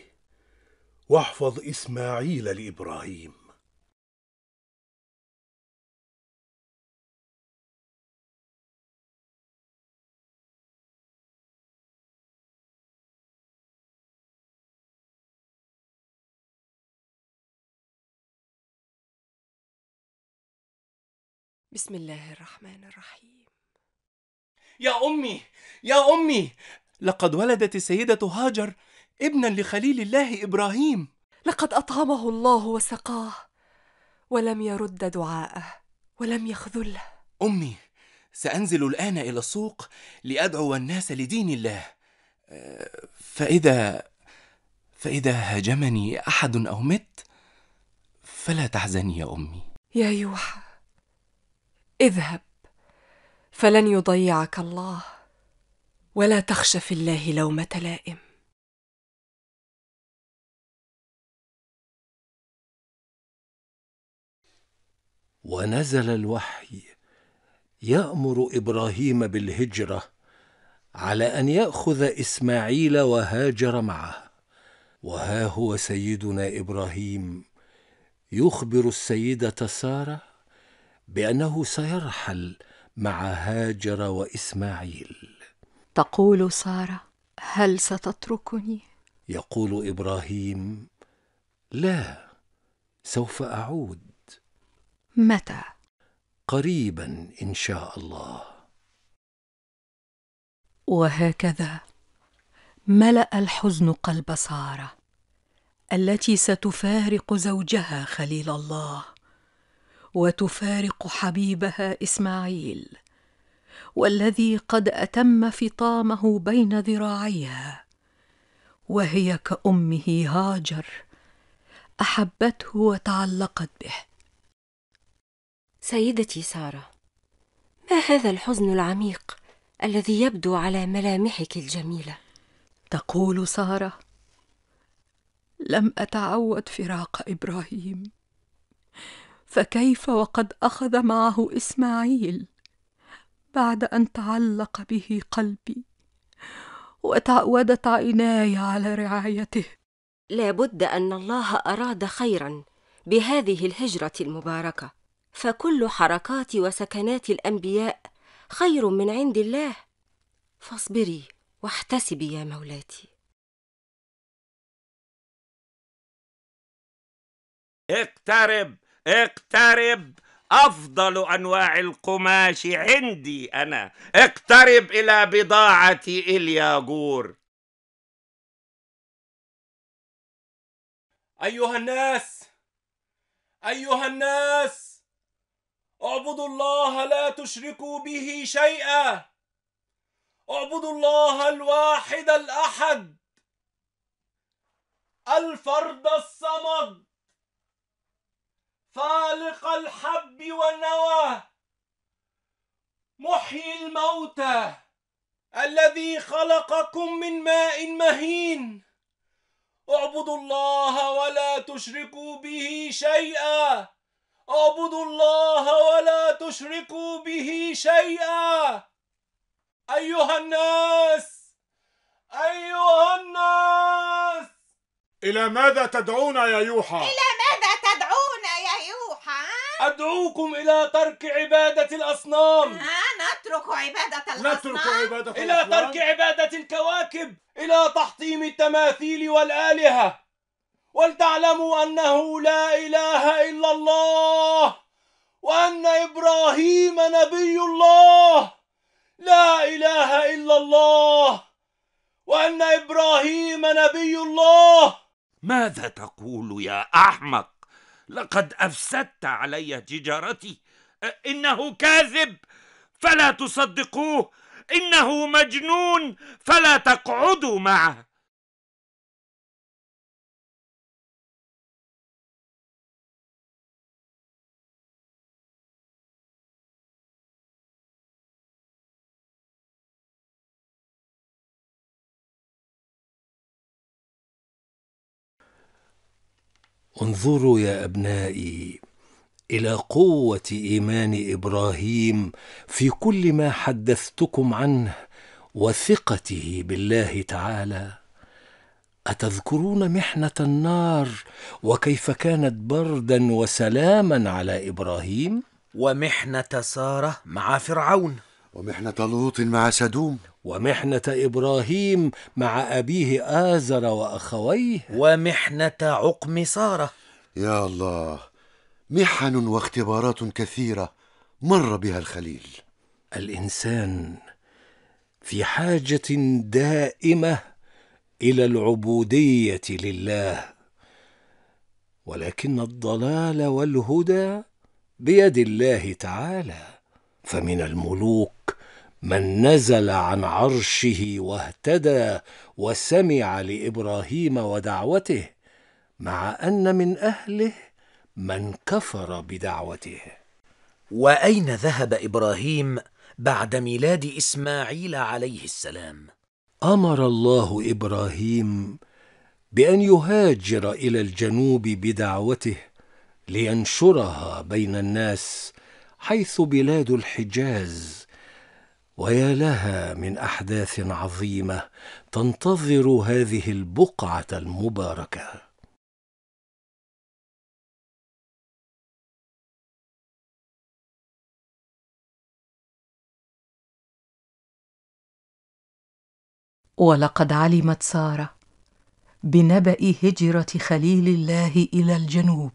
واحفظ إسماعيل لإبراهيم بسم الله الرحمن الرحيم يا أمي يا أمي لقد ولدت السيدة هاجر ابنا لخليل الله إبراهيم لقد أطعمه الله وسقاه ولم يرد دعاءه ولم يخذله أمي سأنزل الآن إلى السوق لأدعو الناس لدين الله آه، فإذا فإذا هاجمني أحد أو مت فلا تحزني يا أمي يا يوحى اذهب فلن يضيعك الله ولا تخش في الله لومه لائم ونزل الوحي يامر ابراهيم بالهجره على ان ياخذ اسماعيل وهاجر معه وها هو سيدنا ابراهيم يخبر السيده ساره بانه سيرحل مع هاجر واسماعيل تقول ساره هل ستتركني يقول ابراهيم لا سوف اعود متى قريبا ان شاء الله وهكذا ملا الحزن قلب ساره التي ستفارق زوجها خليل الله وتفارق حبيبها اسماعيل والذي قد اتم فطامه بين ذراعيها وهي كامه هاجر احبته وتعلقت به سيدتي ساره ما هذا الحزن العميق الذي يبدو على ملامحك الجميله تقول ساره لم اتعود فراق ابراهيم فكيف وقد اخذ معه اسماعيل بعد ان تعلق به قلبي وتعودت عيناي على رعايته لابد ان الله اراد خيرا بهذه الهجره المباركه فكل حركات وسكنات الانبياء خير من عند الله فاصبري واحتسبي يا مولاتي اقترب اقترب افضل انواع القماش عندي انا اقترب الى بضاعتي الياجور ايها الناس ايها الناس اعبدوا الله لا تشركوا به شيئا اعبدوا الله الواحد الاحد الفرد الصمد فالق الحب والنوى محيي الموتى الذي خلقكم من ماء مهين اعبدوا الله ولا تشركوا به شيئا اعبدوا الله ولا تشركوا به شيئا ايها الناس ايها الناس الى ماذا تدعون يا يوحى الى ماذا أدعوكم إلى ترك عبادة الأصنام ها نترك عبادة الأصنام نترك عبادة الأصنام إلى ترك عبادة الكواكب إلى تحطيم التماثيل والآلهة ولتعلموا أنه لا إله إلا الله وأن إبراهيم نبي الله لا إله إلا الله وأن إبراهيم نبي الله ماذا تقول يا أحمق؟ لقد أفسدت علي تجارتي إنه كاذب فلا تصدقوه إنه مجنون فلا تقعدوا معه انظروا يا أبنائي إلى قوة إيمان إبراهيم في كل ما حدثتكم عنه وثقته بالله تعالى أتذكرون محنة النار وكيف كانت بردا وسلاما على إبراهيم؟ ومحنة سارة مع فرعون ومحنة لوط مع سدوم ومحنة إبراهيم مع أبيه آزر وأخويه ومحنة عقم سارة يا الله محن واختبارات كثيرة مر بها الخليل الإنسان في حاجة دائمة إلى العبودية لله ولكن الضلال والهدى بيد الله تعالى فمن الملوك من نزل عن عرشه واهتدى وسمع لابراهيم ودعوته مع ان من اهله من كفر بدعوته واين ذهب ابراهيم بعد ميلاد اسماعيل عليه السلام امر الله ابراهيم بان يهاجر الى الجنوب بدعوته لينشرها بين الناس حيث بلاد الحجاز ويا لها من احداث عظيمه تنتظر هذه البقعه المباركه ولقد علمت ساره بنبا هجره خليل الله الى الجنوب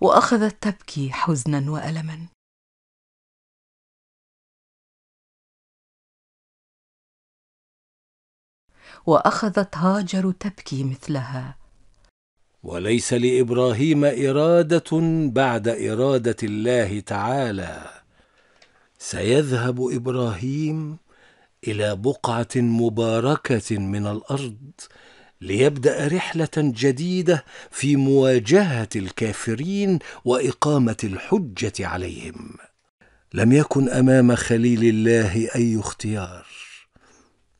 واخذت تبكي حزنا والما واخذت هاجر تبكي مثلها وليس لابراهيم اراده بعد اراده الله تعالى سيذهب ابراهيم الى بقعه مباركه من الارض ليبدا رحله جديده في مواجهه الكافرين واقامه الحجه عليهم لم يكن امام خليل الله اي اختيار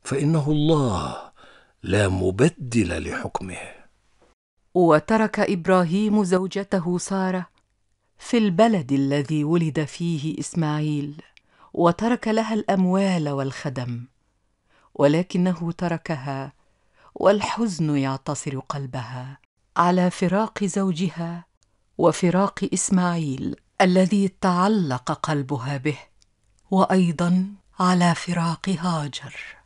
فانه الله لا مبدل لحكمه وترك ابراهيم زوجته ساره في البلد الذي ولد فيه اسماعيل وترك لها الاموال والخدم ولكنه تركها والحزن يعتصر قلبها على فراق زوجها وفراق اسماعيل الذي تعلق قلبها به وايضا على فراق هاجر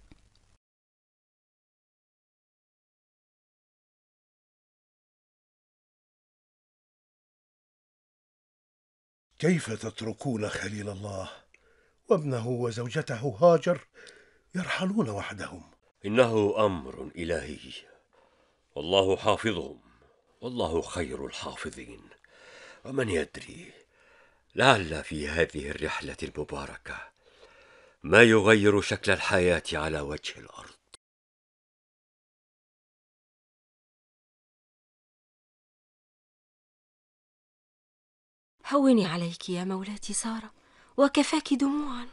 كيف تتركون خليل الله وابنه وزوجته هاجر يرحلون وحدهم انه امر الهي والله حافظهم والله خير الحافظين ومن يدري لعل في هذه الرحله المباركه ما يغير شكل الحياه على وجه الارض هوني عليك يا مولاتي سارة وكفاك دموعا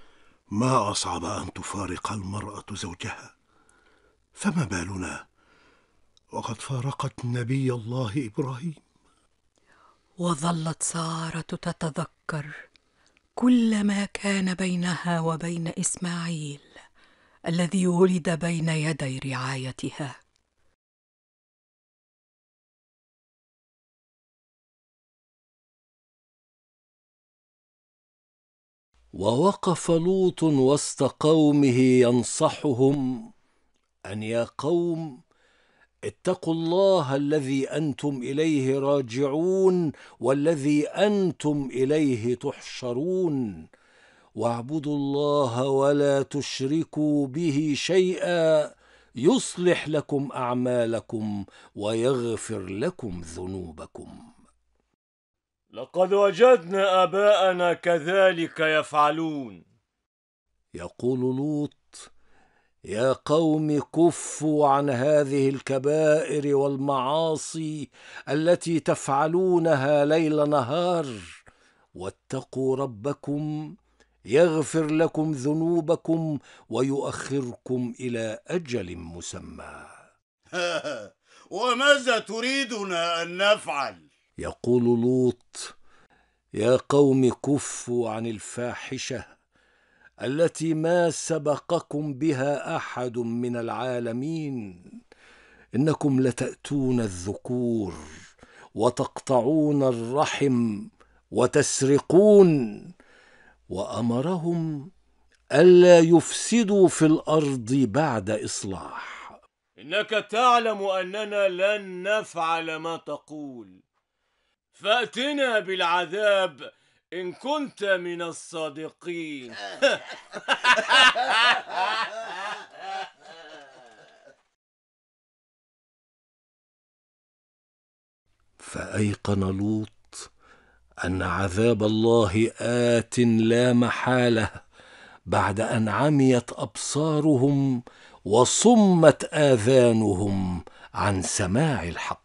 ما أصعب أن تفارق المرأة زوجها فما بالنا وقد فارقت نبي الله إبراهيم وظلت سارة تتذكر كل ما كان بينها وبين إسماعيل الذي ولد بين يدي رعايتها ووقف لوط وسط قومه ينصحهم ان يا قوم اتقوا الله الذي انتم اليه راجعون والذي انتم اليه تحشرون واعبدوا الله ولا تشركوا به شيئا يصلح لكم اعمالكم ويغفر لكم ذنوبكم لقد وجدنا اباءنا كذلك يفعلون يقول لوط يا قوم كفوا عن هذه الكبائر والمعاصي التي تفعلونها ليل نهار واتقوا ربكم يغفر لكم ذنوبكم ويؤخركم الى اجل مسمى وماذا تريدنا ان نفعل يقول لوط يا قوم كفوا عن الفاحشه التي ما سبقكم بها احد من العالمين انكم لتاتون الذكور وتقطعون الرحم وتسرقون وامرهم الا يفسدوا في الارض بعد اصلاح انك تعلم اننا لن نفعل ما تقول فأتنا بالعذاب إن كنت من الصادقين فأيقن لوط أن عذاب الله آت لا محالة بعد أن عميت أبصارهم وصمت آذانهم عن سماع الحق